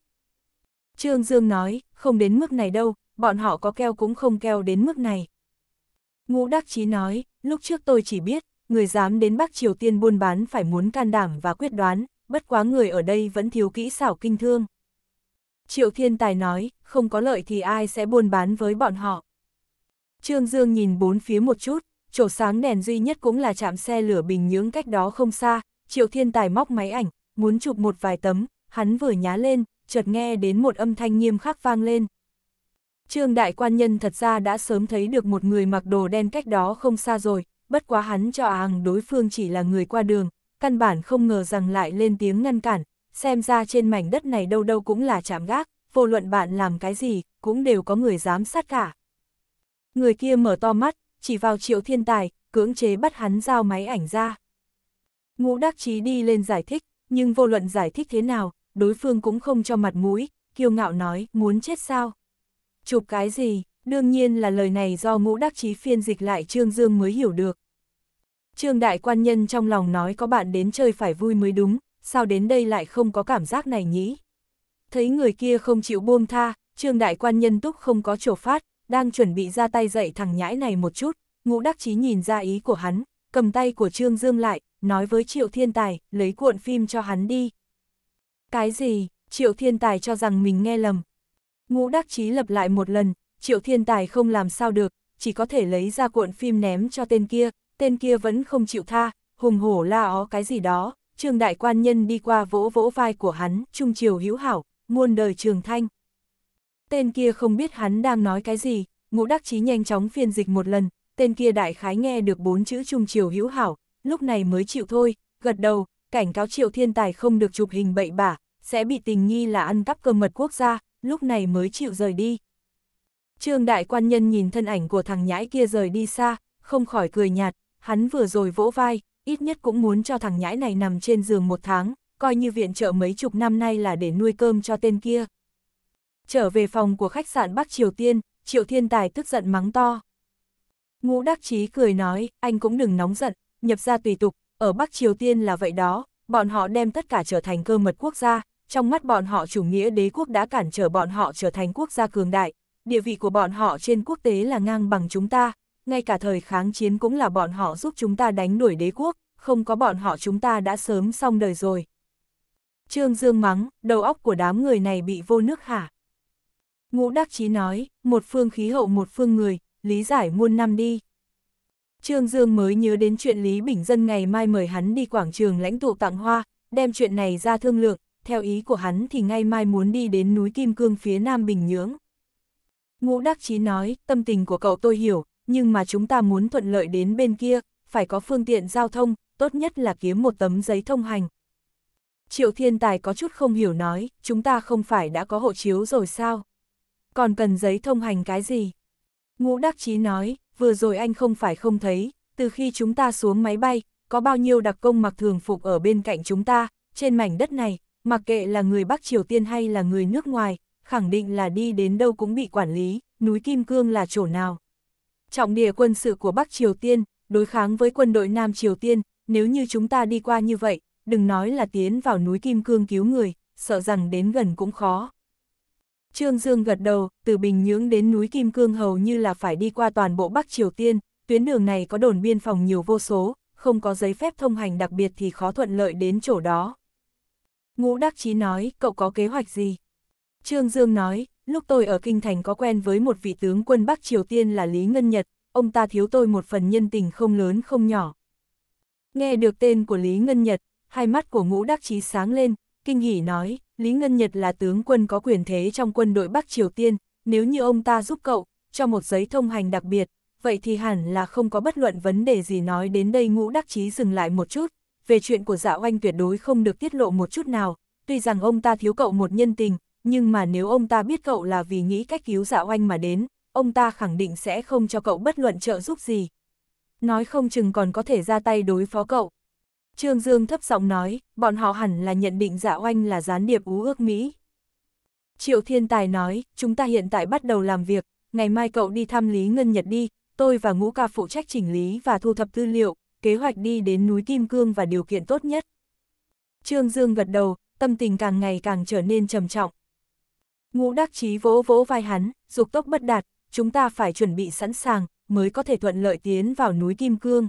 S1: Trương Dương nói, không đến mức này đâu, bọn họ có keo cũng không keo đến mức này. Ngũ Đắc Chí nói, lúc trước tôi chỉ biết, người dám đến Bắc Triều Tiên buôn bán phải muốn can đảm và quyết đoán, bất quá người ở đây vẫn thiếu kỹ xảo kinh thương. Triệu Thiên Tài nói, không có lợi thì ai sẽ buôn bán với bọn họ. Trương Dương nhìn bốn phía một chút, chỗ sáng đèn duy nhất cũng là chạm xe lửa bình nhưỡng cách đó không xa, Triệu Thiên Tài móc máy ảnh, muốn chụp một vài tấm, hắn vừa nhá lên, chợt nghe đến một âm thanh nghiêm khắc vang lên. Trương Đại Quan Nhân thật ra đã sớm thấy được một người mặc đồ đen cách đó không xa rồi, bất quá hắn cho àng đối phương chỉ là người qua đường, căn bản không ngờ rằng lại lên tiếng ngăn cản, xem ra trên mảnh đất này đâu đâu cũng là chạm gác, vô luận bạn làm cái gì, cũng đều có người giám sát cả. Người kia mở to mắt, chỉ vào triệu thiên tài, cưỡng chế bắt hắn giao máy ảnh ra. Ngũ đắc chí đi lên giải thích, nhưng vô luận giải thích thế nào, đối phương cũng không cho mặt mũi, kiêu ngạo nói, muốn chết sao? Chụp cái gì? Đương nhiên là lời này do ngũ đắc chí phiên dịch lại Trương Dương mới hiểu được. Trương đại quan nhân trong lòng nói có bạn đến chơi phải vui mới đúng, sao đến đây lại không có cảm giác này nhỉ? Thấy người kia không chịu buông tha, trương đại quan nhân túc không có trổ phát, đang chuẩn bị ra tay dậy thằng nhãi này một chút, ngũ đắc chí nhìn ra ý của hắn, cầm tay của trương dương lại, nói với triệu thiên tài, lấy cuộn phim cho hắn đi. Cái gì, triệu thiên tài cho rằng mình nghe lầm. Ngũ đắc chí lập lại một lần, Triệu Thiên Tài không làm sao được, chỉ có thể lấy ra cuộn phim ném cho tên kia, tên kia vẫn không chịu tha, hùng hổ la ó cái gì đó, Trương đại quan nhân đi qua vỗ vỗ vai của hắn, trung triều hữu hảo, muôn đời trường thanh. Tên kia không biết hắn đang nói cái gì, ngũ đắc chí nhanh chóng phiên dịch một lần, tên kia đại khái nghe được bốn chữ trung triều hữu hảo, lúc này mới chịu thôi, gật đầu, cảnh cáo triệu thiên tài không được chụp hình bậy bạ, sẽ bị tình nghi là ăn cắp cơ mật quốc gia, lúc này mới chịu rời đi. Trương đại quan nhân nhìn thân ảnh của thằng nhãi kia rời đi xa, không khỏi cười nhạt, hắn vừa rồi vỗ vai, ít nhất cũng muốn cho thằng nhãi này nằm trên giường một tháng, coi như viện trợ mấy chục năm nay là để nuôi cơm cho tên kia. Trở về phòng của khách sạn Bắc Triều Tiên, Triệu Thiên Tài tức giận mắng to. Ngũ Đắc Chí cười nói, anh cũng đừng nóng giận, nhập ra tùy tục, ở Bắc Triều Tiên là vậy đó, bọn họ đem tất cả trở thành cơ mật quốc gia, trong mắt bọn họ chủ nghĩa đế quốc đã cản trở bọn họ trở thành quốc gia cường đại, địa vị của bọn họ trên quốc tế là ngang bằng chúng ta, ngay cả thời kháng chiến cũng là bọn họ giúp chúng ta đánh đuổi đế quốc, không có bọn họ chúng ta đã sớm xong đời rồi. Trương Dương mắng, đầu óc của đám người này bị vô nước hả? Ngũ Đắc Chí nói, một phương khí hậu một phương người, lý giải muôn năm đi. Trương Dương mới nhớ đến chuyện Lý Bình Dân ngày mai mời hắn đi quảng trường lãnh tụ tặng hoa, đem chuyện này ra thương lượng, theo ý của hắn thì ngay mai muốn đi đến núi Kim Cương phía Nam Bình Nhưỡng. Ngũ Đắc Chí nói, tâm tình của cậu tôi hiểu, nhưng mà chúng ta muốn thuận lợi đến bên kia, phải có phương tiện giao thông, tốt nhất là kiếm một tấm giấy thông hành. Triệu Thiên Tài có chút không hiểu nói, chúng ta không phải đã có hộ chiếu rồi sao? Còn cần giấy thông hành cái gì? Ngũ Đắc Chí nói, vừa rồi anh không phải không thấy, từ khi chúng ta xuống máy bay, có bao nhiêu đặc công mặc thường phục ở bên cạnh chúng ta, trên mảnh đất này, mặc kệ là người Bắc Triều Tiên hay là người nước ngoài, khẳng định là đi đến đâu cũng bị quản lý, núi Kim Cương là chỗ nào. Trọng địa quân sự của Bắc Triều Tiên, đối kháng với quân đội Nam Triều Tiên, nếu như chúng ta đi qua như vậy, đừng nói là tiến vào núi Kim Cương cứu người, sợ rằng đến gần cũng khó. Trương Dương gật đầu, từ Bình Nhưỡng đến núi Kim Cương hầu như là phải đi qua toàn bộ Bắc Triều Tiên, tuyến đường này có đồn biên phòng nhiều vô số, không có giấy phép thông hành đặc biệt thì khó thuận lợi đến chỗ đó. Ngũ Đắc Chí nói, cậu có kế hoạch gì? Trương Dương nói, lúc tôi ở Kinh Thành có quen với một vị tướng quân Bắc Triều Tiên là Lý Ngân Nhật, ông ta thiếu tôi một phần nhân tình không lớn không nhỏ. Nghe được tên của Lý Ngân Nhật, hai mắt của ngũ đắc chí sáng lên, kinh hỉ nói, Lý Ngân Nhật là tướng quân có quyền thế trong quân đội Bắc Triều Tiên, nếu như ông ta giúp cậu, cho một giấy thông hành đặc biệt, vậy thì hẳn là không có bất luận vấn đề gì nói đến đây ngũ đắc chí dừng lại một chút, về chuyện của dạ oanh tuyệt đối không được tiết lộ một chút nào, tuy rằng ông ta thiếu cậu một nhân tình, nhưng mà nếu ông ta biết cậu là vì nghĩ cách cứu dạ oanh mà đến, ông ta khẳng định sẽ không cho cậu bất luận trợ giúp gì. Nói không chừng còn có thể ra tay đối phó cậu. Trương Dương thấp giọng nói, bọn họ hẳn là nhận định dạ oanh là gián điệp ú ước Mỹ. Triệu Thiên Tài nói, chúng ta hiện tại bắt đầu làm việc, ngày mai cậu đi thăm Lý Ngân Nhật đi, tôi và ngũ ca phụ trách chỉnh lý và thu thập tư liệu, kế hoạch đi đến núi Kim Cương và điều kiện tốt nhất. Trương Dương gật đầu, tâm tình càng ngày càng trở nên trầm trọng. Ngũ đắc chí vỗ vỗ vai hắn, dục tốc bất đạt, chúng ta phải chuẩn bị sẵn sàng, mới có thể thuận lợi tiến vào núi Kim Cương.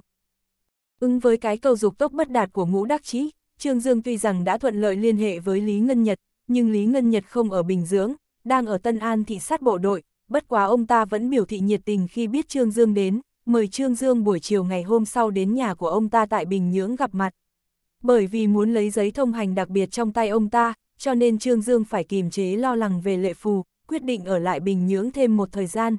S1: Ứng với cái câu dục tốc bất đạt của ngũ đắc chí, Trương Dương tuy rằng đã thuận lợi liên hệ với Lý Ngân Nhật, nhưng Lý Ngân Nhật không ở Bình Dưỡng, đang ở Tân An thị sát bộ đội, bất quá ông ta vẫn biểu thị nhiệt tình khi biết Trương Dương đến, mời Trương Dương buổi chiều ngày hôm sau đến nhà của ông ta tại Bình Nhưỡng gặp mặt. Bởi vì muốn lấy giấy thông hành đặc biệt trong tay ông ta, cho nên Trương Dương phải kìm chế lo lắng về lệ phù, quyết định ở lại Bình Nhưỡng thêm một thời gian.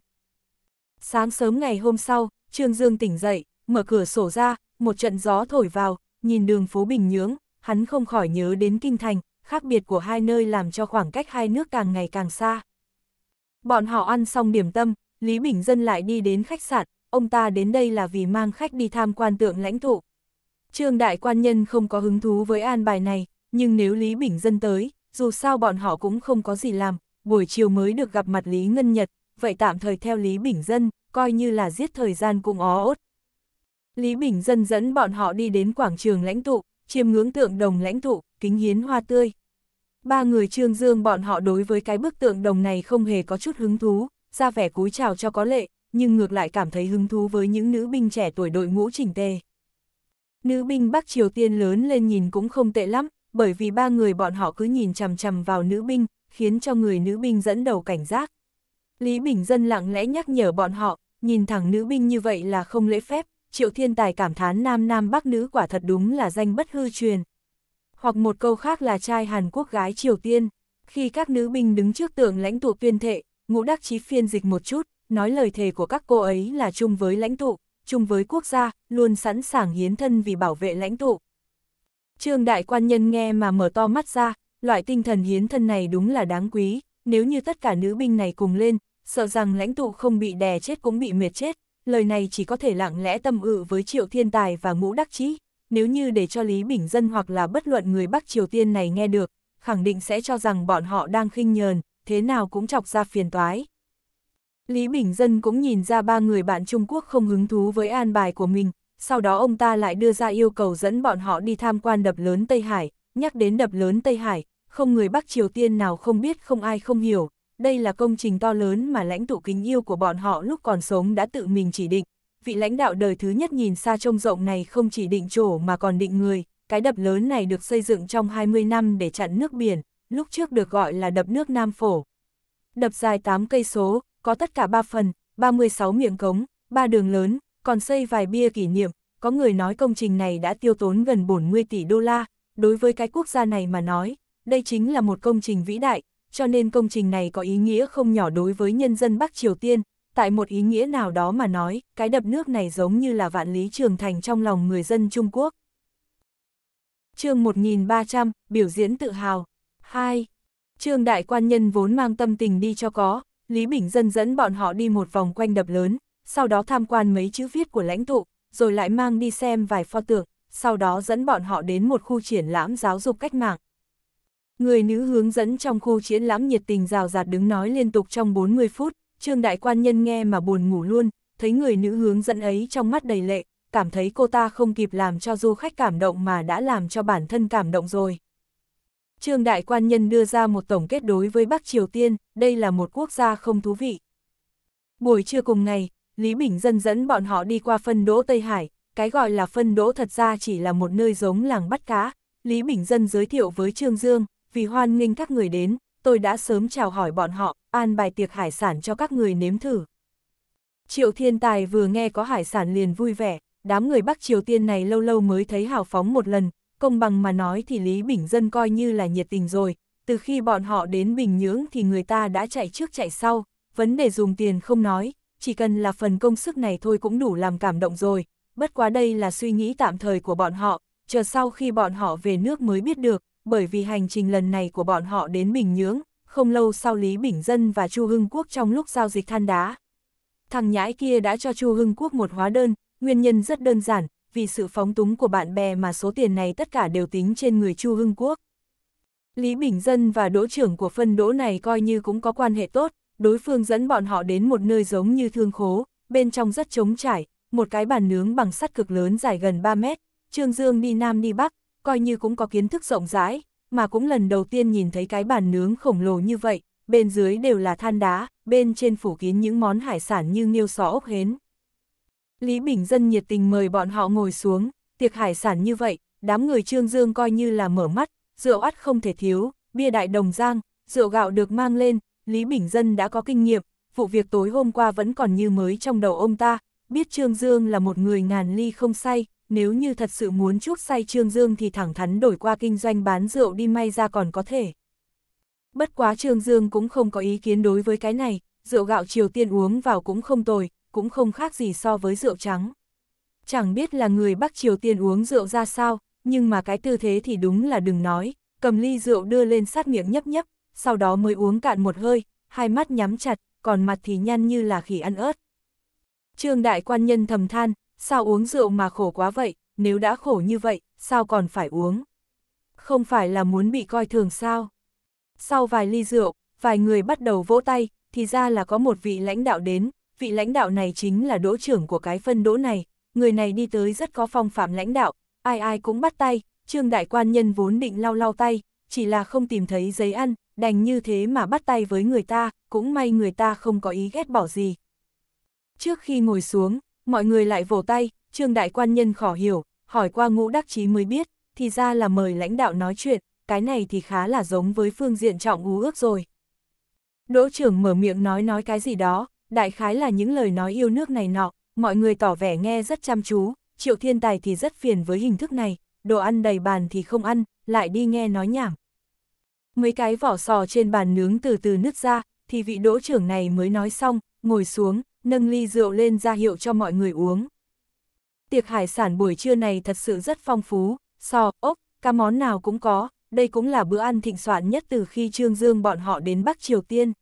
S1: Sáng sớm ngày hôm sau, Trương Dương tỉnh dậy, mở cửa sổ ra, một trận gió thổi vào, nhìn đường phố Bình Nhưỡng, hắn không khỏi nhớ đến Kinh Thành, khác biệt của hai nơi làm cho khoảng cách hai nước càng ngày càng xa. Bọn họ ăn xong điểm tâm, Lý Bình Dân lại đi đến khách sạn, ông ta đến đây là vì mang khách đi tham quan tượng lãnh thụ. Trương Đại Quan Nhân không có hứng thú với an bài này, nhưng nếu Lý Bình Dân tới, dù sao bọn họ cũng không có gì làm, buổi chiều mới được gặp mặt Lý Ngân Nhật, vậy tạm thời theo Lý Bình Dân, coi như là giết thời gian cũng ó ốt. Lý Bình Dân dẫn bọn họ đi đến quảng trường lãnh tụ, chiêm ngưỡng tượng đồng lãnh tụ, kính hiến hoa tươi. Ba người trương dương bọn họ đối với cái bức tượng đồng này không hề có chút hứng thú, ra vẻ cúi chào cho có lệ, nhưng ngược lại cảm thấy hứng thú với những nữ binh trẻ tuổi đội ngũ chỉnh tề. Nữ binh Bắc Triều Tiên lớn lên nhìn cũng không tệ lắm, bởi vì ba người bọn họ cứ nhìn chằm chằm vào nữ binh, khiến cho người nữ binh dẫn đầu cảnh giác. Lý Bình Dân lặng lẽ nhắc nhở bọn họ, nhìn thẳng nữ binh như vậy là không lễ phép, triệu thiên tài cảm thán nam nam bắc nữ quả thật đúng là danh bất hư truyền. Hoặc một câu khác là trai Hàn Quốc gái Triều Tiên, khi các nữ binh đứng trước tượng lãnh tụ tuyên thệ, ngũ đắc chí phiên dịch một chút, nói lời thề của các cô ấy là chung với lãnh tụ, chung với quốc gia, luôn sẵn sàng hiến thân vì bảo vệ lãnh tụ. Trương đại quan nhân nghe mà mở to mắt ra, loại tinh thần hiến thân này đúng là đáng quý, nếu như tất cả nữ binh này cùng lên, sợ rằng lãnh tụ không bị đè chết cũng bị mệt chết, lời này chỉ có thể lặng lẽ tâm ự với Triệu Thiên Tài và Ngũ Đắc Chí, nếu như để cho Lý Bình Dân hoặc là bất luận người Bắc Triều Tiên này nghe được, khẳng định sẽ cho rằng bọn họ đang khinh nhờn, thế nào cũng chọc ra phiền toái. Lý Bình Dân cũng nhìn ra ba người bạn Trung Quốc không hứng thú với an bài của mình, sau đó ông ta lại đưa ra yêu cầu dẫn bọn họ đi tham quan đập lớn Tây Hải, nhắc đến đập lớn Tây Hải, không người Bắc Triều Tiên nào không biết không ai không hiểu, đây là công trình to lớn mà lãnh tụ kính yêu của bọn họ lúc còn sống đã tự mình chỉ định. Vị lãnh đạo đời thứ nhất nhìn xa trông rộng này không chỉ định chỗ mà còn định người, cái đập lớn này được xây dựng trong 20 năm để chặn nước biển, lúc trước được gọi là đập nước Nam Phổ. Đập dài 8 cây số, có tất cả 3 phần, 36 miệng cống, 3 đường lớn, còn xây vài bia kỷ niệm, có người nói công trình này đã tiêu tốn gần 40 tỷ đô la, đối với cái quốc gia này mà nói, đây chính là một công trình vĩ đại, cho nên công trình này có ý nghĩa không nhỏ đối với nhân dân Bắc Triều Tiên, tại một ý nghĩa nào đó mà nói, cái đập nước này giống như là vạn lý trường thành trong lòng người dân Trung Quốc. chương 1300, biểu diễn tự hào. 2. Trương đại quan nhân vốn mang tâm tình đi cho có, Lý Bình Dân dẫn bọn họ đi một vòng quanh đập lớn, sau đó tham quan mấy chữ viết của lãnh tụ, rồi lại mang đi xem vài pho tượng, sau đó dẫn bọn họ đến một khu triển lãm giáo dục cách mạng. Người nữ hướng dẫn trong khu triển lãm nhiệt tình rào rạt đứng nói liên tục trong 40 phút, Trương Đại Quan Nhân nghe mà buồn ngủ luôn, thấy người nữ hướng dẫn ấy trong mắt đầy lệ, cảm thấy cô ta không kịp làm cho du khách cảm động mà đã làm cho bản thân cảm động rồi. Trương Đại Quan Nhân đưa ra một tổng kết đối với Bắc Triều Tiên, đây là một quốc gia không thú vị. Buổi trưa cùng ngày, Lý Bình Dân dẫn bọn họ đi qua phân đỗ Tây Hải, cái gọi là phân đỗ thật ra chỉ là một nơi giống làng bắt cá. Lý Bình Dân giới thiệu với Trương Dương, vì hoan nghênh các người đến, tôi đã sớm chào hỏi bọn họ, an bài tiệc hải sản cho các người nếm thử. Triệu Thiên Tài vừa nghe có hải sản liền vui vẻ, đám người Bắc Triều Tiên này lâu lâu mới thấy hào phóng một lần, công bằng mà nói thì Lý Bình Dân coi như là nhiệt tình rồi, từ khi bọn họ đến Bình Nhưỡng thì người ta đã chạy trước chạy sau, vấn đề dùng tiền không nói, chỉ cần là phần công sức này thôi cũng đủ làm cảm động rồi, bất quá đây là suy nghĩ tạm thời của bọn họ, chờ sau khi bọn họ về nước mới biết được, bởi vì hành trình lần này của bọn họ đến Bình Nhưỡng, không lâu sau Lý Bình Dân và Chu Hưng Quốc trong lúc giao dịch than đá. Thằng nhãi kia đã cho Chu Hưng Quốc một hóa đơn, nguyên nhân rất đơn giản, vì sự phóng túng của bạn bè mà số tiền này tất cả đều tính trên người Chu Hưng Quốc. Lý Bình Dân và đỗ trưởng của phân đỗ này coi như cũng có quan hệ tốt, đối phương dẫn bọn họ đến một nơi giống như thương khố, bên trong rất trống trải, một cái bàn nướng bằng sắt cực lớn dài gần 3 mét, Trương Dương đi nam đi bắc, coi như cũng có kiến thức rộng rãi, mà cũng lần đầu tiên nhìn thấy cái bàn nướng khổng lồ như vậy, bên dưới đều là than đá, bên trên phủ kín những món hải sản như nghiêu sọ ốc hến. Lý Bình Dân nhiệt tình mời bọn họ ngồi xuống, tiệc hải sản như vậy, đám người Trương Dương coi như là mở mắt, rượu ắt không thể thiếu, bia đại đồng giang, rượu gạo được mang lên, Lý Bình Dân đã có kinh nghiệm, vụ việc tối hôm qua vẫn còn như mới trong đầu ông ta, biết Trương Dương là một người ngàn ly không say, nếu như thật sự muốn chuốc say Trương Dương thì thẳng thắn đổi qua kinh doanh bán rượu đi may ra còn có thể. Bất quá Trương Dương cũng không có ý kiến đối với cái này, rượu gạo Triều Tiên uống vào cũng không tồi, cũng không khác gì so với rượu trắng. Chẳng biết là người Bắc Triều Tiên uống rượu ra sao, nhưng mà cái tư thế thì đúng là đừng nói, cầm ly rượu đưa lên sát miệng nhấp nhấp, sau đó mới uống cạn một hơi, hai mắt nhắm chặt, còn mặt thì nhăn như là khỉ ăn ớt. Trương đại quan nhân thầm than, sao uống rượu mà khổ quá vậy, nếu đã khổ như vậy, sao còn phải uống? Không phải là muốn bị coi thường sao? Sau vài ly rượu, vài người bắt đầu vỗ tay, thì ra là có một vị lãnh đạo đến, vị lãnh đạo này chính là đỗ trưởng của cái phân đỗ này, người này đi tới rất có phong phạm lãnh đạo, ai ai cũng bắt tay, trương đại quan nhân vốn định lau lau tay, chỉ là không tìm thấy giấy ăn, đành như thế mà bắt tay với người ta, cũng may người ta không có ý ghét bỏ gì. Trước khi ngồi xuống, mọi người lại vỗ tay, trương đại quan nhân khó hiểu, hỏi qua ngũ đắc chí mới biết, thì ra là mời lãnh đạo nói chuyện, cái này thì khá là giống với phương diện trọng ú ước rồi. Đỗ trưởng mở miệng nói nói cái gì đó, đại khái là những lời nói yêu nước này nọ, mọi người tỏ vẻ nghe rất chăm chú, triệu thiên tài thì rất phiền với hình thức này, đồ ăn đầy bàn thì không ăn, lại đi nghe nói nhảm. Mấy cái vỏ sò trên bàn nướng từ từ nứt ra, thì vị đỗ trưởng này mới nói xong, ngồi xuống, nâng ly rượu lên ra hiệu cho mọi người uống. Tiệc hải sản buổi trưa này thật sự rất phong phú, sò, ốc, cá món nào cũng có, đây cũng là bữa ăn thịnh soạn nhất từ khi Trương Dương bọn họ đến Bắc Triều Tiên.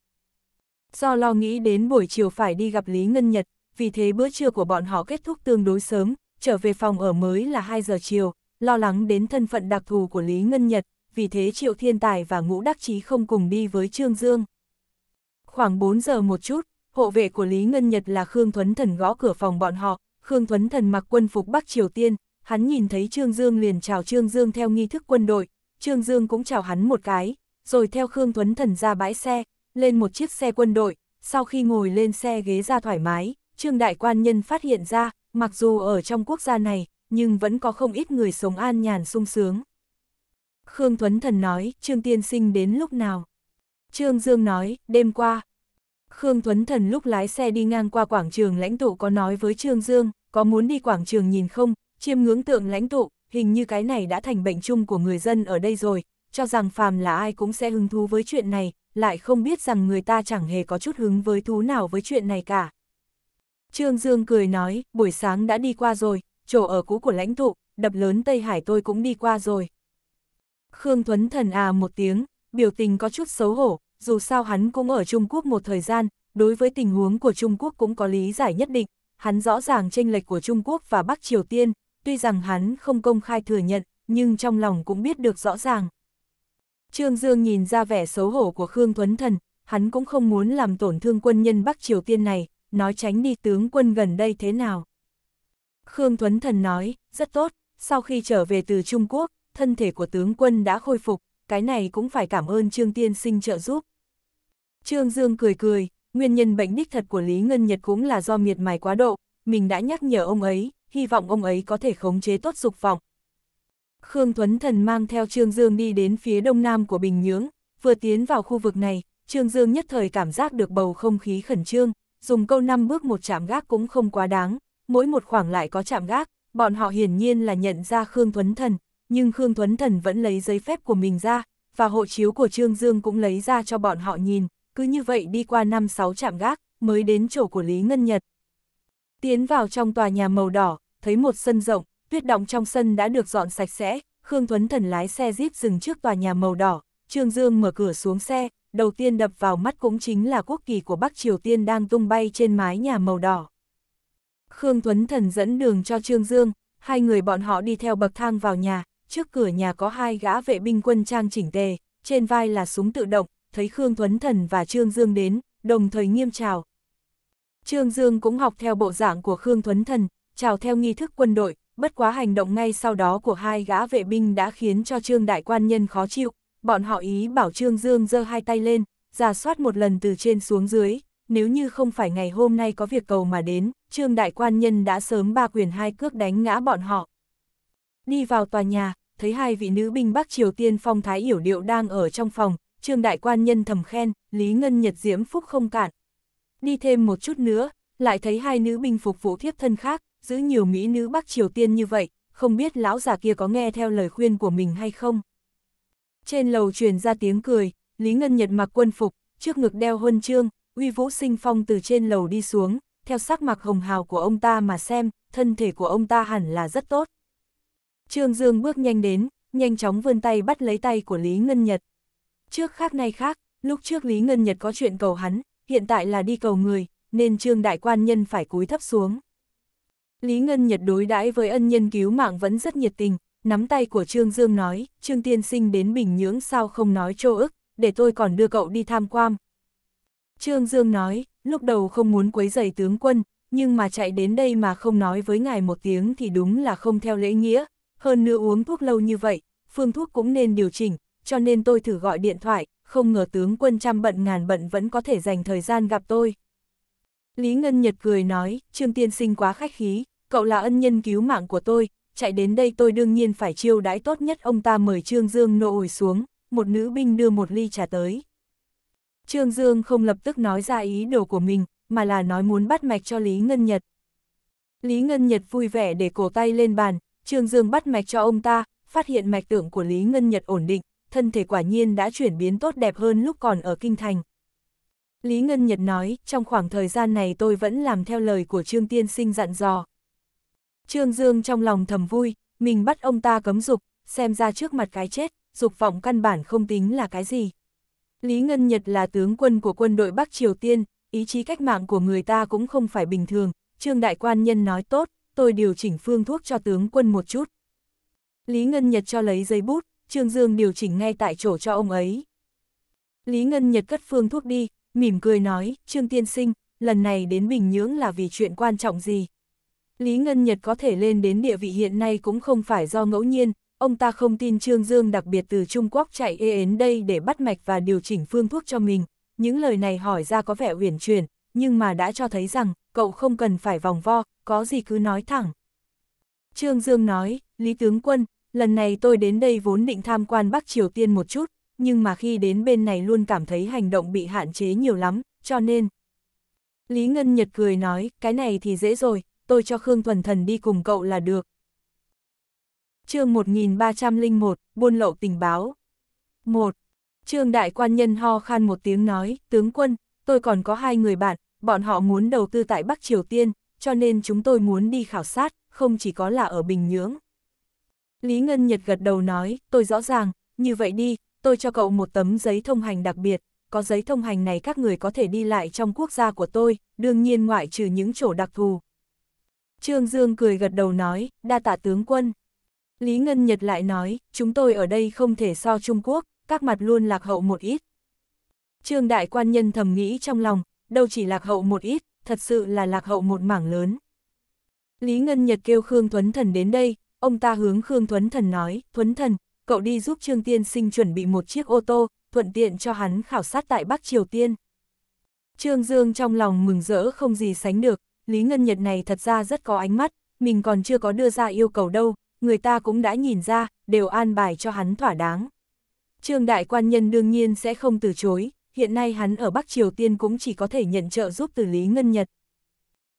S1: Do lo nghĩ đến buổi chiều phải đi gặp Lý Ngân Nhật, vì thế bữa trưa của bọn họ kết thúc tương đối sớm, trở về phòng ở mới là 2 giờ chiều, lo lắng đến thân phận đặc thù của Lý Ngân Nhật, vì thế Triệu Thiên Tài và Ngũ Đắc Chí không cùng đi với Trương Dương. Khoảng 4 giờ một chút, hộ vệ của Lý Ngân Nhật là Khương Thuấn Thần gõ cửa phòng bọn họ, Khương Thuấn Thần mặc quân phục Bắc Triều Tiên, hắn nhìn thấy Trương Dương liền chào Trương Dương theo nghi thức quân đội, Trương Dương cũng chào hắn một cái, rồi theo Khương Thuấn Thần ra bãi xe, lên một chiếc xe quân đội, sau khi ngồi lên xe ghế ra thoải mái, Trương Đại Quan Nhân phát hiện ra, mặc dù ở trong quốc gia này, nhưng vẫn có không ít người sống an nhàn sung sướng. Khương Thuấn Thần nói, Trương Tiên Sinh đến lúc nào? Trương Dương nói, đêm qua. Khương Thuấn Thần lúc lái xe đi ngang qua quảng trường lãnh tụ có nói với Trương Dương, có muốn đi quảng trường nhìn không, chiêm ngưỡng tượng lãnh tụ, hình như cái này đã thành bệnh chung của người dân ở đây rồi, cho rằng phàm là ai cũng sẽ hứng thú với chuyện này, lại không biết rằng người ta chẳng hề có chút hứng với thú nào với chuyện này cả. Trương Dương cười nói, buổi sáng đã đi qua rồi, chỗ ở cũ của lãnh tụ, đập lớn Tây Hải tôi cũng đi qua rồi, Khương Thuấn Thần à một tiếng, biểu tình có chút xấu hổ, dù sao hắn cũng ở Trung Quốc một thời gian, đối với tình huống của Trung Quốc cũng có lý giải nhất định, hắn rõ ràng chênh lệch của Trung Quốc và Bắc Triều Tiên, tuy rằng hắn không công khai thừa nhận, nhưng trong lòng cũng biết được rõ ràng. Trương Dương nhìn ra vẻ xấu hổ của Khương Thuấn Thần, hắn cũng không muốn làm tổn thương quân nhân Bắc Triều Tiên này, nói tránh đi tướng quân gần đây thế nào. Khương Thuấn Thần nói, rất tốt, sau khi trở về từ Trung Quốc, thân thể của tướng quân đã khôi phục, cái này cũng phải cảm ơn Trương Tiên sinh trợ giúp. Trương Dương cười cười, nguyên nhân bệnh đích thật của Lý Ngân Nhật cũng là do miệt mài quá độ, mình đã nhắc nhở ông ấy, hy vọng ông ấy có thể khống chế tốt dục vọng. Khương Thuấn Thần mang theo Trương Dương đi đến phía đông nam của Bình Nhưỡng, vừa tiến vào khu vực này, Trương Dương nhất thời cảm giác được bầu không khí khẩn trương, dùng câu năm bước một chạm gác cũng không quá đáng, mỗi một khoảng lại có chạm gác, bọn họ hiển nhiên là nhận ra Khương Thuấn Thần, nhưng Khương Thuấn Thần vẫn lấy giấy phép của mình ra, và hộ chiếu của Trương Dương cũng lấy ra cho bọn họ nhìn, cứ như vậy đi qua 5-6 trạm gác, mới đến chỗ của Lý Ngân Nhật. Tiến vào trong tòa nhà màu đỏ, thấy một sân rộng, tuyết động trong sân đã được dọn sạch sẽ, Khương Thuấn Thần lái xe Jeep dừng trước tòa nhà màu đỏ, Trương Dương mở cửa xuống xe, đầu tiên đập vào mắt cũng chính là quốc kỳ của Bắc Triều Tiên đang tung bay trên mái nhà màu đỏ. Khương Thuấn Thần dẫn đường cho Trương Dương, hai người bọn họ đi theo bậc thang vào nhà, trước cửa nhà có hai gã vệ binh quân trang chỉnh tề, trên vai là súng tự động, thấy Khương Thuấn Thần và Trương Dương đến, đồng thời nghiêm chào. Trương Dương cũng học theo bộ dạng của Khương Thuấn Thần, chào theo nghi thức quân đội, bất quá hành động ngay sau đó của hai gã vệ binh đã khiến cho Trương Đại Quan Nhân khó chịu, bọn họ ý bảo Trương Dương giơ hai tay lên, giả soát một lần từ trên xuống dưới, nếu như không phải ngày hôm nay có việc cầu mà đến, Trương Đại Quan Nhân đã sớm ba quyền hai cước đánh ngã bọn họ. Đi vào tòa nhà, thấy hai vị nữ binh Bắc Triều Tiên phong thái yểu điệu đang ở trong phòng, trương đại quan nhân thầm khen, Lý Ngân Nhật diễm phúc không cạn. Đi thêm một chút nữa, lại thấy hai nữ binh phục vụ thiếp thân khác, giữ nhiều mỹ nữ Bắc Triều Tiên như vậy, không biết lão già kia có nghe theo lời khuyên của mình hay không. Trên lầu truyền ra tiếng cười, Lý Ngân Nhật mặc quân phục, trước ngực đeo huân chương, uy vũ sinh phong từ trên lầu đi xuống, theo sắc mặc hồng hào của ông ta mà xem, thân thể của ông ta hẳn là rất tốt. Trương Dương bước nhanh đến, nhanh chóng vươn tay bắt lấy tay của Lý Ngân Nhật. Trước khác nay khác, lúc trước Lý Ngân Nhật có chuyện cầu hắn, hiện tại là đi cầu người, nên Trương Đại Quan Nhân phải cúi thấp xuống. Lý Ngân Nhật đối đãi với ân nhân cứu mạng vẫn rất nhiệt tình, nắm tay của Trương Dương nói, Trương Tiên Sinh đến Bình Nhưỡng sao không nói chô ức, để tôi còn đưa cậu đi tham quan. Trương Dương nói, lúc đầu không muốn quấy giày tướng quân, nhưng mà chạy đến đây mà không nói với ngài một tiếng thì đúng là không theo lễ nghĩa, hơn nữa uống thuốc lâu như vậy, phương thuốc cũng nên điều chỉnh, cho nên tôi thử gọi điện thoại, không ngờ tướng quân trăm bận ngàn bận vẫn có thể dành thời gian gặp tôi. Lý Ngân Nhật cười nói, Trương Tiên Sinh quá khách khí, cậu là ân nhân cứu mạng của tôi, chạy đến đây tôi đương nhiên phải chiêu đãi tốt nhất ông ta mời Trương Dương nộ ủi xuống, một nữ binh đưa một ly trà tới. Trương Dương không lập tức nói ra ý đồ của mình, mà là nói muốn bắt mạch cho Lý Ngân Nhật. Lý Ngân Nhật vui vẻ để cổ tay lên bàn, Trương Dương bắt mạch cho ông ta, phát hiện mạch tượng của Lý Ngân Nhật ổn định, thân thể quả nhiên đã chuyển biến tốt đẹp hơn lúc còn ở Kinh Thành. Lý Ngân Nhật nói, trong khoảng thời gian này tôi vẫn làm theo lời của Trương Tiên Sinh dặn dò. Trương Dương trong lòng thầm vui, mình bắt ông ta cấm dục, xem ra trước mặt cái chết, dục vọng căn bản không tính là cái gì. Lý Ngân Nhật là tướng quân của quân đội Bắc Triều Tiên, ý chí cách mạng của người ta cũng không phải bình thường, Trương Đại Quan Nhân nói tốt, tôi điều chỉnh phương thuốc cho tướng quân một chút. Lý Ngân Nhật cho lấy giấy bút, Trương Dương điều chỉnh ngay tại chỗ cho ông ấy. Lý Ngân Nhật cất phương thuốc đi, mỉm cười nói, Trương Tiên Sinh, lần này đến Bình Nhưỡng là vì chuyện quan trọng gì? Lý Ngân Nhật có thể lên đến địa vị hiện nay cũng không phải do ngẫu nhiên, ông ta không tin Trương Dương đặc biệt từ Trung Quốc chạy ê đến đây để bắt mạch và điều chỉnh phương thuốc cho mình. Những lời này hỏi ra có vẻ uyển chuyển, nhưng mà đã cho thấy rằng cậu không cần phải vòng vo, có gì cứ nói thẳng. Trương Dương nói, Lý Tướng Quân, lần này tôi đến đây vốn định tham quan Bắc Triều Tiên một chút, nhưng mà khi đến bên này luôn cảm thấy hành động bị hạn chế nhiều lắm, cho nên... Lý Ngân Nhật cười nói, cái này thì dễ rồi, tôi cho Khương Thuần Thần đi cùng cậu là được. chương 1301, Buôn lậu tình báo 1. Trương Đại Quan Nhân ho khan một tiếng nói, tướng quân, tôi còn có hai người bạn, bọn họ muốn đầu tư tại Bắc Triều Tiên, cho nên chúng tôi muốn đi khảo sát, không chỉ có là ở Bình Nhưỡng. Lý Ngân Nhật gật đầu nói, tôi rõ ràng, như vậy đi, tôi cho cậu một tấm giấy thông hành đặc biệt, có giấy thông hành này các người có thể đi lại trong quốc gia của tôi, đương nhiên ngoại trừ những chỗ đặc thù. Trương Dương cười gật đầu nói, đa tạ tướng quân. Lý Ngân Nhật lại nói, chúng tôi ở đây không thể so Trung Quốc, các mặt luôn lạc hậu một ít. Trương Đại Quan Nhân thầm nghĩ trong lòng, đâu chỉ lạc hậu một ít, thật sự là lạc hậu một mảng lớn. Lý Ngân Nhật kêu Khương Thuấn Thần đến đây, ông ta hướng Khương Thuấn Thần nói, Thuấn Thần, cậu đi giúp Trương Tiên Sinh chuẩn bị một chiếc ô tô, thuận tiện cho hắn khảo sát tại Bắc Triều Tiên. Trương Dương trong lòng mừng rỡ không gì sánh được, Lý Ngân Nhật này thật ra rất có ánh mắt, mình còn chưa có đưa ra yêu cầu đâu, người ta cũng đã nhìn ra, đều an bài cho hắn thỏa đáng. Trương Đại Quan Nhân đương nhiên sẽ không từ chối, hiện nay hắn ở Bắc Triều Tiên cũng chỉ có thể nhận trợ giúp từ Lý Ngân Nhật.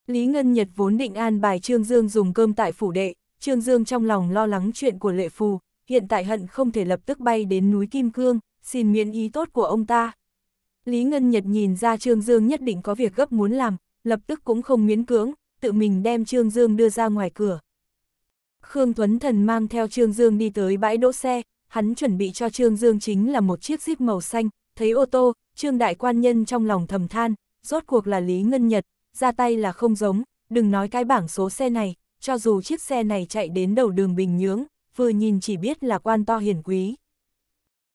S1: Lý Ngân Nhật vốn định an bài Trương Dương dùng cơm tại phủ đệ, Trương Dương trong lòng lo lắng chuyện của lệ phù, hiện tại hận không thể lập tức bay đến núi Kim Cương, xin miễn ý tốt của ông ta. Lý Ngân Nhật nhìn ra Trương Dương nhất định có việc gấp muốn làm, lập tức cũng không miễn cưỡng, tự mình đem Trương Dương đưa ra ngoài cửa. Khương Tuấn Thần mang theo Trương Dương đi tới bãi đỗ xe, hắn chuẩn bị cho Trương Dương chính là một chiếc jeep màu xanh, thấy ô tô, Trương Đại Quan Nhân trong lòng thầm than, rốt cuộc là Lý Ngân Nhật, ra tay là không giống, đừng nói cái bảng số xe này, cho dù chiếc xe này chạy đến đầu đường Bình Nhưỡng, vừa nhìn chỉ biết là quan to hiển quý.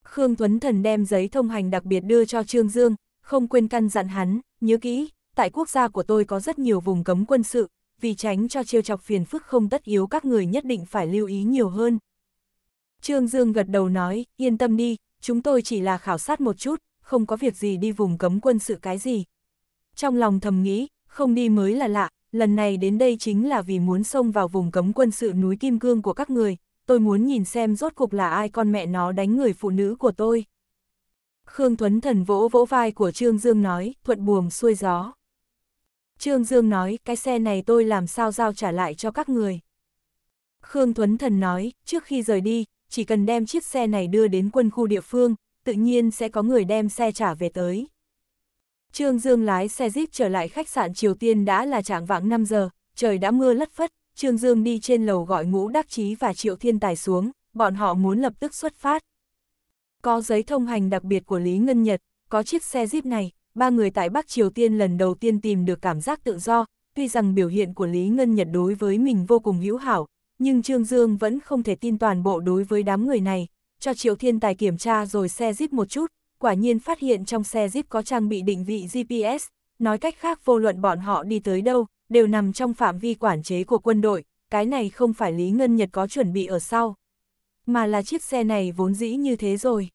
S1: Khương Tuấn Thần đem giấy thông hành đặc biệt đưa cho Trương Dương, không quên căn dặn hắn, nhớ kỹ, tại quốc gia của tôi có rất nhiều vùng cấm quân sự, vì tránh cho trêu chọc phiền phức không tất yếu các người nhất định phải lưu ý nhiều hơn. Trương Dương gật đầu nói, yên tâm đi, chúng tôi chỉ là khảo sát một chút, không có việc gì đi vùng cấm quân sự cái gì. Trong lòng thầm nghĩ, không đi mới là lạ, lần này đến đây chính là vì muốn xông vào vùng cấm quân sự núi Kim Cương của các người, tôi muốn nhìn xem rốt cuộc là ai con mẹ nó đánh người phụ nữ của tôi. Khương Thuấn Thần vỗ vỗ vai của Trương Dương nói, thuận buồm xuôi gió. Trương Dương nói, cái xe này tôi làm sao giao trả lại cho các người. Khương Thuấn Thần nói, trước khi rời đi, chỉ cần đem chiếc xe này đưa đến quân khu địa phương, tự nhiên sẽ có người đem xe trả về tới. Trương Dương lái xe jeep trở lại khách sạn Triều Tiên đã là trạng vãng 5 giờ, trời đã mưa lất phất, Trương Dương đi trên lầu gọi ngũ đắc chí và Triệu Thiên Tài xuống, bọn họ muốn lập tức xuất phát. Có giấy thông hành đặc biệt của Lý Ngân Nhật, có chiếc xe jeep này, ba người tại Bắc Triều Tiên lần đầu tiên tìm được cảm giác tự do, tuy rằng biểu hiện của Lý Ngân Nhật đối với mình vô cùng hữu hảo, nhưng Trương Dương vẫn không thể tin toàn bộ đối với đám người này, cho Triều Thiên Tài kiểm tra rồi xe Jeep một chút, quả nhiên phát hiện trong xe Jeep có trang bị định vị GPS, nói cách khác vô luận bọn họ đi tới đâu, đều nằm trong phạm vi quản chế của quân đội, cái này không phải Lý Ngân Nhật có chuẩn bị ở sau, mà là chiếc xe này vốn dĩ như thế rồi.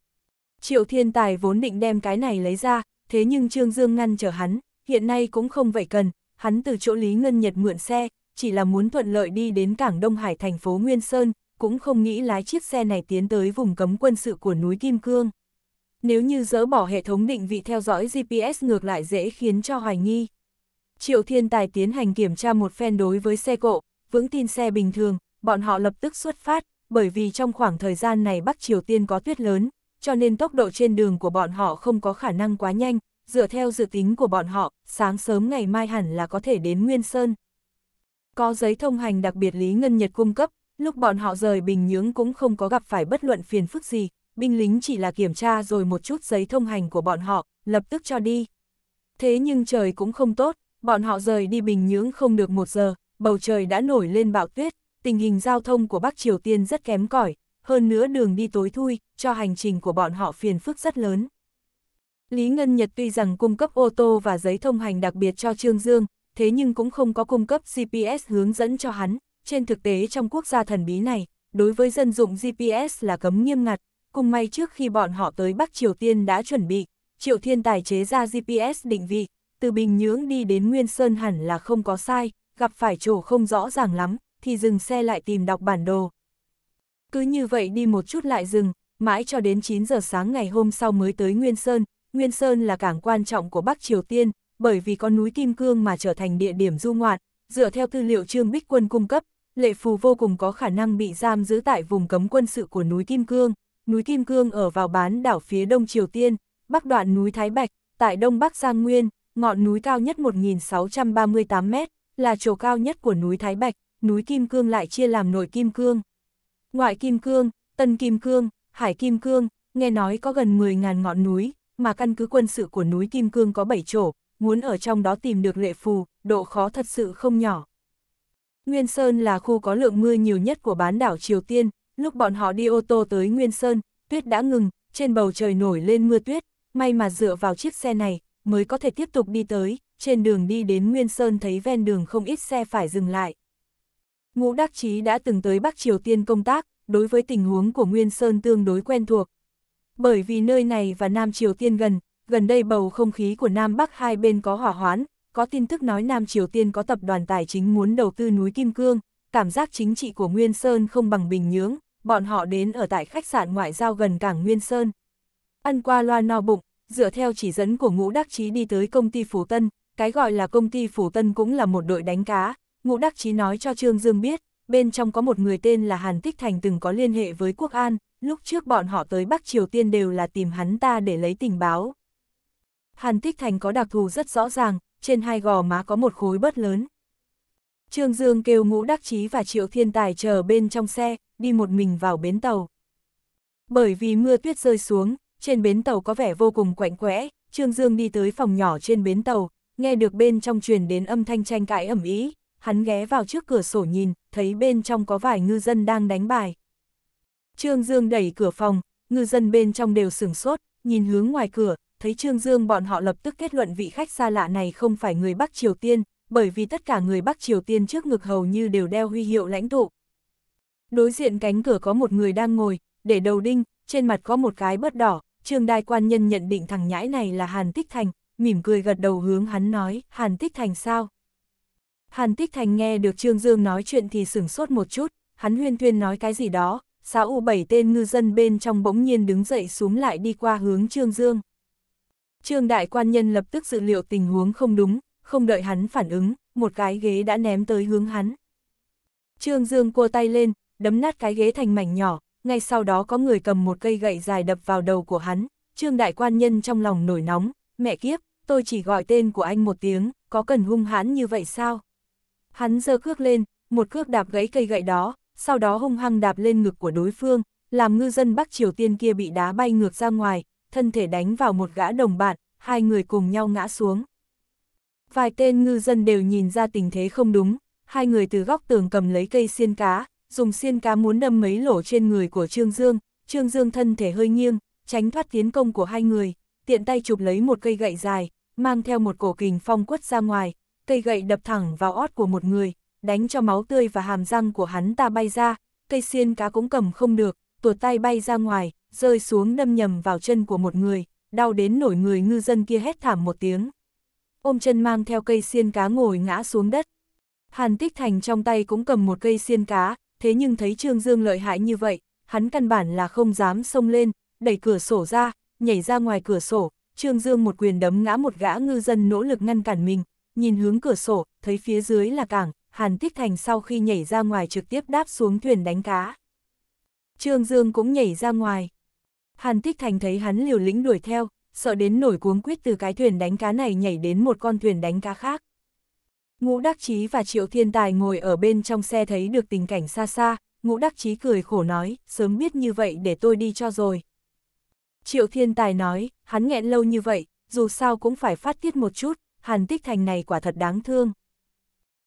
S1: Triệu Thiên Tài vốn định đem cái này lấy ra, thế nhưng Trương Dương ngăn trở hắn, hiện nay cũng không vậy cần, hắn từ chỗ Lý Ngân Nhật mượn xe, chỉ là muốn thuận lợi đi đến cảng Đông Hải thành phố Nguyên Sơn, cũng không nghĩ lái chiếc xe này tiến tới vùng cấm quân sự của núi Kim Cương. Nếu như dỡ bỏ hệ thống định vị theo dõi GPS ngược lại dễ khiến cho hoài nghi. Triệu Thiên Tài tiến hành kiểm tra một phen đối với xe cộ, vững tin xe bình thường, bọn họ lập tức xuất phát, bởi vì trong khoảng thời gian này Bắc Triều Tiên có tuyết lớn, cho nên tốc độ trên đường của bọn họ không có khả năng quá nhanh, dựa theo dự tính của bọn họ, sáng sớm ngày mai hẳn là có thể đến Nguyên Sơn. Có giấy thông hành đặc biệt Lý Ngân Nhật cung cấp, Lúc bọn họ rời Bình Nhưỡng cũng không có gặp phải bất luận phiền phức gì, binh lính chỉ là kiểm tra rồi một chút giấy thông hành của bọn họ, lập tức cho đi. Thế nhưng trời cũng không tốt, bọn họ rời đi Bình Nhưỡng không được một giờ, bầu trời đã nổi lên bão tuyết, tình hình giao thông của Bắc Triều Tiên rất kém cỏi, hơn nữa đường đi tối thui, cho hành trình của bọn họ phiền phức rất lớn. Lý Ngân Nhật tuy rằng cung cấp ô tô và giấy thông hành đặc biệt cho Trương Dương, thế nhưng cũng không có cung cấp GPS hướng dẫn cho hắn, trên thực tế trong quốc gia thần bí này, đối với dân dụng GPS là cấm nghiêm ngặt, cùng may trước khi bọn họ tới Bắc Triều Tiên đã chuẩn bị, Triệu Thiên tài chế ra GPS định vị, từ Bình Nhưỡng đi đến Nguyên Sơn hẳn là không có sai, gặp phải chỗ không rõ ràng lắm, thì dừng xe lại tìm đọc bản đồ. Cứ như vậy đi một chút lại dừng, mãi cho đến 9 giờ sáng ngày hôm sau mới tới Nguyên Sơn, Nguyên Sơn là cảng quan trọng của Bắc Triều Tiên, bởi vì có núi Kim Cương mà trở thành địa điểm du ngoạn, dựa theo tư liệu Trương Bích Quân cung cấp, Lệ Phù vô cùng có khả năng bị giam giữ tại vùng cấm quân sự của núi Kim Cương. Núi Kim Cương ở vào bán đảo phía đông Triều Tiên, bắc đoạn núi Thái Bạch, tại đông bắc Giang Nguyên, ngọn núi cao nhất 1.638 mét, là chỗ cao nhất của núi Thái Bạch, núi Kim Cương lại chia làm nội Kim Cương. Ngoại Kim Cương, Tân Kim Cương, Hải Kim Cương, nghe nói có gần 10.000 ngọn núi, mà căn cứ quân sự của núi Kim Cương có 7 chỗ, muốn ở trong đó tìm được lệ phù, độ khó thật sự không nhỏ. Nguyên Sơn là khu có lượng mưa nhiều nhất của bán đảo Triều Tiên, lúc bọn họ đi ô tô tới Nguyên Sơn, tuyết đã ngừng, trên bầu trời nổi lên mưa tuyết, may mà dựa vào chiếc xe này, mới có thể tiếp tục đi tới, trên đường đi đến Nguyên Sơn thấy ven đường không ít xe phải dừng lại. Ngũ Đắc Chí đã từng tới Bắc Triều Tiên công tác, đối với tình huống của Nguyên Sơn tương đối quen thuộc. Bởi vì nơi này và Nam Triều Tiên gần, gần đây bầu không khí của Nam Bắc hai bên có hỏa hoán, có tin tức nói Nam Triều Tiên có tập đoàn tài chính muốn đầu tư núi Kim Cương, cảm giác chính trị của Nguyên Sơn không bằng Bình Nhưỡng, bọn họ đến ở tại khách sạn ngoại giao gần cảng Nguyên Sơn. Ăn qua loa no bụng, dựa theo chỉ dẫn của Ngũ Đắc Chí đi tới công ty Phủ Tân, cái gọi là công ty Phủ Tân cũng là một đội đánh cá, Ngũ Đắc Chí nói cho Trương Dương biết, bên trong có một người tên là Hàn Tích Thành từng có liên hệ với Quốc An, lúc trước bọn họ tới Bắc Triều Tiên đều là tìm hắn ta để lấy tình báo. Hàn Tích Thành có đặc thù rất rõ ràng, trên hai gò má có một khối bớt lớn. Trương Dương kêu ngũ đắc chí và triệu thiên tài chờ bên trong xe, đi một mình vào bến tàu. Bởi vì mưa tuyết rơi xuống, trên bến tàu có vẻ vô cùng quạnh quẽ, Trương Dương đi tới phòng nhỏ trên bến tàu, nghe được bên trong truyền đến âm thanh tranh cãi ẩm ý, hắn ghé vào trước cửa sổ nhìn, thấy bên trong có vài ngư dân đang đánh bài. Trương Dương đẩy cửa phòng, ngư dân bên trong đều sửng sốt, nhìn hướng ngoài cửa, thấy Trương Dương bọn họ lập tức kết luận vị khách xa lạ này không phải người Bắc Triều Tiên, bởi vì tất cả người Bắc Triều Tiên trước ngực hầu như đều đeo huy hiệu lãnh tụ. Đối diện cánh cửa có một người đang ngồi, để đầu đinh, trên mặt có một cái bớt đỏ, Trương Đai Quan Nhân nhận định thằng nhãi này là Hàn Tích Thành, mỉm cười gật đầu hướng hắn nói, Hàn Tích Thành sao? Hàn Tích Thành nghe được Trương Dương nói chuyện thì sửng sốt một chút, hắn huyên thuyên nói cái gì đó, xã u bảy tên ngư dân bên trong bỗng nhiên đứng dậy xuống lại đi qua hướng Trương Dương. Trương đại quan nhân lập tức dự liệu tình huống không đúng, không đợi hắn phản ứng, một cái ghế đã ném tới hướng hắn. Trương Dương cua tay lên, đấm nát cái ghế thành mảnh nhỏ, ngay sau đó có người cầm một cây gậy dài đập vào đầu của hắn, Trương đại quan nhân trong lòng nổi nóng, mẹ kiếp, tôi chỉ gọi tên của anh một tiếng, có cần hung hãn như vậy sao? Hắn giơ cước lên, một cước đạp gãy cây gậy đó, sau đó hung hăng đạp lên ngực của đối phương, làm ngư dân Bắc Triều Tiên kia bị đá bay ngược ra ngoài, thân thể đánh vào một gã đồng bạn, hai người cùng nhau ngã xuống. Vài tên ngư dân đều nhìn ra tình thế không đúng, hai người từ góc tường cầm lấy cây xiên cá, dùng xiên cá muốn đâm mấy lỗ trên người của Trương Dương, Trương Dương thân thể hơi nghiêng, tránh thoát tiến công của hai người, tiện tay chụp lấy một cây gậy dài, mang theo một cổ kình phong quất ra ngoài, cây gậy đập thẳng vào ót của một người, đánh cho máu tươi và hàm răng của hắn ta bay ra, cây xiên cá cũng cầm không được, tuột tay bay ra ngoài, rơi xuống đâm nhầm vào chân của một người, đau đến nổi người ngư dân kia hét thảm một tiếng. Ôm chân mang theo cây xiên cá ngồi ngã xuống đất. Hàn Tích Thành trong tay cũng cầm một cây xiên cá, thế nhưng thấy Trương Dương lợi hại như vậy, hắn căn bản là không dám xông lên, đẩy cửa sổ ra, nhảy ra ngoài cửa sổ, Trương Dương một quyền đấm ngã một gã ngư dân nỗ lực ngăn cản mình, nhìn hướng cửa sổ, thấy phía dưới là cảng, Hàn Tích Thành sau khi nhảy ra ngoài trực tiếp đáp xuống thuyền đánh cá. Trương Dương cũng nhảy ra ngoài. Hàn Thích Thành thấy hắn liều lĩnh đuổi theo, sợ đến nổi cuống quyết từ cái thuyền đánh cá này nhảy đến một con thuyền đánh cá khác. Ngũ Đắc Chí và Triệu Thiên Tài ngồi ở bên trong xe thấy được tình cảnh xa xa, Ngũ Đắc Chí cười khổ nói, sớm biết như vậy để tôi đi cho rồi. Triệu Thiên Tài nói, hắn nghẹn lâu như vậy, dù sao cũng phải phát tiết một chút, Hàn Tích Thành này quả thật đáng thương.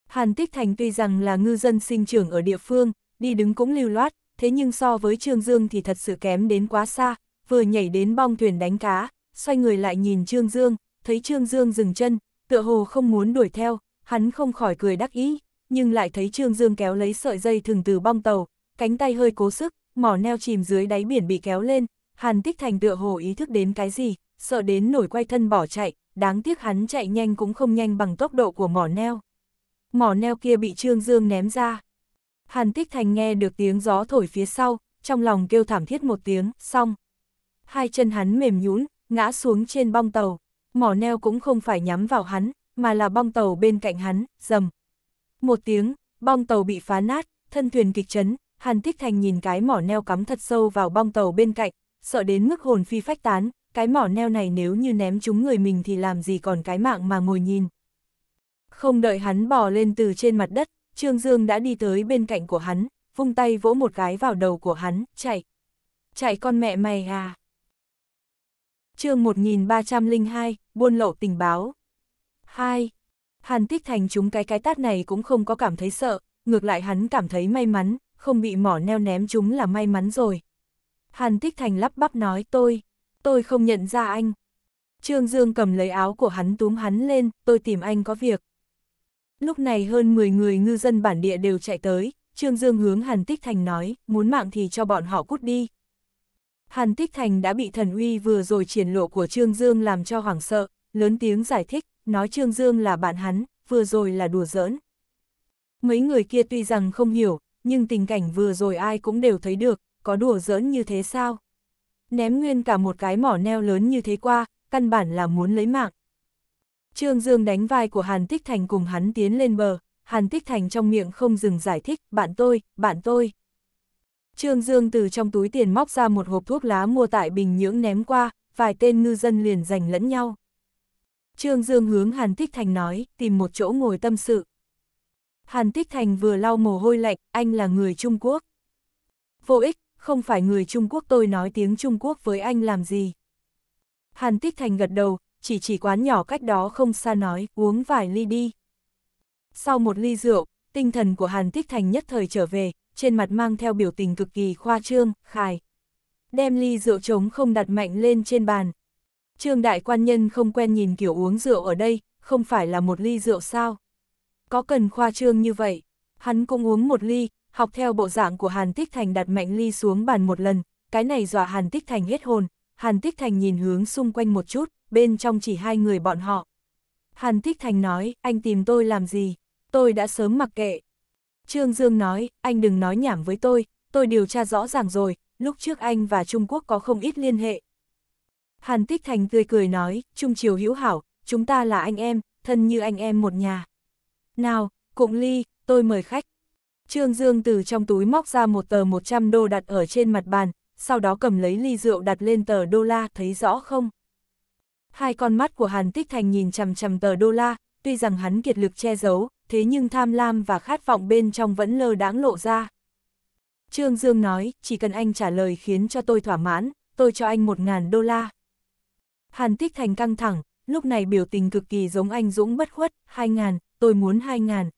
S1: Hàn Tích Thành tuy rằng là ngư dân sinh trưởng ở địa phương, đi đứng cũng lưu loát, thế nhưng so với Trương Dương thì thật sự kém đến quá xa, vừa nhảy đến bong thuyền đánh cá, xoay người lại nhìn Trương Dương, thấy Trương Dương dừng chân, tựa hồ không muốn đuổi theo, hắn không khỏi cười đắc ý, nhưng lại thấy Trương Dương kéo lấy sợi dây thừng từ bong tàu, cánh tay hơi cố sức, mỏ neo chìm dưới đáy biển bị kéo lên, Hàn Tích Thành tựa hồ ý thức đến cái gì, sợ đến nổi quay thân bỏ chạy, đáng tiếc hắn chạy nhanh cũng không nhanh bằng tốc độ của mỏ neo. Mỏ neo kia bị Trương Dương ném ra. Hàn Tích Thành nghe được tiếng gió thổi phía sau, trong lòng kêu thảm thiết một tiếng, xong hai chân hắn mềm nhũn ngã xuống trên bong tàu. Mỏ neo cũng không phải nhắm vào hắn, mà là bong tàu bên cạnh hắn, dầm. Một tiếng, bong tàu bị phá nát, thân thuyền kịch chấn, Hàn Tích Thành nhìn cái mỏ neo cắm thật sâu vào bong tàu bên cạnh, sợ đến mức hồn phi phách tán, cái mỏ neo này nếu như ném chúng người mình thì làm gì còn cái mạng mà ngồi nhìn. Không đợi hắn bò lên từ trên mặt đất, Trương Dương đã đi tới bên cạnh của hắn, vung tay vỗ một cái vào đầu của hắn, chạy. Chạy con mẹ mày à! chương 1302, buôn lậu tình báo. 2. Hàn Tích Thành chúng cái cái tát này cũng không có cảm thấy sợ, ngược lại hắn cảm thấy may mắn, không bị mỏ neo ném chúng là may mắn rồi. Hàn Tích Thành lắp bắp nói tôi, tôi không nhận ra anh. Trương Dương cầm lấy áo của hắn túm hắn lên, tôi tìm anh có việc. Lúc này hơn 10 người ngư dân bản địa đều chạy tới, Trương Dương hướng Hàn Tích Thành nói, muốn mạng thì cho bọn họ cút đi, Hàn Tích Thành đã bị thần uy vừa rồi triển lộ của Trương Dương làm cho hoảng sợ, lớn tiếng giải thích, nói Trương Dương là bạn hắn, vừa rồi là đùa giỡn. Mấy người kia tuy rằng không hiểu, nhưng tình cảnh vừa rồi ai cũng đều thấy được, có đùa giỡn như thế sao? Ném nguyên cả một cái mỏ neo lớn như thế qua, căn bản là muốn lấy mạng. Trương Dương đánh vai của Hàn Tích Thành cùng hắn tiến lên bờ, Hàn Tích Thành trong miệng không dừng giải thích, bạn tôi, bạn tôi. Trương Dương từ trong túi tiền móc ra một hộp thuốc lá mua tại Bình Nhưỡng ném qua, vài tên ngư dân liền giành lẫn nhau. Trương Dương hướng Hàn Thích Thành nói, tìm một chỗ ngồi tâm sự. Hàn Thích Thành vừa lau mồ hôi lạnh, anh là người Trung Quốc. Vô ích, không phải người Trung Quốc tôi nói tiếng Trung Quốc với anh làm gì. Hàn Thích Thành gật đầu, chỉ chỉ quán nhỏ cách đó không xa nói, uống vài ly đi. Sau một ly rượu, tinh thần của Hàn Thích Thành nhất thời trở về, trên mặt mang theo biểu tình cực kỳ khoa trương, khài. Đem ly rượu trống không đặt mạnh lên trên bàn. Trương đại quan nhân không quen nhìn kiểu uống rượu ở đây, không phải là một ly rượu sao? Có cần khoa trương như vậy? Hắn cũng uống một ly, học theo bộ dạng của Hàn Tích Thành đặt mạnh ly xuống bàn một lần, cái này dọa Hàn Tích Thành hết hồn, Hàn Tích Thành nhìn hướng xung quanh một chút, bên trong chỉ hai người bọn họ. Hàn Tích Thành nói, anh tìm tôi làm gì? Tôi đã sớm mặc kệ, Trương Dương nói, anh đừng nói nhảm với tôi, tôi điều tra rõ ràng rồi, lúc trước anh và Trung Quốc có không ít liên hệ. Hàn Tích Thành tươi cười nói, Trung Triều hữu hảo, chúng ta là anh em, thân như anh em một nhà. Nào, cụng ly, tôi mời khách. Trương Dương từ trong túi móc ra một tờ 100 đô đặt ở trên mặt bàn, sau đó cầm lấy ly rượu đặt lên tờ đô la, thấy rõ không? Hai con mắt của Hàn Tích Thành nhìn chằm chằm tờ đô la, tuy rằng hắn kiệt lực che giấu, thế nhưng tham lam và khát vọng bên trong vẫn lơ đáng lộ ra. Trương Dương nói, chỉ cần anh trả lời khiến cho tôi thỏa mãn, tôi cho anh 1.000 đô la. Hàn Tích Thành căng thẳng, lúc này biểu tình cực kỳ giống anh Dũng bất khuất, 2.000, tôi muốn 2.000.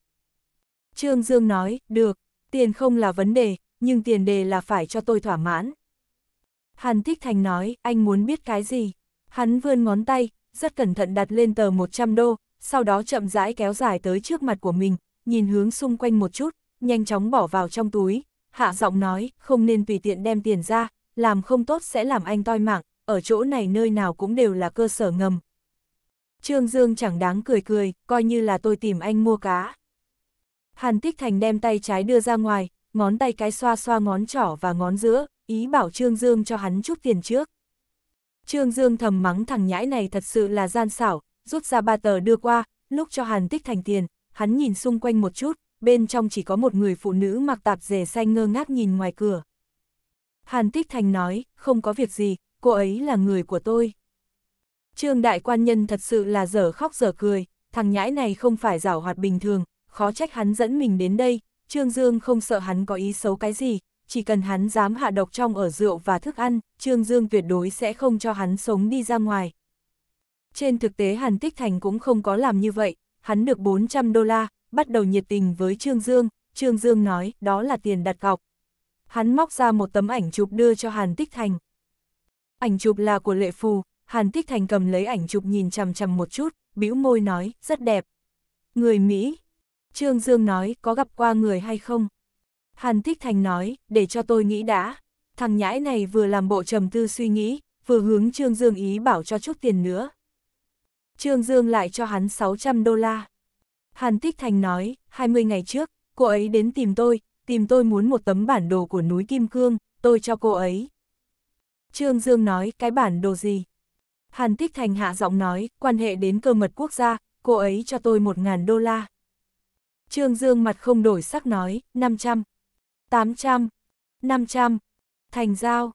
S1: Trương Dương nói, được, tiền không là vấn đề, nhưng tiền đề là phải cho tôi thỏa mãn. Hàn Tích Thành nói, anh muốn biết cái gì? Hắn vươn ngón tay, rất cẩn thận đặt lên tờ 100 đô, sau đó chậm rãi kéo dài tới trước mặt của mình, nhìn hướng xung quanh một chút, nhanh chóng bỏ vào trong túi, hạ giọng nói, không nên tùy tiện đem tiền ra, làm không tốt sẽ làm anh toi mạng, ở chỗ này nơi nào cũng đều là cơ sở ngầm. Trương Dương chẳng đáng cười cười, coi như là tôi tìm anh mua cá. Hàn Tích Thành đem tay trái đưa ra ngoài, ngón tay cái xoa xoa ngón trỏ và ngón giữa, ý bảo Trương Dương cho hắn chút tiền trước. Trương Dương thầm mắng thằng nhãi này thật sự là gian xảo, rút ra ba tờ đưa qua, lúc cho Hàn Tích Thành tiền, hắn nhìn xung quanh một chút, bên trong chỉ có một người phụ nữ mặc tạp dề xanh ngơ ngác nhìn ngoài cửa. Hàn Tích Thành nói, không có việc gì, cô ấy là người của tôi. Trương Đại Quan Nhân thật sự là dở khóc dở cười, thằng nhãi này không phải rảo hoạt bình thường, khó trách hắn dẫn mình đến đây, Trương Dương không sợ hắn có ý xấu cái gì, chỉ cần hắn dám hạ độc trong ở rượu và thức ăn, Trương Dương tuyệt đối sẽ không cho hắn sống đi ra ngoài, trên thực tế Hàn Tích Thành cũng không có làm như vậy, hắn được 400 đô la, bắt đầu nhiệt tình với Trương Dương, Trương Dương nói đó là tiền đặt cọc. Hắn móc ra một tấm ảnh chụp đưa cho Hàn Tích Thành. Ảnh chụp là của Lệ Phù, Hàn Tích Thành cầm lấy ảnh chụp nhìn chằm chằm một chút, bĩu môi nói, rất đẹp. Người Mỹ. Trương Dương nói, có gặp qua người hay không? Hàn Tích Thành nói, để cho tôi nghĩ đã. Thằng nhãi này vừa làm bộ trầm tư suy nghĩ, vừa hướng Trương Dương ý bảo cho chút tiền nữa. Trương Dương lại cho hắn 600 đô la. Hàn Tích Thành nói, 20 ngày trước, cô ấy đến tìm tôi, tìm tôi muốn một tấm bản đồ của núi Kim Cương, tôi cho cô ấy. Trương Dương nói, cái bản đồ gì? Hàn Tích Thành hạ giọng nói, quan hệ đến cơ mật quốc gia, cô ấy cho tôi 1.000 đô la. Trương Dương mặt không đổi sắc nói, 500, 800, 500, thành giao.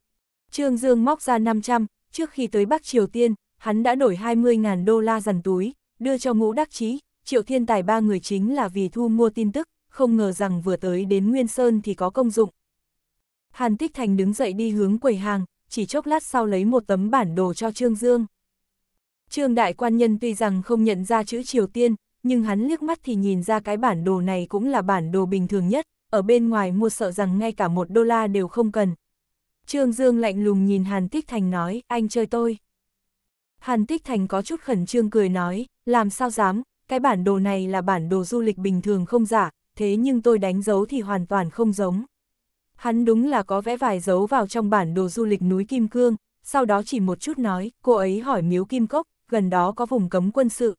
S1: Trương Dương móc ra 500, trước khi tới Bắc Triều Tiên, hắn đã đổi 20.000 đô la dằn túi, đưa cho ngũ đắc chí, triệu thiên tài ba người chính là vì thu mua tin tức, không ngờ rằng vừa tới đến Nguyên Sơn thì có công dụng. Hàn Tích Thành đứng dậy đi hướng quầy hàng, chỉ chốc lát sau lấy một tấm bản đồ cho Trương Dương. Trương Đại Quan Nhân tuy rằng không nhận ra chữ Triều Tiên, nhưng hắn liếc mắt thì nhìn ra cái bản đồ này cũng là bản đồ bình thường nhất, ở bên ngoài mua sợ rằng ngay cả một đô la đều không cần. Trương Dương lạnh lùng nhìn Hàn Tích Thành nói, anh chơi tôi. Hàn Tích Thành có chút khẩn trương cười nói, làm sao dám, cái bản đồ này là bản đồ du lịch bình thường không giả, thế nhưng tôi đánh dấu thì hoàn toàn không giống. Hắn đúng là có vẽ vài dấu vào trong bản đồ du lịch núi Kim Cương, sau đó chỉ một chút nói, cô ấy hỏi miếu Kim Cốc, gần đó có vùng cấm quân sự.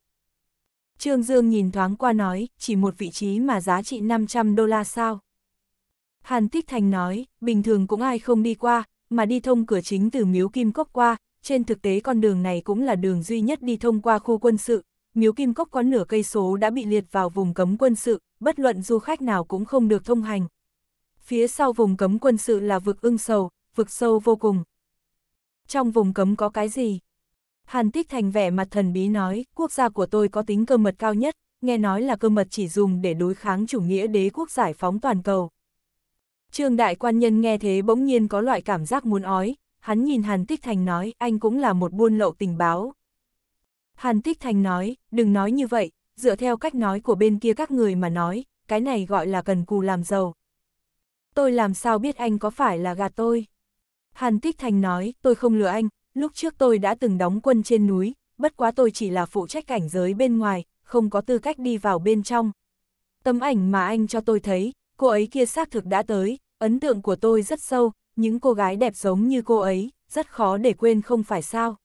S1: Trương Dương nhìn thoáng qua nói, chỉ một vị trí mà giá trị 500 đô la sao. Hàn Tích Thành nói, bình thường cũng ai không đi qua, mà đi thông cửa chính từ miếu Kim Cốc qua, trên thực tế con đường này cũng là đường duy nhất đi thông qua khu quân sự, miếu kim cốc có nửa cây số đã bị liệt vào vùng cấm quân sự, bất luận du khách nào cũng không được thông hành. Phía sau vùng cấm quân sự là vực ưng sầu, vực sâu vô cùng. Trong vùng cấm có cái gì? Hàn Tích Thành vẻ mặt thần bí nói, quốc gia của tôi có tính cơ mật cao nhất, nghe nói là cơ mật chỉ dùng để đối kháng chủ nghĩa đế quốc giải phóng toàn cầu. Trương Đại Quan Nhân nghe thế bỗng nhiên có loại cảm giác muốn ói, hắn nhìn Hàn Tích Thành nói, anh cũng là một buôn lậu tình báo. Hàn Tích Thành nói, đừng nói như vậy, dựa theo cách nói của bên kia các người mà nói, cái này gọi là cần cù làm giàu. Tôi làm sao biết anh có phải là gạt tôi? Hàn Tích Thành nói, tôi không lừa anh, lúc trước tôi đã từng đóng quân trên núi, bất quá tôi chỉ là phụ trách cảnh giới bên ngoài, không có tư cách đi vào bên trong. Tấm ảnh mà anh cho tôi thấy, cô ấy kia xác thực đã tới, ấn tượng của tôi rất sâu, những cô gái đẹp giống như cô ấy, rất khó để quên không phải sao.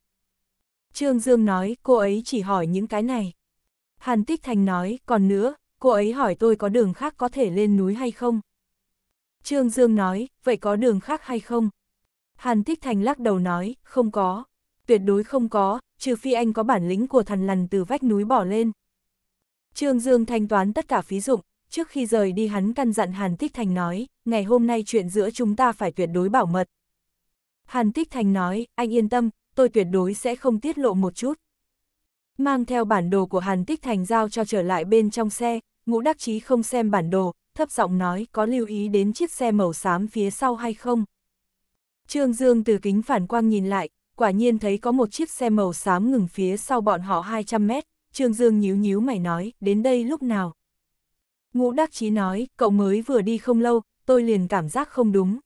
S1: Trương Dương nói, cô ấy chỉ hỏi những cái này. Hàn Tích Thành nói, còn nữa, cô ấy hỏi tôi có đường khác có thể lên núi hay không. Trương Dương nói, vậy có đường khác hay không? Hàn Tích Thành lắc đầu nói, không có. Tuyệt đối không có, trừ phi anh có bản lĩnh của thằn lằn từ vách núi bỏ lên. Trương Dương thanh toán tất cả phí dụng, trước khi rời đi hắn căn dặn Hàn Tích Thành nói, ngày hôm nay chuyện giữa chúng ta phải tuyệt đối bảo mật. Hàn Tích Thành nói, anh yên tâm, tôi tuyệt đối sẽ không tiết lộ một chút. Mang theo bản đồ của Hàn Tích Thành giao cho trở lại bên trong xe, ngũ đắc chí không xem bản đồ, thấp giọng nói có lưu ý đến chiếc xe màu xám phía sau hay không. Trương Dương từ kính phản quang nhìn lại, quả nhiên thấy có một chiếc xe màu xám ngừng phía sau bọn họ 200 mét, Trương Dương nhíu nhíu mày nói, đến đây lúc nào. Ngũ Đắc Chí nói, cậu mới vừa đi không lâu, tôi liền cảm giác không đúng.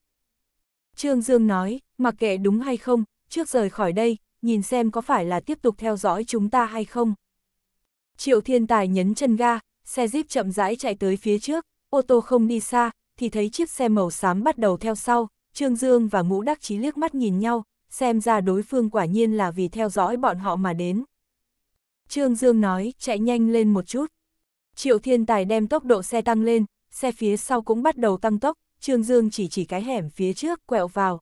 S1: Trương Dương nói, mặc kệ đúng hay không, trước rời khỏi đây, nhìn xem có phải là tiếp tục theo dõi chúng ta hay không. Triệu Thiên Tài nhấn chân ga, xe jeep chậm rãi chạy tới phía trước, ô tô không đi xa, thì thấy chiếc xe màu xám bắt đầu theo sau, Trương Dương và Ngũ Đắc Chí liếc mắt nhìn nhau, xem ra đối phương quả nhiên là vì theo dõi bọn họ mà đến. Trương Dương nói, chạy nhanh lên một chút. Triệu Thiên Tài đem tốc độ xe tăng lên, xe phía sau cũng bắt đầu tăng tốc, Trương Dương chỉ chỉ cái hẻm phía trước quẹo vào.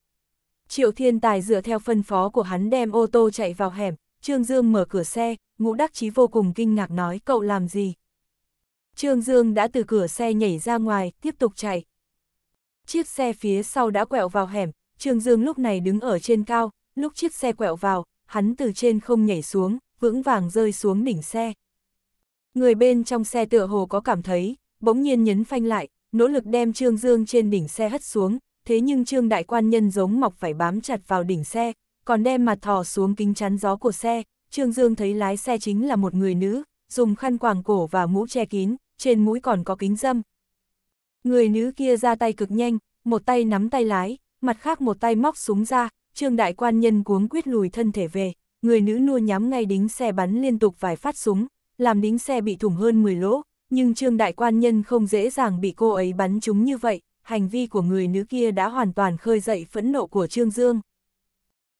S1: Triệu Thiên Tài dựa theo phân phó của hắn đem ô tô chạy vào hẻm, Trương Dương mở cửa xe, ngũ đắc chí vô cùng kinh ngạc nói cậu làm gì. Trương Dương đã từ cửa xe nhảy ra ngoài, tiếp tục chạy. Chiếc xe phía sau đã quẹo vào hẻm, Trương Dương lúc này đứng ở trên cao, lúc chiếc xe quẹo vào, hắn từ trên không nhảy xuống, vững vàng rơi xuống đỉnh xe, Người bên trong xe tựa hồ có cảm thấy, bỗng nhiên nhấn phanh lại, nỗ lực đem Trương Dương trên đỉnh xe hất xuống, thế nhưng Trương Đại Quan Nhân giống mọc phải bám chặt vào đỉnh xe, còn đem mặt thò xuống kính chắn gió của xe, Trương Dương thấy lái xe chính là một người nữ, dùng khăn quàng cổ và mũ che kín, trên mũi còn có kính dâm. Người nữ kia ra tay cực nhanh, một tay nắm tay lái, mặt khác một tay móc súng ra, Trương Đại Quan Nhân cuống quyết lùi thân thể về, người nữ nua nhắm ngay đính xe bắn liên tục vài phát súng, làm đính xe bị thủng hơn 10 lỗ, nhưng Trương Đại Quan Nhân không dễ dàng bị cô ấy bắn trúng như vậy, hành vi của người nữ kia đã hoàn toàn khơi dậy phẫn nộ của Trương Dương.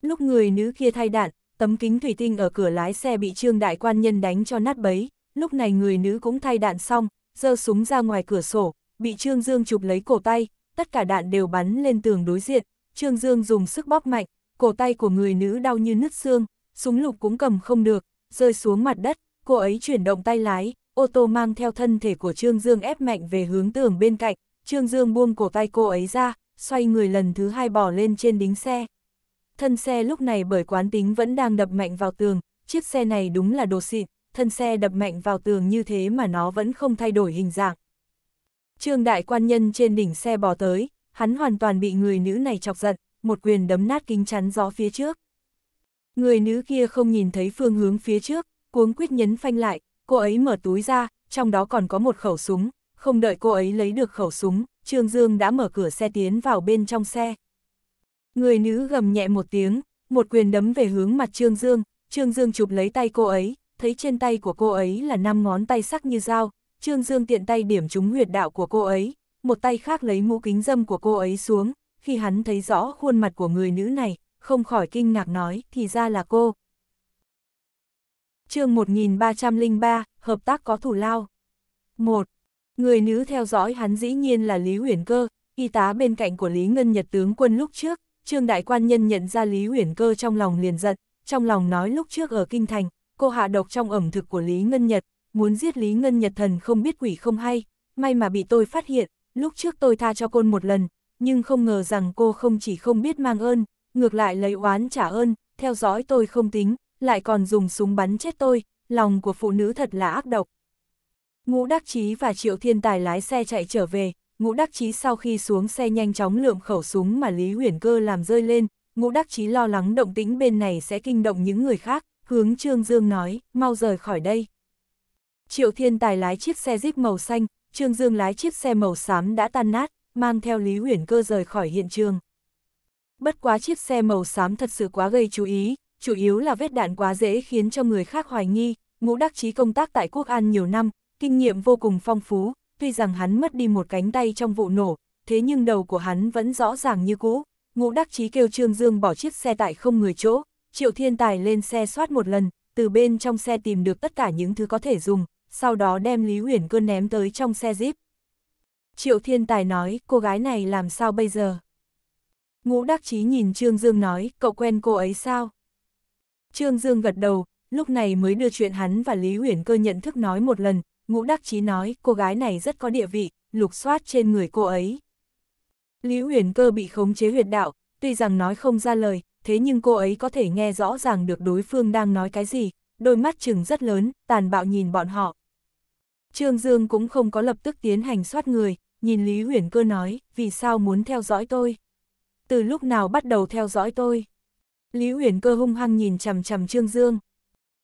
S1: Lúc người nữ kia thay đạn, tấm kính thủy tinh ở cửa lái xe bị Trương Đại Quan Nhân đánh cho nát bấy, lúc này người nữ cũng thay đạn xong, giơ súng ra ngoài cửa sổ, bị Trương Dương chụp lấy cổ tay, tất cả đạn đều bắn lên tường đối diện, Trương Dương dùng sức bóp mạnh, cổ tay của người nữ đau như nứt xương, súng lục cũng cầm không được, rơi xuống mặt đất, cô ấy chuyển động tay lái, ô tô mang theo thân thể của Trương Dương ép mạnh về hướng tường bên cạnh, Trương Dương buông cổ tay cô ấy ra, xoay người lần thứ hai bỏ lên trên đính xe. Thân xe lúc này bởi quán tính vẫn đang đập mạnh vào tường, chiếc xe này đúng là đồ xịn, thân xe đập mạnh vào tường như thế mà nó vẫn không thay đổi hình dạng. Trương đại quan nhân trên đỉnh xe bò tới, hắn hoàn toàn bị người nữ này chọc giận, một quyền đấm nát kính chắn gió phía trước. Người nữ kia không nhìn thấy phương hướng phía trước, cuống quyết nhấn phanh lại, cô ấy mở túi ra, trong đó còn có một khẩu súng, không đợi cô ấy lấy được khẩu súng, Trương Dương đã mở cửa xe tiến vào bên trong xe. Người nữ gầm nhẹ một tiếng, một quyền đấm về hướng mặt Trương Dương, Trương Dương chụp lấy tay cô ấy, thấy trên tay của cô ấy là năm ngón tay sắc như dao, Trương Dương tiện tay điểm trúng huyệt đạo của cô ấy, một tay khác lấy mũ kính dâm của cô ấy xuống, khi hắn thấy rõ khuôn mặt của người nữ này, không khỏi kinh ngạc nói, thì ra là cô, chương 1303, Hợp tác có thủ lao. 1. Người nữ theo dõi hắn dĩ nhiên là Lý Huyền Cơ, y tá bên cạnh của Lý Ngân Nhật tướng quân lúc trước, Trương Đại Quan Nhân nhận ra Lý Huyền Cơ trong lòng liền giận, trong lòng nói lúc trước ở Kinh Thành, cô hạ độc trong ẩm thực của Lý Ngân Nhật, muốn giết Lý Ngân Nhật thần không biết quỷ không hay, may mà bị tôi phát hiện, lúc trước tôi tha cho côn một lần, nhưng không ngờ rằng cô không chỉ không biết mang ơn, ngược lại lấy oán trả ơn, theo dõi tôi không tính, lại còn dùng súng bắn chết tôi, lòng của phụ nữ thật là ác độc. Ngũ Đắc Chí và Triệu Thiên Tài lái xe chạy trở về, Ngũ Đắc Chí sau khi xuống xe nhanh chóng lượm khẩu súng mà Lý Huyền Cơ làm rơi lên, Ngũ Đắc Chí lo lắng động tĩnh bên này sẽ kinh động những người khác, hướng Trương Dương nói, mau rời khỏi đây. Triệu Thiên Tài lái chiếc xe Jeep màu xanh, Trương Dương lái chiếc xe màu xám đã tan nát, mang theo Lý Huyền Cơ rời khỏi hiện trường. Bất quá chiếc xe màu xám thật sự quá gây chú ý, chủ yếu là vết đạn quá dễ khiến cho người khác hoài nghi, ngũ đắc chí công tác tại quốc an nhiều năm, kinh nghiệm vô cùng phong phú, tuy rằng hắn mất đi một cánh tay trong vụ nổ, thế nhưng đầu của hắn vẫn rõ ràng như cũ. Ngũ đắc chí kêu Trương Dương bỏ chiếc xe tại không người chỗ, Triệu Thiên Tài lên xe soát một lần, từ bên trong xe tìm được tất cả những thứ có thể dùng, sau đó đem Lý Huyền Cơ ném tới trong xe Jeep. Triệu Thiên Tài nói, cô gái này làm sao bây giờ? Ngũ đắc chí nhìn Trương Dương nói, cậu quen cô ấy sao? Trương Dương gật đầu, lúc này mới đưa chuyện hắn và Lý Huyền cơ nhận thức nói một lần, ngũ đắc chí nói cô gái này rất có địa vị, lục soát trên người cô ấy. Lý Huyền cơ bị khống chế huyệt đạo, tuy rằng nói không ra lời, thế nhưng cô ấy có thể nghe rõ ràng được đối phương đang nói cái gì, đôi mắt chừng rất lớn, tàn bạo nhìn bọn họ. Trương Dương cũng không có lập tức tiến hành soát người, nhìn Lý Huyền cơ nói, vì sao muốn theo dõi tôi? Từ lúc nào bắt đầu theo dõi tôi? Lý Huyền Cơ hung hăng nhìn chằm chằm Trương Dương.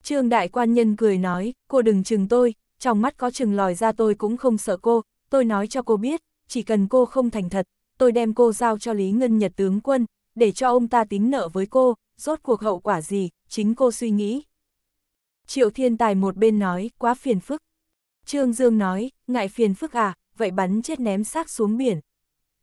S1: Trương Đại Quan Nhân cười nói, cô đừng chừng tôi, trong mắt có chừng lòi ra tôi cũng không sợ cô, tôi nói cho cô biết, chỉ cần cô không thành thật, tôi đem cô giao cho Lý Ngân Nhật tướng quân, để cho ông ta tính nợ với cô, rốt cuộc hậu quả gì, chính cô suy nghĩ. Triệu Thiên Tài một bên nói, quá phiền phức. Trương Dương nói, ngại phiền phức à, vậy bắn chết ném xác xuống biển.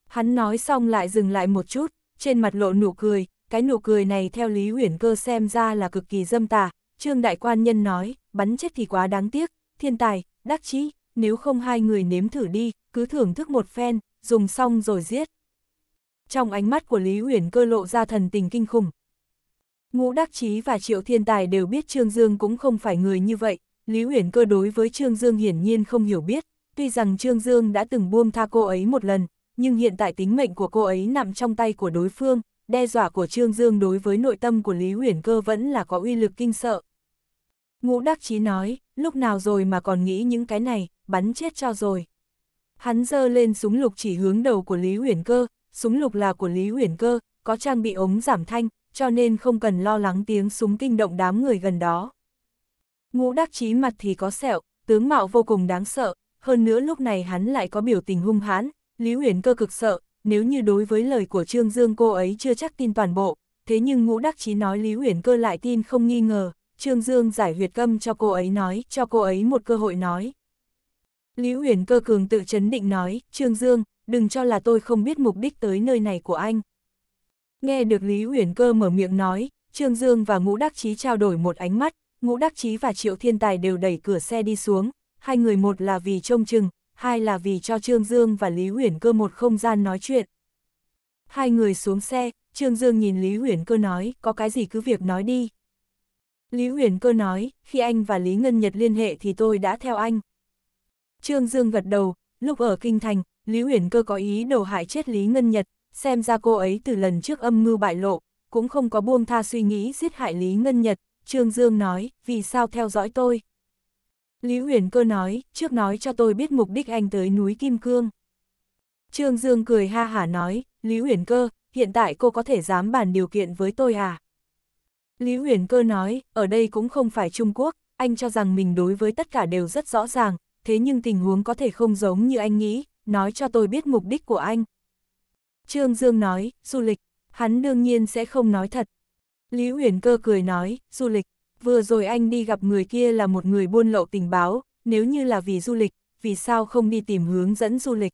S1: Hắn nói xong lại dừng lại một chút, trên mặt lộ nụ cười, cái nụ cười này theo Lý huyền Cơ xem ra là cực kỳ dâm tà, Trương Đại Quan Nhân nói, bắn chết thì quá đáng tiếc, thiên tài, đắc chí nếu không hai người nếm thử đi, cứ thưởng thức một phen, dùng xong rồi giết. Trong ánh mắt của Lý huyền Cơ lộ ra thần tình kinh khủng. Ngũ Đắc Chí và Triệu Thiên Tài đều biết Trương Dương cũng không phải người như vậy, Lý huyền Cơ đối với Trương Dương hiển nhiên không hiểu biết, tuy rằng Trương Dương đã từng buông tha cô ấy một lần, nhưng hiện tại tính mệnh của cô ấy nằm trong tay của đối phương, đe dọa của Trương Dương đối với nội tâm của Lý Huyền Cơ vẫn là có uy lực kinh sợ. Ngũ Đắc Chí nói, lúc nào rồi mà còn nghĩ những cái này, bắn chết cho rồi. Hắn giơ lên súng lục chỉ hướng đầu của Lý Huyền Cơ, súng lục là của Lý Huyền Cơ, có trang bị ống giảm thanh, cho nên không cần lo lắng tiếng súng kinh động đám người gần đó. Ngũ Đắc Chí mặt thì có sẹo, tướng mạo vô cùng đáng sợ, hơn nữa lúc này hắn lại có biểu tình hung hãn, Lý Huyền Cơ cực sợ, nếu như đối với lời của Trương Dương cô ấy chưa chắc tin toàn bộ, thế nhưng ngũ đắc chí nói Lý Huyền cơ lại tin không nghi ngờ, Trương Dương giải huyệt câm cho cô ấy nói, cho cô ấy một cơ hội nói. Lý Huyền cơ cường tự chấn định nói, Trương Dương, đừng cho là tôi không biết mục đích tới nơi này của anh. Nghe được Lý Huyền cơ mở miệng nói, Trương Dương và ngũ đắc chí trao đổi một ánh mắt, ngũ đắc chí và triệu thiên tài đều đẩy cửa xe đi xuống, hai người một là vì trông chừng, hai là vì cho Trương Dương và Lý Huyển Cơ một không gian nói chuyện. Hai người xuống xe, Trương Dương nhìn Lý Huyển Cơ nói, có cái gì cứ việc nói đi. Lý Huyền Cơ nói, khi anh và Lý Ngân Nhật liên hệ thì tôi đã theo anh. Trương Dương gật đầu, lúc ở Kinh Thành, Lý Huyền Cơ có ý đầu hại chết Lý Ngân Nhật, xem ra cô ấy từ lần trước âm mưu bại lộ, cũng không có buông tha suy nghĩ giết hại Lý Ngân Nhật. Trương Dương nói, vì sao theo dõi tôi? Lý Huyền Cơ nói, trước nói cho tôi biết mục đích anh tới núi Kim Cương. Trương Dương cười ha hả nói, Lý Huyền Cơ, hiện tại cô có thể dám bàn điều kiện với tôi à? Lý Huyền Cơ nói, ở đây cũng không phải Trung Quốc, anh cho rằng mình đối với tất cả đều rất rõ ràng, thế nhưng tình huống có thể không giống như anh nghĩ, nói cho tôi biết mục đích của anh. Trương Dương nói, du lịch, hắn đương nhiên sẽ không nói thật. Lý Huyền Cơ cười nói, du lịch, vừa rồi anh đi gặp người kia là một người buôn lậu tình báo, nếu như là vì du lịch, vì sao không đi tìm hướng dẫn du lịch?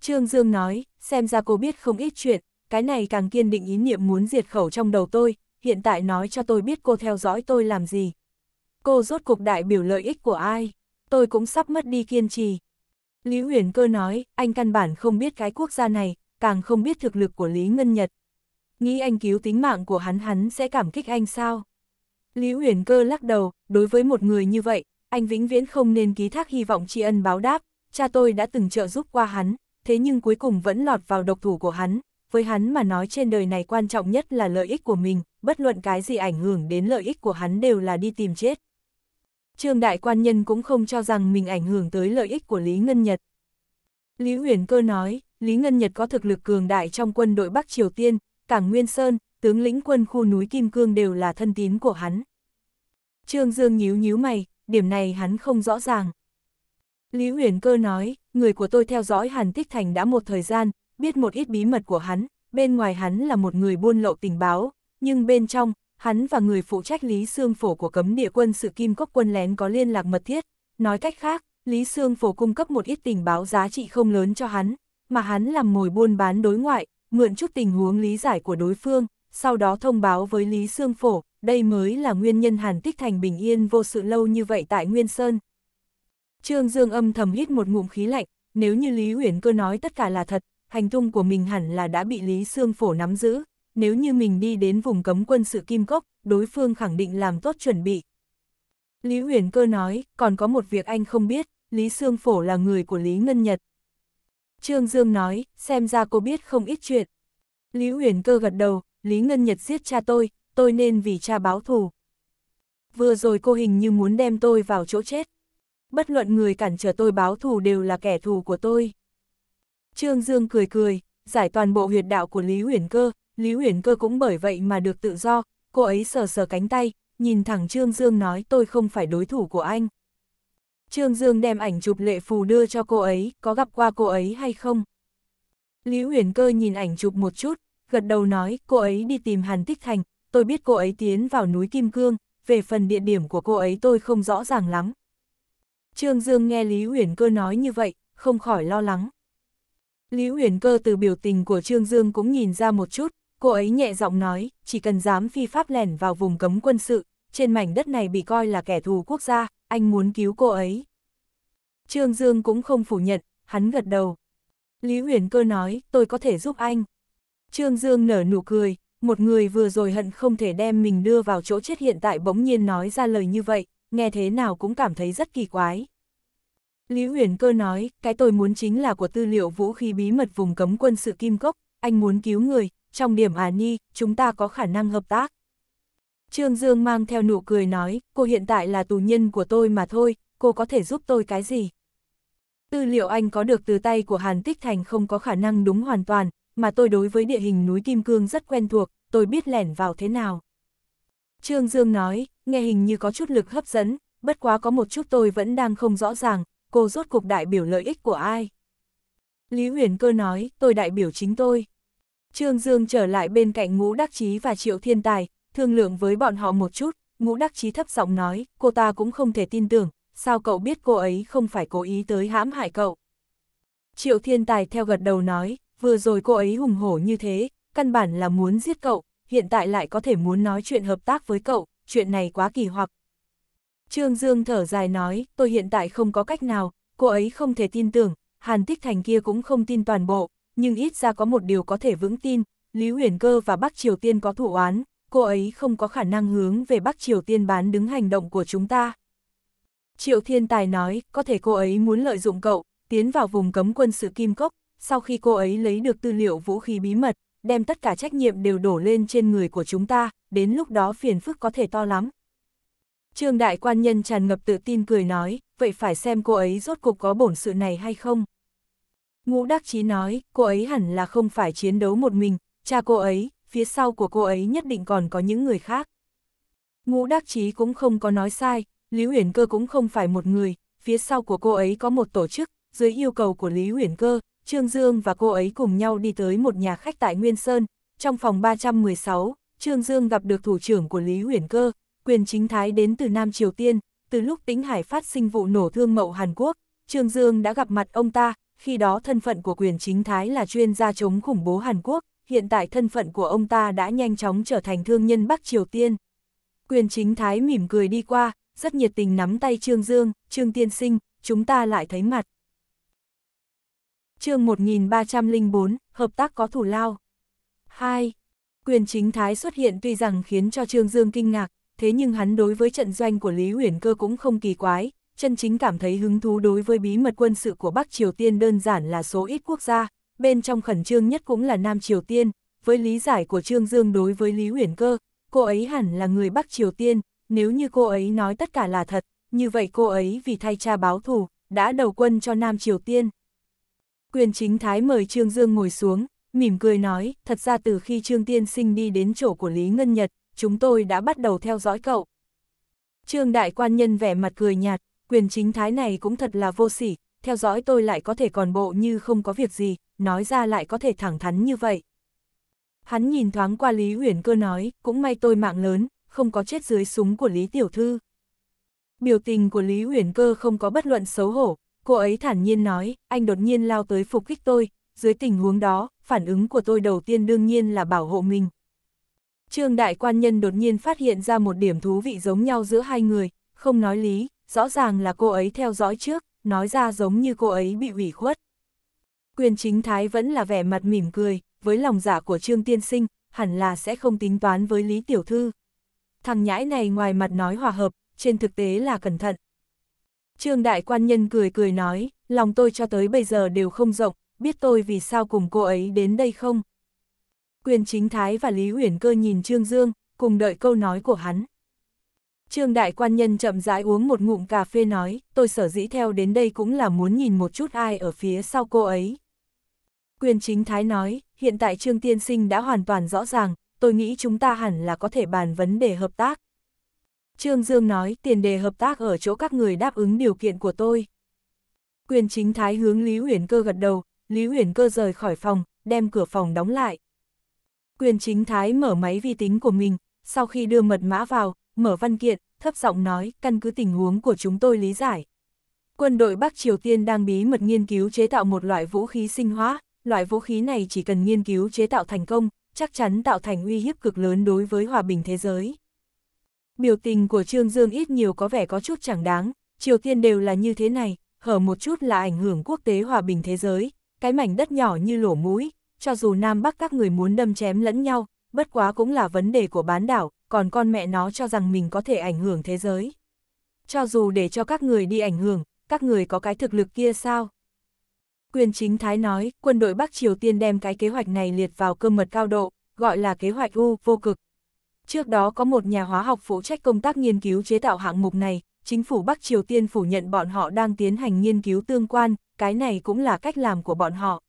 S1: Trương Dương nói, xem ra cô biết không ít chuyện, cái này càng kiên định ý niệm muốn diệt khẩu trong đầu tôi, hiện tại nói cho tôi biết cô theo dõi tôi làm gì. Cô rốt cuộc đại biểu lợi ích của ai, tôi cũng sắp mất đi kiên trì. Lý Huyền Cơ nói, anh căn bản không biết cái quốc gia này, càng không biết thực lực của Lý Ngân Nhật. Nghĩ anh cứu tính mạng của hắn hắn sẽ cảm kích anh sao? Lý Huyền Cơ lắc đầu, đối với một người như vậy, anh vĩnh viễn không nên ký thác hy vọng tri ân báo đáp, cha tôi đã từng trợ giúp qua hắn, thế nhưng cuối cùng vẫn lọt vào độc thủ của hắn, với hắn mà nói trên đời này quan trọng nhất là lợi ích của mình, bất luận cái gì ảnh hưởng đến lợi ích của hắn đều là đi tìm chết. Trương Đại Quan Nhân cũng không cho rằng mình ảnh hưởng tới lợi ích của Lý Ngân Nhật. Lý Huyền Cơ nói, Lý Ngân Nhật có thực lực cường đại trong quân đội Bắc Triều Tiên, Cảng Nguyên Sơn, tướng lĩnh quân khu núi Kim Cương đều là thân tín của hắn. Trương Dương nhíu nhíu mày, điểm này hắn không rõ ràng. Lý Huyền Cơ nói, người của tôi theo dõi Hàn Tích Thành đã một thời gian, biết một ít bí mật của hắn, bên ngoài hắn là một người buôn lộ tình báo, nhưng bên trong, hắn và người phụ trách Lý Sương Phổ của cấm địa quân sự Kim Cốc quân lén có liên lạc mật thiết. Nói cách khác, Lý Sương Phổ cung cấp một ít tình báo giá trị không lớn cho hắn, mà hắn làm mồi buôn bán đối ngoại, mượn chút tình huống lý giải của đối phương, sau đó thông báo với Lý Sương Phổ, đây mới là nguyên nhân Hàn Tích Thành bình yên vô sự lâu như vậy tại Nguyên Sơn. Trương Dương âm thầm hít một ngụm khí lạnh, nếu như Lý huyền Cơ nói tất cả là thật, hành tung của mình hẳn là đã bị Lý Sương Phổ nắm giữ, nếu như mình đi đến vùng cấm quân sự Kim Cốc, đối phương khẳng định làm tốt chuẩn bị. Lý huyền Cơ nói, còn có một việc anh không biết, Lý Sương Phổ là người của Lý Ngân Nhật. Trương Dương nói, xem ra cô biết không ít chuyện. Lý huyền Cơ gật đầu, Lý Ngân Nhật giết cha tôi, tôi nên vì cha báo thù. Vừa rồi cô hình như muốn đem tôi vào chỗ chết. Bất luận người cản trở tôi báo thù đều là kẻ thù của tôi. Trương Dương cười cười, giải toàn bộ huyệt đạo của Lý Huyền Cơ, Lý Huyền Cơ cũng bởi vậy mà được tự do, cô ấy sờ sờ cánh tay, nhìn thẳng Trương Dương nói tôi không phải đối thủ của anh. Trương Dương đem ảnh chụp lệ phù đưa cho cô ấy, có gặp qua cô ấy hay không? Lý Huyền Cơ nhìn ảnh chụp một chút, gật đầu nói, cô ấy đi tìm Hàn Tích Thành, tôi biết cô ấy tiến vào núi Kim Cương, về phần địa điểm của cô ấy tôi không rõ ràng lắm. Trương Dương nghe Lý Uyển Cơ nói như vậy, không khỏi lo lắng. Lý Uyển Cơ từ biểu tình của Trương Dương cũng nhìn ra một chút, cô ấy nhẹ giọng nói, chỉ cần dám phi pháp lẻn vào vùng cấm quân sự, trên mảnh đất này bị coi là kẻ thù quốc gia, anh muốn cứu cô ấy. Trương Dương cũng không phủ nhận, hắn gật đầu. Lý Uyển Cơ nói, tôi có thể giúp anh. Trương Dương nở nụ cười, một người vừa rồi hận không thể đem mình đưa vào chỗ chết hiện tại bỗng nhiên nói ra lời như vậy, nghe thế nào cũng cảm thấy rất kỳ quái. Lý Huyền Cơ nói, cái tôi muốn chính là của tư liệu vũ khí bí mật vùng cấm quân sự Kim Cốc, anh muốn cứu người, trong điểm à ni, chúng ta có khả năng hợp tác. Trương Dương mang theo nụ cười nói, cô hiện tại là tù nhân của tôi mà thôi, cô có thể giúp tôi cái gì? Tư liệu anh có được từ tay của Hàn Tích Thành không có khả năng đúng hoàn toàn, mà tôi đối với địa hình núi Kim Cương rất quen thuộc, tôi biết lẻn vào thế nào. Trương Dương nói, nghe hình như có chút lực hấp dẫn, bất quá có một chút tôi vẫn đang không rõ ràng, cô rốt cục đại biểu lợi ích của ai. Lý Huyền Cơ nói, tôi đại biểu chính tôi. Trương Dương trở lại bên cạnh Ngũ Đắc Chí và Triệu Thiên Tài, thương lượng với bọn họ một chút, Ngũ Đắc Chí thấp giọng nói, cô ta cũng không thể tin tưởng, sao cậu biết cô ấy không phải cố ý tới hãm hại cậu. Triệu Thiên Tài theo gật đầu nói, vừa rồi cô ấy hùng hổ như thế, căn bản là muốn giết cậu, hiện tại lại có thể muốn nói chuyện hợp tác với cậu, chuyện này quá kỳ hoặc. Trương Dương thở dài nói, tôi hiện tại không có cách nào, cô ấy không thể tin tưởng, Hàn Tích Thành kia cũng không tin toàn bộ, nhưng ít ra có một điều có thể vững tin, Lý Huyền Cơ và Bắc Triều Tiên có thủ án, cô ấy không có khả năng hướng về Bắc Triều Tiên bán đứng hành động của chúng ta. Triệu Thiên Tài nói, có thể cô ấy muốn lợi dụng cậu, tiến vào vùng cấm quân sự Kim Cốc, sau khi cô ấy lấy được tư liệu vũ khí bí mật, đem tất cả trách nhiệm đều đổ lên trên người của chúng ta, đến lúc đó phiền phức có thể to lắm. Trương đại quan nhân tràn ngập tự tin cười nói, vậy phải xem cô ấy rốt cục có bổn sự này hay không. Ngũ Đắc Chí nói, cô ấy hẳn là không phải chiến đấu một mình, cha cô ấy, phía sau của cô ấy nhất định còn có những người khác. Ngũ Đắc Chí cũng không có nói sai, Lý Uyển Cơ cũng không phải một người, phía sau của cô ấy có một tổ chức, dưới yêu cầu của Lý Uyển Cơ, Trương Dương và cô ấy cùng nhau đi tới một nhà khách tại Nguyên Sơn, trong phòng 316, Trương Dương gặp được thủ trưởng của Lý Huyền Cơ, quyền chính thái đến từ Nam Triều Tiên, từ lúc Tĩnh Hải phát sinh vụ nổ thương mậu Hàn Quốc, Trương Dương đã gặp mặt ông ta, khi đó thân phận của quyền chính thái là chuyên gia chống khủng bố Hàn Quốc, hiện tại thân phận của ông ta đã nhanh chóng trở thành thương nhân Bắc Triều Tiên. Quyền chính thái mỉm cười đi qua, rất nhiệt tình nắm tay Trương Dương, Trương Tiên Sinh, chúng ta lại thấy mặt chương 1304, Hợp tác có thủ lao. 2. Quyền chính thái xuất hiện tuy rằng khiến cho Trương Dương kinh ngạc, thế nhưng hắn đối với trận doanh của Lý Huyền Cơ cũng không kỳ quái, chân chính cảm thấy hứng thú đối với bí mật quân sự của Bắc Triều Tiên đơn giản là số ít quốc gia, bên trong khẩn trương nhất cũng là Nam Triều Tiên, với lý giải của Trương Dương đối với Lý Huyền Cơ, cô ấy hẳn là người Bắc Triều Tiên, nếu như cô ấy nói tất cả là thật, như vậy cô ấy vì thay cha báo thù, đã đầu quân cho Nam Triều Tiên quyền chính thái mời Trương Dương ngồi xuống, mỉm cười nói, thật ra từ khi Trương Tiên Sinh đi đến chỗ của Lý Ngân Nhật, chúng tôi đã bắt đầu theo dõi cậu. Trương Đại Quan Nhân vẻ mặt cười nhạt, quyền chính thái này cũng thật là vô sỉ, theo dõi tôi lại có thể còn bộ như không có việc gì, nói ra lại có thể thẳng thắn như vậy. Hắn nhìn thoáng qua Lý huyền Cơ nói, cũng may tôi mạng lớn, không có chết dưới súng của Lý Tiểu Thư. Biểu tình của Lý huyền Cơ không có bất luận xấu hổ, Cô ấy thản nhiên nói, anh đột nhiên lao tới phục kích tôi, dưới tình huống đó, phản ứng của tôi đầu tiên đương nhiên là bảo hộ mình. Trương đại quan nhân đột nhiên phát hiện ra một điểm thú vị giống nhau giữa hai người, không nói lý, rõ ràng là cô ấy theo dõi trước, nói ra giống như cô ấy bị ủy khuất. Quyền chính thái vẫn là vẻ mặt mỉm cười, với lòng giả dạ của Trương Tiên Sinh, hẳn là sẽ không tính toán với Lý Tiểu Thư. Thằng nhãi này ngoài mặt nói hòa hợp, trên thực tế là cẩn thận, Trương đại quan nhân cười cười nói, lòng tôi cho tới bây giờ đều không rộng, biết tôi vì sao cùng cô ấy đến đây không? Quyền chính thái và Lý Uyển cơ nhìn Trương Dương, cùng đợi câu nói của hắn. Trương đại quan nhân chậm rãi uống một ngụm cà phê nói, tôi sở dĩ theo đến đây cũng là muốn nhìn một chút ai ở phía sau cô ấy. Quyền chính thái nói, hiện tại Trương Tiên Sinh đã hoàn toàn rõ ràng, tôi nghĩ chúng ta hẳn là có thể bàn vấn đề hợp tác. Trương Dương nói tiền đề hợp tác ở chỗ các người đáp ứng điều kiện của tôi. Quyền chính thái hướng Lý Uyển Cơ gật đầu, Lý Uyển Cơ rời khỏi phòng, đem cửa phòng đóng lại. Quyền chính thái mở máy vi tính của mình, sau khi đưa mật mã vào, mở văn kiện, thấp giọng nói căn cứ tình huống của chúng tôi lý giải. Quân đội Bắc Triều Tiên đang bí mật nghiên cứu chế tạo một loại vũ khí sinh hóa, loại vũ khí này chỉ cần nghiên cứu chế tạo thành công, chắc chắn tạo thành uy hiếp cực lớn đối với hòa bình thế giới. Biểu tình của Trương Dương ít nhiều có vẻ có chút chẳng đáng, Triều Tiên đều là như thế này, hở một chút là ảnh hưởng quốc tế hòa bình thế giới, cái mảnh đất nhỏ như lỗ mũi, cho dù Nam Bắc các người muốn đâm chém lẫn nhau, bất quá cũng là vấn đề của bán đảo, còn con mẹ nó cho rằng mình có thể ảnh hưởng thế giới. Cho dù để cho các người đi ảnh hưởng, các người có cái thực lực kia sao? Quyền chính thái nói, quân đội Bắc Triều Tiên đem cái kế hoạch này liệt vào cơ mật cao độ, gọi là kế hoạch U vô cực, Trước đó có một nhà hóa học phụ trách công tác nghiên cứu chế tạo hạng mục này, chính phủ Bắc Triều Tiên phủ nhận bọn họ đang tiến hành nghiên cứu tương quan, cái này cũng là cách làm của bọn họ.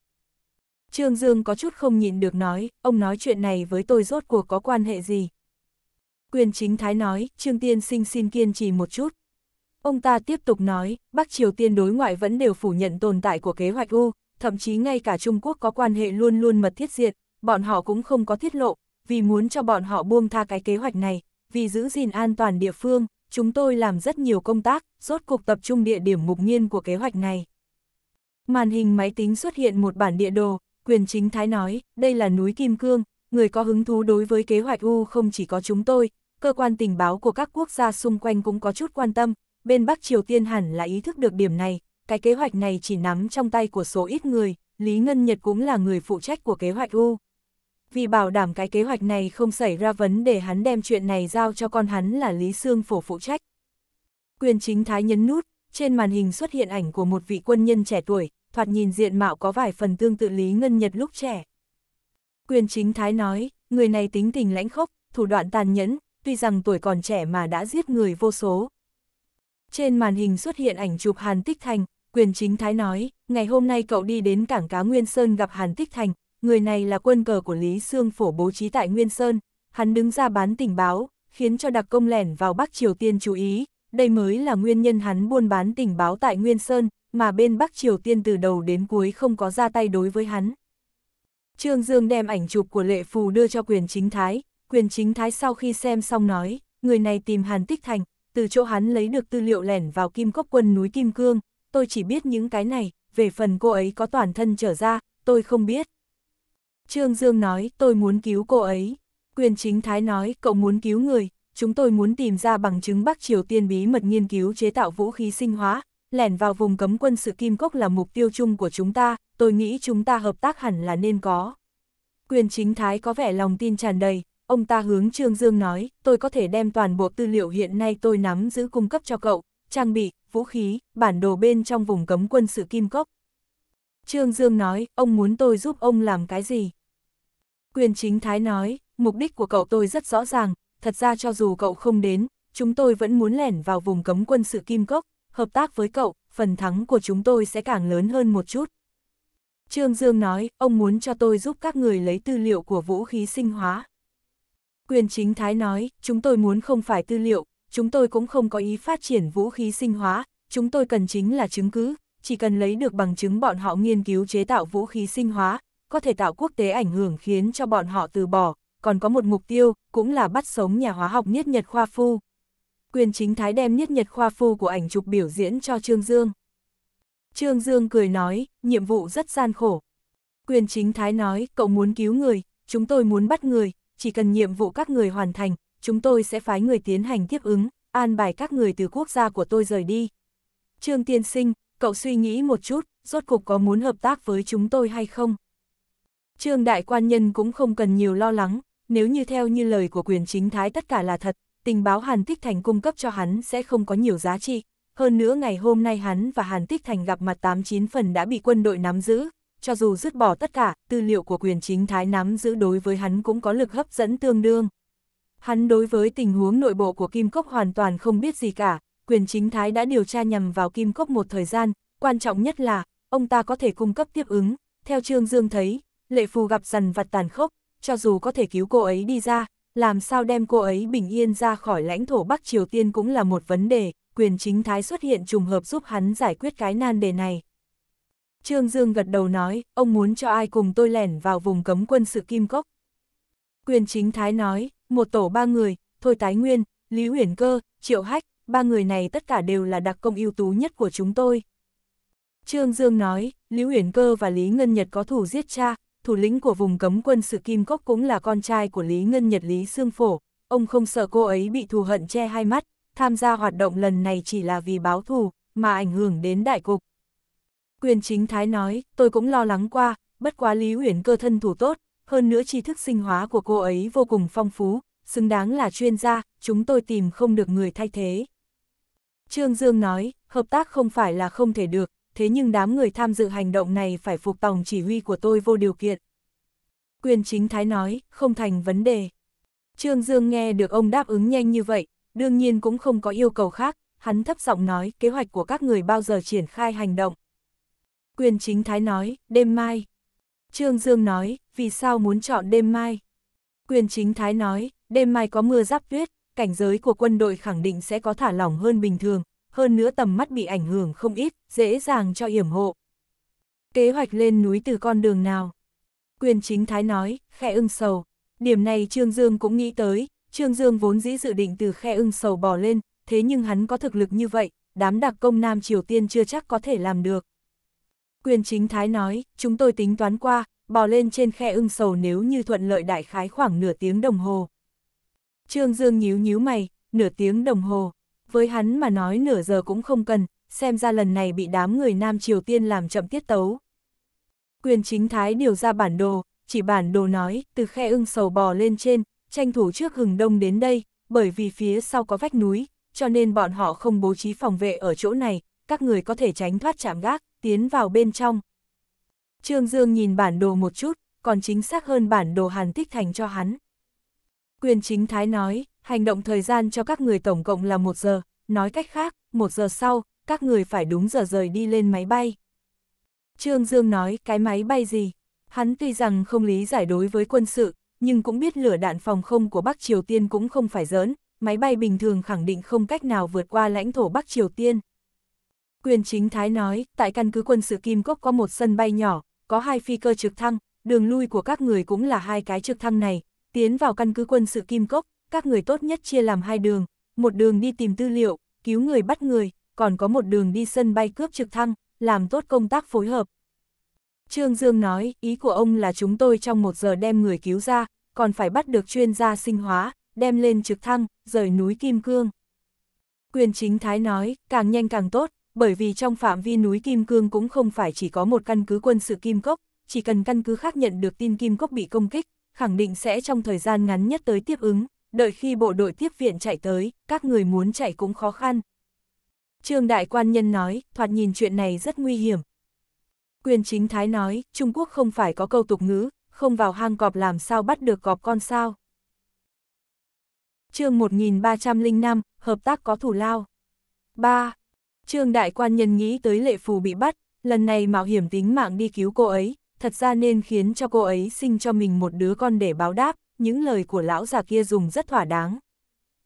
S1: Trương Dương có chút không nhịn được nói, ông nói chuyện này với tôi rốt cuộc có quan hệ gì. Quyền chính thái nói, Trương Tiên sinh xin kiên trì một chút. Ông ta tiếp tục nói, Bắc Triều Tiên đối ngoại vẫn đều phủ nhận tồn tại của kế hoạch U, thậm chí ngay cả Trung Quốc có quan hệ luôn luôn mật thiết diệt, bọn họ cũng không có tiết lộ, vì muốn cho bọn họ buông tha cái kế hoạch này, vì giữ gìn an toàn địa phương, chúng tôi làm rất nhiều công tác, rốt cuộc tập trung địa điểm mục nhiên của kế hoạch này. Màn hình máy tính xuất hiện một bản địa đồ, quyền chính thái nói, đây là núi Kim Cương, người có hứng thú đối với kế hoạch U không chỉ có chúng tôi, cơ quan tình báo của các quốc gia xung quanh cũng có chút quan tâm, bên Bắc Triều Tiên hẳn là ý thức được điểm này, cái kế hoạch này chỉ nắm trong tay của số ít người, Lý Ngân Nhật cũng là người phụ trách của kế hoạch U vì bảo đảm cái kế hoạch này không xảy ra vấn để hắn đem chuyện này giao cho con hắn là Lý Sương Phổ phụ trách. Quyền chính thái nhấn nút, trên màn hình xuất hiện ảnh của một vị quân nhân trẻ tuổi, thoạt nhìn diện mạo có vài phần tương tự Lý Ngân Nhật lúc trẻ. Quyền chính thái nói, người này tính tình lãnh khốc, thủ đoạn tàn nhẫn, tuy rằng tuổi còn trẻ mà đã giết người vô số. Trên màn hình xuất hiện ảnh chụp Hàn Tích Thành, quyền chính thái nói, ngày hôm nay cậu đi đến cảng cá Nguyên Sơn gặp Hàn Tích Thành, người này là quân cờ của Lý Sương Phổ bố trí tại Nguyên Sơn, hắn đứng ra bán tình báo, khiến cho đặc công lẻn vào Bắc Triều Tiên chú ý, đây mới là nguyên nhân hắn buôn bán tình báo tại Nguyên Sơn, mà bên Bắc Triều Tiên từ đầu đến cuối không có ra tay đối với hắn. Trương Dương đem ảnh chụp của Lệ Phù đưa cho quyền chính thái, quyền chính thái sau khi xem xong nói, người này tìm Hàn Tích Thành, từ chỗ hắn lấy được tư liệu lẻn vào kim cốc quân núi Kim Cương, tôi chỉ biết những cái này, về phần cô ấy có toàn thân trở ra, tôi không biết. Trương Dương nói, tôi muốn cứu cô ấy. Quyền chính thái nói, cậu muốn cứu người, chúng tôi muốn tìm ra bằng chứng Bắc Triều Tiên bí mật nghiên cứu chế tạo vũ khí sinh hóa, lẻn vào vùng cấm quân sự Kim Cốc là mục tiêu chung của chúng ta, tôi nghĩ chúng ta hợp tác hẳn là nên có. Quyền chính thái có vẻ lòng tin tràn đầy, ông ta hướng Trương Dương nói, tôi có thể đem toàn bộ tư liệu hiện nay tôi nắm giữ cung cấp cho cậu, trang bị, vũ khí, bản đồ bên trong vùng cấm quân sự Kim Cốc. Trương Dương nói, ông muốn tôi giúp ông làm cái gì? Quyền chính thái nói, mục đích của cậu tôi rất rõ ràng, thật ra cho dù cậu không đến, chúng tôi vẫn muốn lẻn vào vùng cấm quân sự Kim Cốc, hợp tác với cậu, phần thắng của chúng tôi sẽ càng lớn hơn một chút. Trương Dương nói, ông muốn cho tôi giúp các người lấy tư liệu của vũ khí sinh hóa. Quyền chính thái nói, chúng tôi muốn không phải tư liệu, chúng tôi cũng không có ý phát triển vũ khí sinh hóa, chúng tôi cần chính là chứng cứ, chỉ cần lấy được bằng chứng bọn họ nghiên cứu chế tạo vũ khí sinh hóa, có thể tạo quốc tế ảnh hưởng khiến cho bọn họ từ bỏ, còn có một mục tiêu, cũng là bắt sống nhà hóa học Niết Nhật Khoa Phu. Quyền chính thái đem Niết Nhật Khoa Phu của ảnh chụp biểu diễn cho Trương Dương. Trương Dương cười nói, nhiệm vụ rất gian khổ. Quyền chính thái nói, cậu muốn cứu người, chúng tôi muốn bắt người, chỉ cần nhiệm vụ các người hoàn thành, chúng tôi sẽ phái người tiến hành tiếp ứng, an bài các người từ quốc gia của tôi rời đi. Trương Tiên Sinh, cậu suy nghĩ một chút, rốt cục có muốn hợp tác với chúng tôi hay không? Trương đại quan nhân cũng không cần nhiều lo lắng, nếu như theo như lời của quyền chính thái tất cả là thật, tình báo Hàn Tích Thành cung cấp cho hắn sẽ không có nhiều giá trị. Hơn nữa ngày hôm nay hắn và Hàn Tích Thành gặp mặt 89 phần đã bị quân đội nắm giữ, cho dù dứt bỏ tất cả, tư liệu của quyền chính thái nắm giữ đối với hắn cũng có lực hấp dẫn tương đương. Hắn đối với tình huống nội bộ của Kim Cốc hoàn toàn không biết gì cả, quyền chính thái đã điều tra nhằm vào Kim Cốc một thời gian, quan trọng nhất là, ông ta có thể cung cấp tiếp ứng, theo Trương Dương thấy, lệ phù gặp dần vặt tàn khốc, cho dù có thể cứu cô ấy đi ra, làm sao đem cô ấy bình yên ra khỏi lãnh thổ Bắc Triều Tiên cũng là một vấn đề, quyền chính thái xuất hiện trùng hợp giúp hắn giải quyết cái nan đề này. Trương Dương gật đầu nói, ông muốn cho ai cùng tôi lẻn vào vùng cấm quân sự Kim Cốc. Quyền chính thái nói, một tổ ba người, Thôi Tái Nguyên, Lý Huyền Cơ, Triệu Hách, ba người này tất cả đều là đặc công ưu tú nhất của chúng tôi. Trương Dương nói, Lý Uyển Cơ và Lý Ngân Nhật có thủ giết cha, thủ lĩnh của vùng cấm quân sự Kim Cốc cũng là con trai của Lý Ngân Nhật Lý Sương Phổ, ông không sợ cô ấy bị thù hận che hai mắt, tham gia hoạt động lần này chỉ là vì báo thù, mà ảnh hưởng đến đại cục. Quyền chính thái nói, tôi cũng lo lắng qua, bất quá Lý Uyển Cơ thân thủ tốt, hơn nữa tri thức sinh hóa của cô ấy vô cùng phong phú, xứng đáng là chuyên gia, chúng tôi tìm không được người thay thế. Trương Dương nói, hợp tác không phải là không thể được, thế nhưng đám người tham dự hành động này phải phục tòng chỉ huy của tôi vô điều kiện. Quyền chính thái nói, không thành vấn đề. Trương Dương nghe được ông đáp ứng nhanh như vậy, đương nhiên cũng không có yêu cầu khác, hắn thấp giọng nói kế hoạch của các người bao giờ triển khai hành động. Quyền chính thái nói, đêm mai. Trương Dương nói, vì sao muốn chọn đêm mai? Quyền chính thái nói, đêm mai có mưa giáp tuyết, cảnh giới của quân đội khẳng định sẽ có thả lỏng hơn bình thường, hơn nữa tầm mắt bị ảnh hưởng không ít, dễ dàng cho yểm hộ. Kế hoạch lên núi từ con đường nào? Quyền chính thái nói, khe ưng sầu. Điểm này Trương Dương cũng nghĩ tới, Trương Dương vốn dĩ dự định từ khe ưng sầu bỏ lên, thế nhưng hắn có thực lực như vậy, đám đặc công Nam Triều Tiên chưa chắc có thể làm được. Quyền chính thái nói, chúng tôi tính toán qua, bò lên trên khe ưng sầu nếu như thuận lợi đại khái khoảng nửa tiếng đồng hồ. Trương Dương nhíu nhíu mày, nửa tiếng đồng hồ, với hắn mà nói nửa giờ cũng không cần, xem ra lần này bị đám người Nam Triều Tiên làm chậm tiết tấu. Quyền chính thái điều ra bản đồ, chỉ bản đồ nói, từ khe ưng sầu bò lên trên, tranh thủ trước hừng đông đến đây, bởi vì phía sau có vách núi, cho nên bọn họ không bố trí phòng vệ ở chỗ này, các người có thể tránh thoát chạm gác, tiến vào bên trong. Trương Dương nhìn bản đồ một chút, còn chính xác hơn bản đồ Hàn Tích Thành cho hắn. Quyền chính thái nói, hành động thời gian cho các người tổng cộng là một giờ, nói cách khác, một giờ sau, các người phải đúng giờ rời đi lên máy bay. Trương Dương nói, cái máy bay gì? Hắn tuy rằng không lý giải đối với quân sự, nhưng cũng biết lửa đạn phòng không của Bắc Triều Tiên cũng không phải giỡn, máy bay bình thường khẳng định không cách nào vượt qua lãnh thổ Bắc Triều Tiên. Quyền chính thái nói, tại căn cứ quân sự Kim Cốc có một sân bay nhỏ, có hai phi cơ trực thăng, đường lui của các người cũng là hai cái trực thăng này, Tiến vào căn cứ quân sự Kim Cốc, các người tốt nhất chia làm hai đường, một đường đi tìm tư liệu, cứu người bắt người, còn có một đường đi sân bay cướp trực thăng, làm tốt công tác phối hợp. Trương Dương nói, ý của ông là chúng tôi trong một giờ đem người cứu ra, còn phải bắt được chuyên gia sinh hóa, đem lên trực thăng, rời núi Kim Cương. Quyền chính thái nói, càng nhanh càng tốt, bởi vì trong phạm vi núi Kim Cương cũng không phải chỉ có một căn cứ quân sự Kim Cốc, chỉ cần căn cứ khác nhận được tin Kim Cốc bị công kích, khẳng định sẽ trong thời gian ngắn nhất tới tiếp ứng, đợi khi bộ đội tiếp viện chạy tới, các người muốn chạy cũng khó khăn. Trương Đại Quan Nhân nói, thoạt nhìn chuyện này rất nguy hiểm. Quyền chính thái nói, Trung Quốc không phải có câu tục ngữ, không vào hang cọp làm sao bắt được cọp con sao. chương 1305, Hợp tác có thủ lao. 3. Trương Đại Quan Nhân nghĩ tới lệ phù bị bắt, lần này mạo hiểm tính mạng đi cứu cô ấy, thật ra nên khiến cho cô ấy sinh cho mình một đứa con để báo đáp, những lời của lão già kia dùng rất thỏa đáng.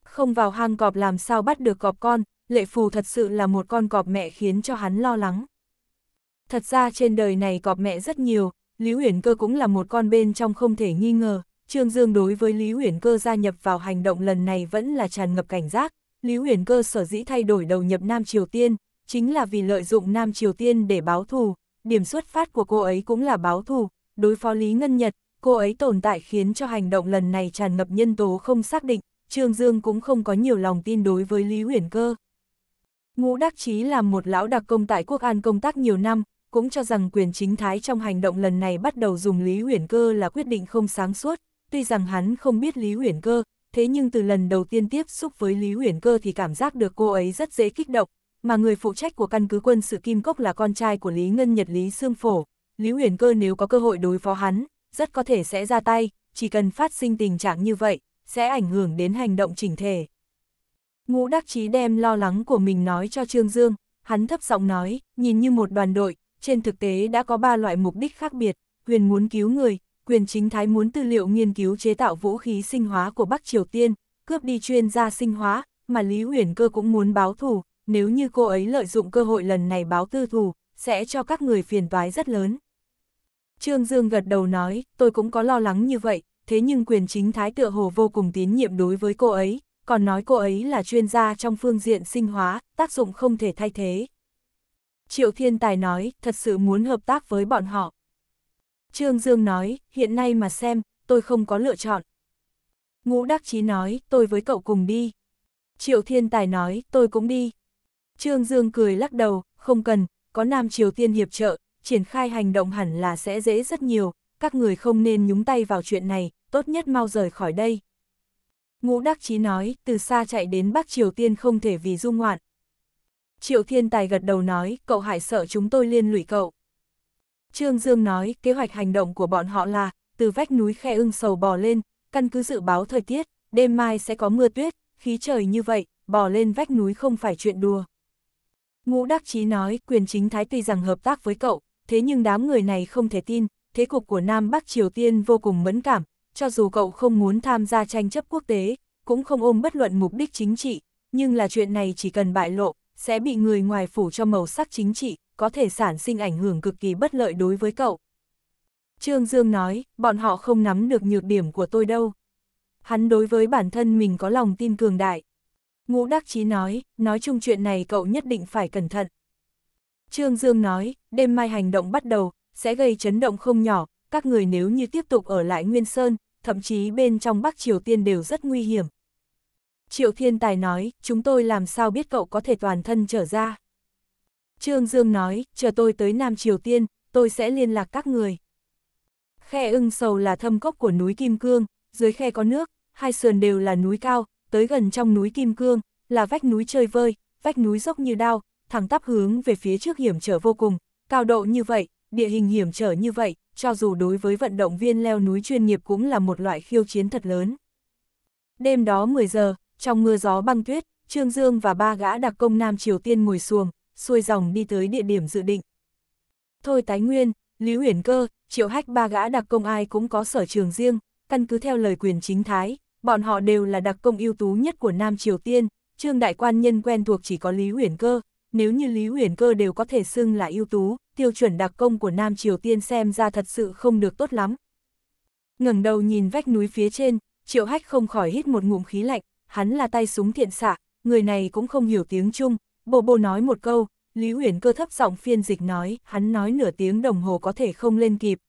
S1: Không vào hang cọp làm sao bắt được cọp con, lệ phù thật sự là một con cọp mẹ khiến cho hắn lo lắng. Thật ra trên đời này cọp mẹ rất nhiều, Lý Uyển Cơ cũng là một con bên trong không thể nghi ngờ, Trương Dương đối với Lý Uyển Cơ gia nhập vào hành động lần này vẫn là tràn ngập cảnh giác, Lý Uyển Cơ sở dĩ thay đổi đầu nhập Nam Triều Tiên, chính là vì lợi dụng Nam Triều Tiên để báo thù, điểm xuất phát của cô ấy cũng là báo thù, đối phó Lý Ngân Nhật, cô ấy tồn tại khiến cho hành động lần này tràn ngập nhân tố không xác định, Trương Dương cũng không có nhiều lòng tin đối với Lý Huyền Cơ. Ngũ Đắc Chí là một lão đặc công tại Quốc An công tác nhiều năm, cũng cho rằng quyền chính thái trong hành động lần này bắt đầu dùng Lý Huyền Cơ là quyết định không sáng suốt, tuy rằng hắn không biết Lý Huyền Cơ, thế nhưng từ lần đầu tiên tiếp xúc với Lý Huyền Cơ thì cảm giác được cô ấy rất dễ kích động, mà người phụ trách của căn cứ quân sự Kim Cốc là con trai của Lý Ngân Nhật Lý Sương Phổ. Lý Huyền Cơ nếu có cơ hội đối phó hắn, rất có thể sẽ ra tay, chỉ cần phát sinh tình trạng như vậy, sẽ ảnh hưởng đến hành động chỉnh thể. Ngũ Đắc Chí đem lo lắng của mình nói cho Trương Dương, hắn thấp giọng nói, nhìn như một đoàn đội, trên thực tế đã có ba loại mục đích khác biệt, huyền muốn cứu người, quyền chính thái muốn tư liệu nghiên cứu chế tạo vũ khí sinh hóa của Bắc Triều Tiên, cướp đi chuyên gia sinh hóa, mà Lý Uyển Cơ cũng muốn báo thù, nếu như cô ấy lợi dụng cơ hội lần này báo tư thù, sẽ cho các người phiền toái rất lớn. Trương Dương gật đầu nói, tôi cũng có lo lắng như vậy, thế nhưng quyền chính thái tựa hồ vô cùng tín nhiệm đối với cô ấy, còn nói cô ấy là chuyên gia trong phương diện sinh hóa, tác dụng không thể thay thế. Triệu Thiên Tài nói, thật sự muốn hợp tác với bọn họ. Trương Dương nói, hiện nay mà xem, tôi không có lựa chọn. Ngũ Đắc Chí nói, tôi với cậu cùng đi. Triệu Thiên Tài nói, tôi cũng đi. Trương Dương cười lắc đầu, không cần, có Nam Triều Tiên hiệp trợ, triển khai hành động hẳn là sẽ dễ rất nhiều, các người không nên nhúng tay vào chuyện này, tốt nhất mau rời khỏi đây. Ngũ Đắc Chí nói, từ xa chạy đến Bắc Triều Tiên không thể vì dung ngoạn. Triệu Thiên Tài gật đầu nói, cậu hải sợ chúng tôi liên lụy cậu. Trương Dương nói, kế hoạch hành động của bọn họ là, từ vách núi khe ưng sầu bò lên, căn cứ dự báo thời tiết, đêm mai sẽ có mưa tuyết, khí trời như vậy, bò lên vách núi không phải chuyện đùa. Ngũ Đắc Chí nói, quyền chính thái tuy rằng hợp tác với cậu, thế nhưng đám người này không thể tin, thế cục của Nam Bắc Triều Tiên vô cùng mẫn cảm, cho dù cậu không muốn tham gia tranh chấp quốc tế, cũng không ôm bất luận mục đích chính trị, nhưng là chuyện này chỉ cần bại lộ, sẽ bị người ngoài phủ cho màu sắc chính trị, có thể sản sinh ảnh hưởng cực kỳ bất lợi đối với cậu. Trương Dương nói, bọn họ không nắm được nhược điểm của tôi đâu. Hắn đối với bản thân mình có lòng tin cường đại, Ngũ Đắc Chí nói, nói chung chuyện này cậu nhất định phải cẩn thận. Trương Dương nói, đêm mai hành động bắt đầu, sẽ gây chấn động không nhỏ, các người nếu như tiếp tục ở lại Nguyên Sơn, thậm chí bên trong Bắc Triều Tiên đều rất nguy hiểm. Triệu Thiên Tài nói, chúng tôi làm sao biết cậu có thể toàn thân trở ra. Trương Dương nói, chờ tôi tới Nam Triều Tiên, tôi sẽ liên lạc các người. Khe ưng sầu là thâm cốc của núi Kim Cương, dưới khe có nước, hai sườn đều là núi cao, tới gần trong núi Kim Cương, là vách núi chơi vơi, vách núi dốc như đao, thẳng tắp hướng về phía trước hiểm trở vô cùng, cao độ như vậy, địa hình hiểm trở như vậy, cho dù đối với vận động viên leo núi chuyên nghiệp cũng là một loại khiêu chiến thật lớn. Đêm đó 10 giờ, trong mưa gió băng tuyết, Trương Dương và ba gã đặc công Nam Triều Tiên ngồi xuồng, xuôi dòng đi tới địa điểm dự định. Thôi Tái Nguyên, Lý Uyển Cơ, Triệu Hách ba gã đặc công ai cũng có sở trường riêng, căn cứ theo lời quyền chính thái, bọn họ đều là đặc công ưu tú nhất của Nam Triều Tiên, trương đại quan nhân quen thuộc chỉ có Lý Huyền Cơ, nếu như Lý Huyền Cơ đều có thể xưng là ưu tú, tiêu chuẩn đặc công của Nam Triều Tiên xem ra thật sự không được tốt lắm. ngẩng đầu nhìn vách núi phía trên, Triệu Hách không khỏi hít một ngụm khí lạnh, hắn là tay súng thiện xạ, người này cũng không hiểu tiếng Trung, bộ bộ nói một câu, Lý Huyền Cơ thấp giọng phiên dịch nói, hắn nói nửa tiếng đồng hồ có thể không lên kịp.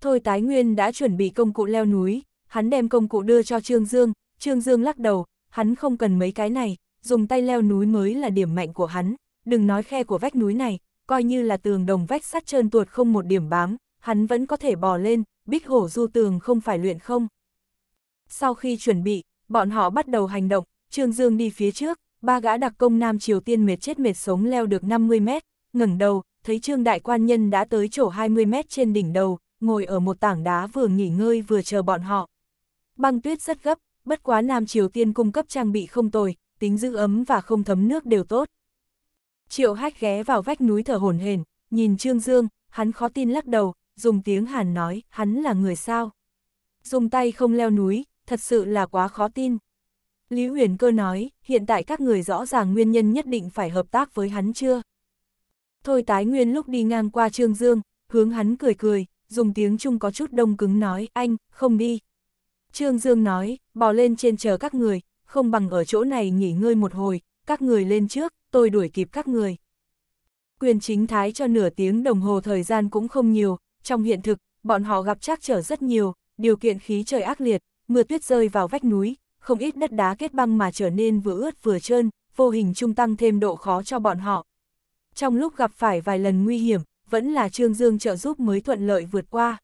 S1: Thôi tái nguyên đã chuẩn bị công cụ leo núi, hắn đem công cụ đưa cho Trương Dương, Trương Dương lắc đầu, hắn không cần mấy cái này, dùng tay leo núi mới là điểm mạnh của hắn, đừng nói khe của vách núi này, coi như là tường đồng vách sắt trơn tuột không một điểm bám, hắn vẫn có thể bò lên, bích hổ du tường không phải luyện không. Sau khi chuẩn bị, bọn họ bắt đầu hành động, Trương Dương đi phía trước, ba gã đặc công Nam Triều Tiên mệt chết mệt sống leo được 50 mét, ngẩng đầu, thấy Trương Đại Quan Nhân đã tới chỗ 20 mét trên đỉnh đầu, ngồi ở một tảng đá vừa nghỉ ngơi vừa chờ bọn họ. Băng tuyết rất gấp, bất quá Nam Triều Tiên cung cấp trang bị không tồi, tính giữ ấm và không thấm nước đều tốt. Triệu hách ghé vào vách núi thở hổn hển, nhìn Trương Dương, hắn khó tin lắc đầu, dùng tiếng Hàn nói, hắn là người sao. Dùng tay không leo núi, thật sự là quá khó tin. Lý Huyền Cơ nói, hiện tại các người rõ ràng nguyên nhân nhất định phải hợp tác với hắn chưa? Thôi tái nguyên lúc đi ngang qua Trương Dương, hướng hắn cười cười, dùng tiếng Trung có chút đông cứng nói, anh, không đi. Trương Dương nói, bò lên trên chờ các người, không bằng ở chỗ này nghỉ ngơi một hồi, các người lên trước, tôi đuổi kịp các người. Quyền chính thái cho nửa tiếng đồng hồ thời gian cũng không nhiều, trong hiện thực, bọn họ gặp trắc trở rất nhiều, điều kiện khí trời ác liệt, mưa tuyết rơi vào vách núi, không ít đất đá kết băng mà trở nên vừa ướt vừa trơn, vô hình trung tăng thêm độ khó cho bọn họ. Trong lúc gặp phải vài lần nguy hiểm, vẫn là Trương Dương trợ giúp mới thuận lợi vượt qua.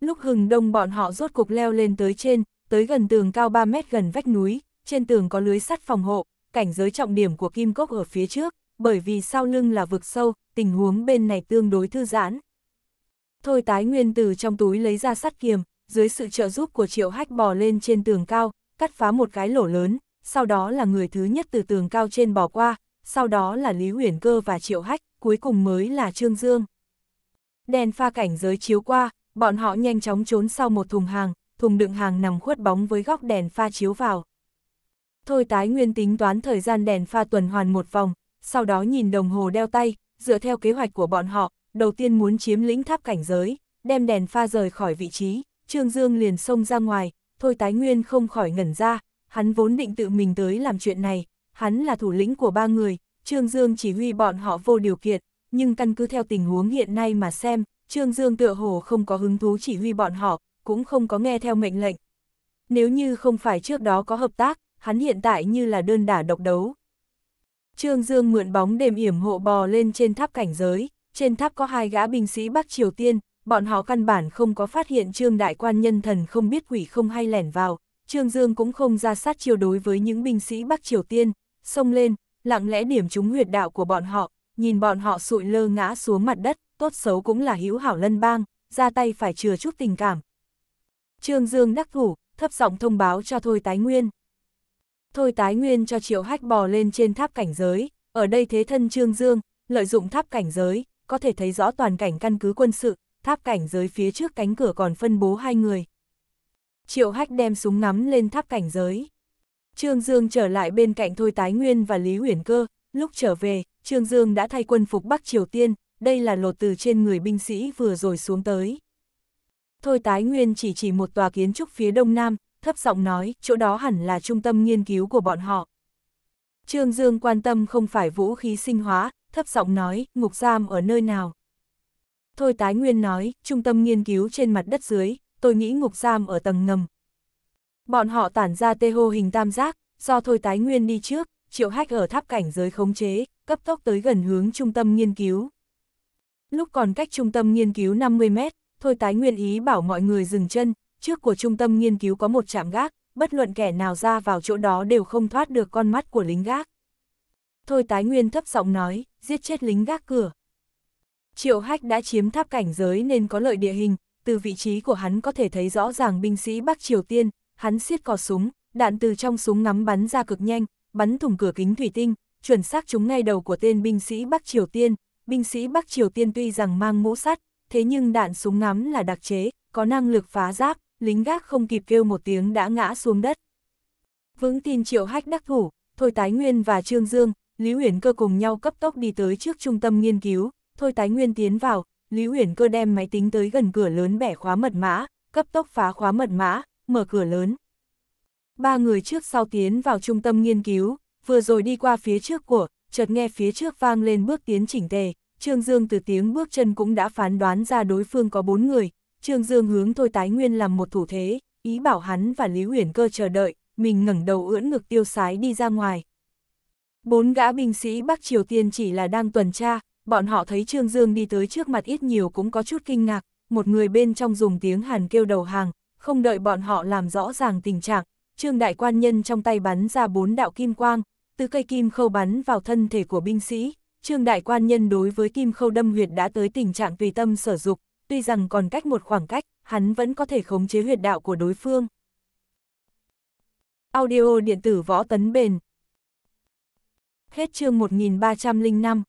S1: Lúc hừng đông bọn họ rốt cục leo lên tới trên, tới gần tường cao 3 mét gần vách núi, trên tường có lưới sắt phòng hộ, cảnh giới trọng điểm của kim cốc ở phía trước, bởi vì sau lưng là vực sâu, tình huống bên này tương đối thư giãn. Thôi tái nguyên từ trong túi lấy ra sắt kiềm, dưới sự trợ giúp của triệu hách bò lên trên tường cao, cắt phá một cái lỗ lớn, sau đó là người thứ nhất từ tường cao trên bò qua, sau đó là Lý Huyền Cơ và triệu hách, cuối cùng mới là Trương Dương. Đèn pha cảnh giới chiếu qua, bọn họ nhanh chóng trốn sau một thùng hàng, thùng đựng hàng nằm khuất bóng với góc đèn pha chiếu vào. Thôi tái nguyên tính toán thời gian đèn pha tuần hoàn một vòng, sau đó nhìn đồng hồ đeo tay, dựa theo kế hoạch của bọn họ, đầu tiên muốn chiếm lĩnh tháp cảnh giới, đem đèn pha rời khỏi vị trí, Trương Dương liền xông ra ngoài, thôi tái nguyên không khỏi ngẩn ra, hắn vốn định tự mình tới làm chuyện này, hắn là thủ lĩnh của ba người, Trương Dương chỉ huy bọn họ vô điều kiện, nhưng căn cứ theo tình huống hiện nay mà xem, Trương Dương tựa hồ không có hứng thú chỉ huy bọn họ, cũng không có nghe theo mệnh lệnh. Nếu như không phải trước đó có hợp tác, hắn hiện tại như là đơn đả độc đấu. Trương Dương mượn bóng đềm yểm hộ bò lên trên tháp cảnh giới, trên tháp có hai gã binh sĩ Bắc Triều Tiên, bọn họ căn bản không có phát hiện Trương Đại Quan nhân thần không biết quỷ không hay lẻn vào, Trương Dương cũng không ra sát chiêu đối với những binh sĩ Bắc Triều Tiên, xông lên, lặng lẽ điểm trúng huyệt đạo của bọn họ, nhìn bọn họ sụi lơ ngã xuống mặt đất tốt xấu cũng là hữu hảo lân bang, ra tay phải chừa chút tình cảm. Trương Dương đắc thủ, thấp giọng thông báo cho Thôi Tái Nguyên. Thôi Tái Nguyên cho Triệu Hách bò lên trên tháp cảnh giới, ở đây thế thân Trương Dương, lợi dụng tháp cảnh giới, có thể thấy rõ toàn cảnh căn cứ quân sự, tháp cảnh giới phía trước cánh cửa còn phân bố hai người. Triệu Hách đem súng ngắm lên tháp cảnh giới. Trương Dương trở lại bên cạnh Thôi Tái Nguyên và Lý Huyền Cơ, lúc trở về, Trương Dương đã thay quân phục Bắc Triều Tiên, đây là lột từ trên người binh sĩ vừa rồi xuống tới. Thôi tái nguyên chỉ chỉ một tòa kiến trúc phía đông nam, thấp giọng nói, chỗ đó hẳn là trung tâm nghiên cứu của bọn họ. Trương Dương quan tâm không phải vũ khí sinh hóa, thấp giọng nói, ngục giam ở nơi nào. Thôi tái nguyên nói, trung tâm nghiên cứu trên mặt đất dưới, tôi nghĩ ngục giam ở tầng ngầm. Bọn họ tản ra tê hô hình tam giác, do thôi tái nguyên đi trước, triệu hách ở tháp cảnh giới khống chế, cấp tốc tới gần hướng trung tâm nghiên cứu. Lúc còn cách trung tâm nghiên cứu 50 mét, Thôi Tái Nguyên ý bảo mọi người dừng chân, trước của trung tâm nghiên cứu có một trạm gác, bất luận kẻ nào ra vào chỗ đó đều không thoát được con mắt của lính gác. Thôi Tái Nguyên thấp giọng nói, giết chết lính gác cửa. Triệu Hách đã chiếm tháp cảnh giới nên có lợi địa hình, từ vị trí của hắn có thể thấy rõ ràng binh sĩ Bắc Triều Tiên, hắn siết cò súng, đạn từ trong súng ngắm bắn ra cực nhanh, bắn thủng cửa kính thủy tinh, chuẩn xác trúng ngay đầu của tên binh sĩ Bắc Triều Tiên, binh sĩ Bắc Triều Tiên tuy rằng mang mũ sắt, thế nhưng đạn súng ngắm là đặc chế, có năng lực phá giáp, lính gác không kịp kêu một tiếng đã ngã xuống đất. Vững tin triệu hách đắc thủ, Thôi Tái Nguyên và Trương Dương, Lý Uyển Cơ cùng nhau cấp tốc đi tới trước trung tâm nghiên cứu, Thôi Tái Nguyên tiến vào, Lý Uyển Cơ đem máy tính tới gần cửa lớn bẻ khóa mật mã, cấp tốc phá khóa mật mã, mở cửa lớn. Ba người trước sau tiến vào trung tâm nghiên cứu, vừa rồi đi qua phía trước của chợt nghe phía trước vang lên bước tiến chỉnh tề, Trương Dương từ tiếng bước chân cũng đã phán đoán ra đối phương có bốn người, Trương Dương hướng Thôi Tái Nguyên làm một thủ thế, ý bảo hắn và Lý Huyền Cơ chờ đợi, mình ngẩng đầu ưỡn ngực tiêu sái đi ra ngoài. Bốn gã binh sĩ Bắc Triều Tiên chỉ là đang tuần tra, bọn họ thấy Trương Dương đi tới trước mặt ít nhiều cũng có chút kinh ngạc, một người bên trong dùng tiếng Hàn kêu đầu hàng, không đợi bọn họ làm rõ ràng tình trạng, Trương Đại Quan Nhân trong tay bắn ra bốn đạo kim quang, từ cây kim khâu bắn vào thân thể của binh sĩ, trương đại quan nhân đối với kim khâu đâm huyệt đã tới tình trạng tùy tâm sở dục, tuy rằng còn cách một khoảng cách, hắn vẫn có thể khống chế huyệt đạo của đối phương. Audio điện tử võ tấn bền Hết chương 1305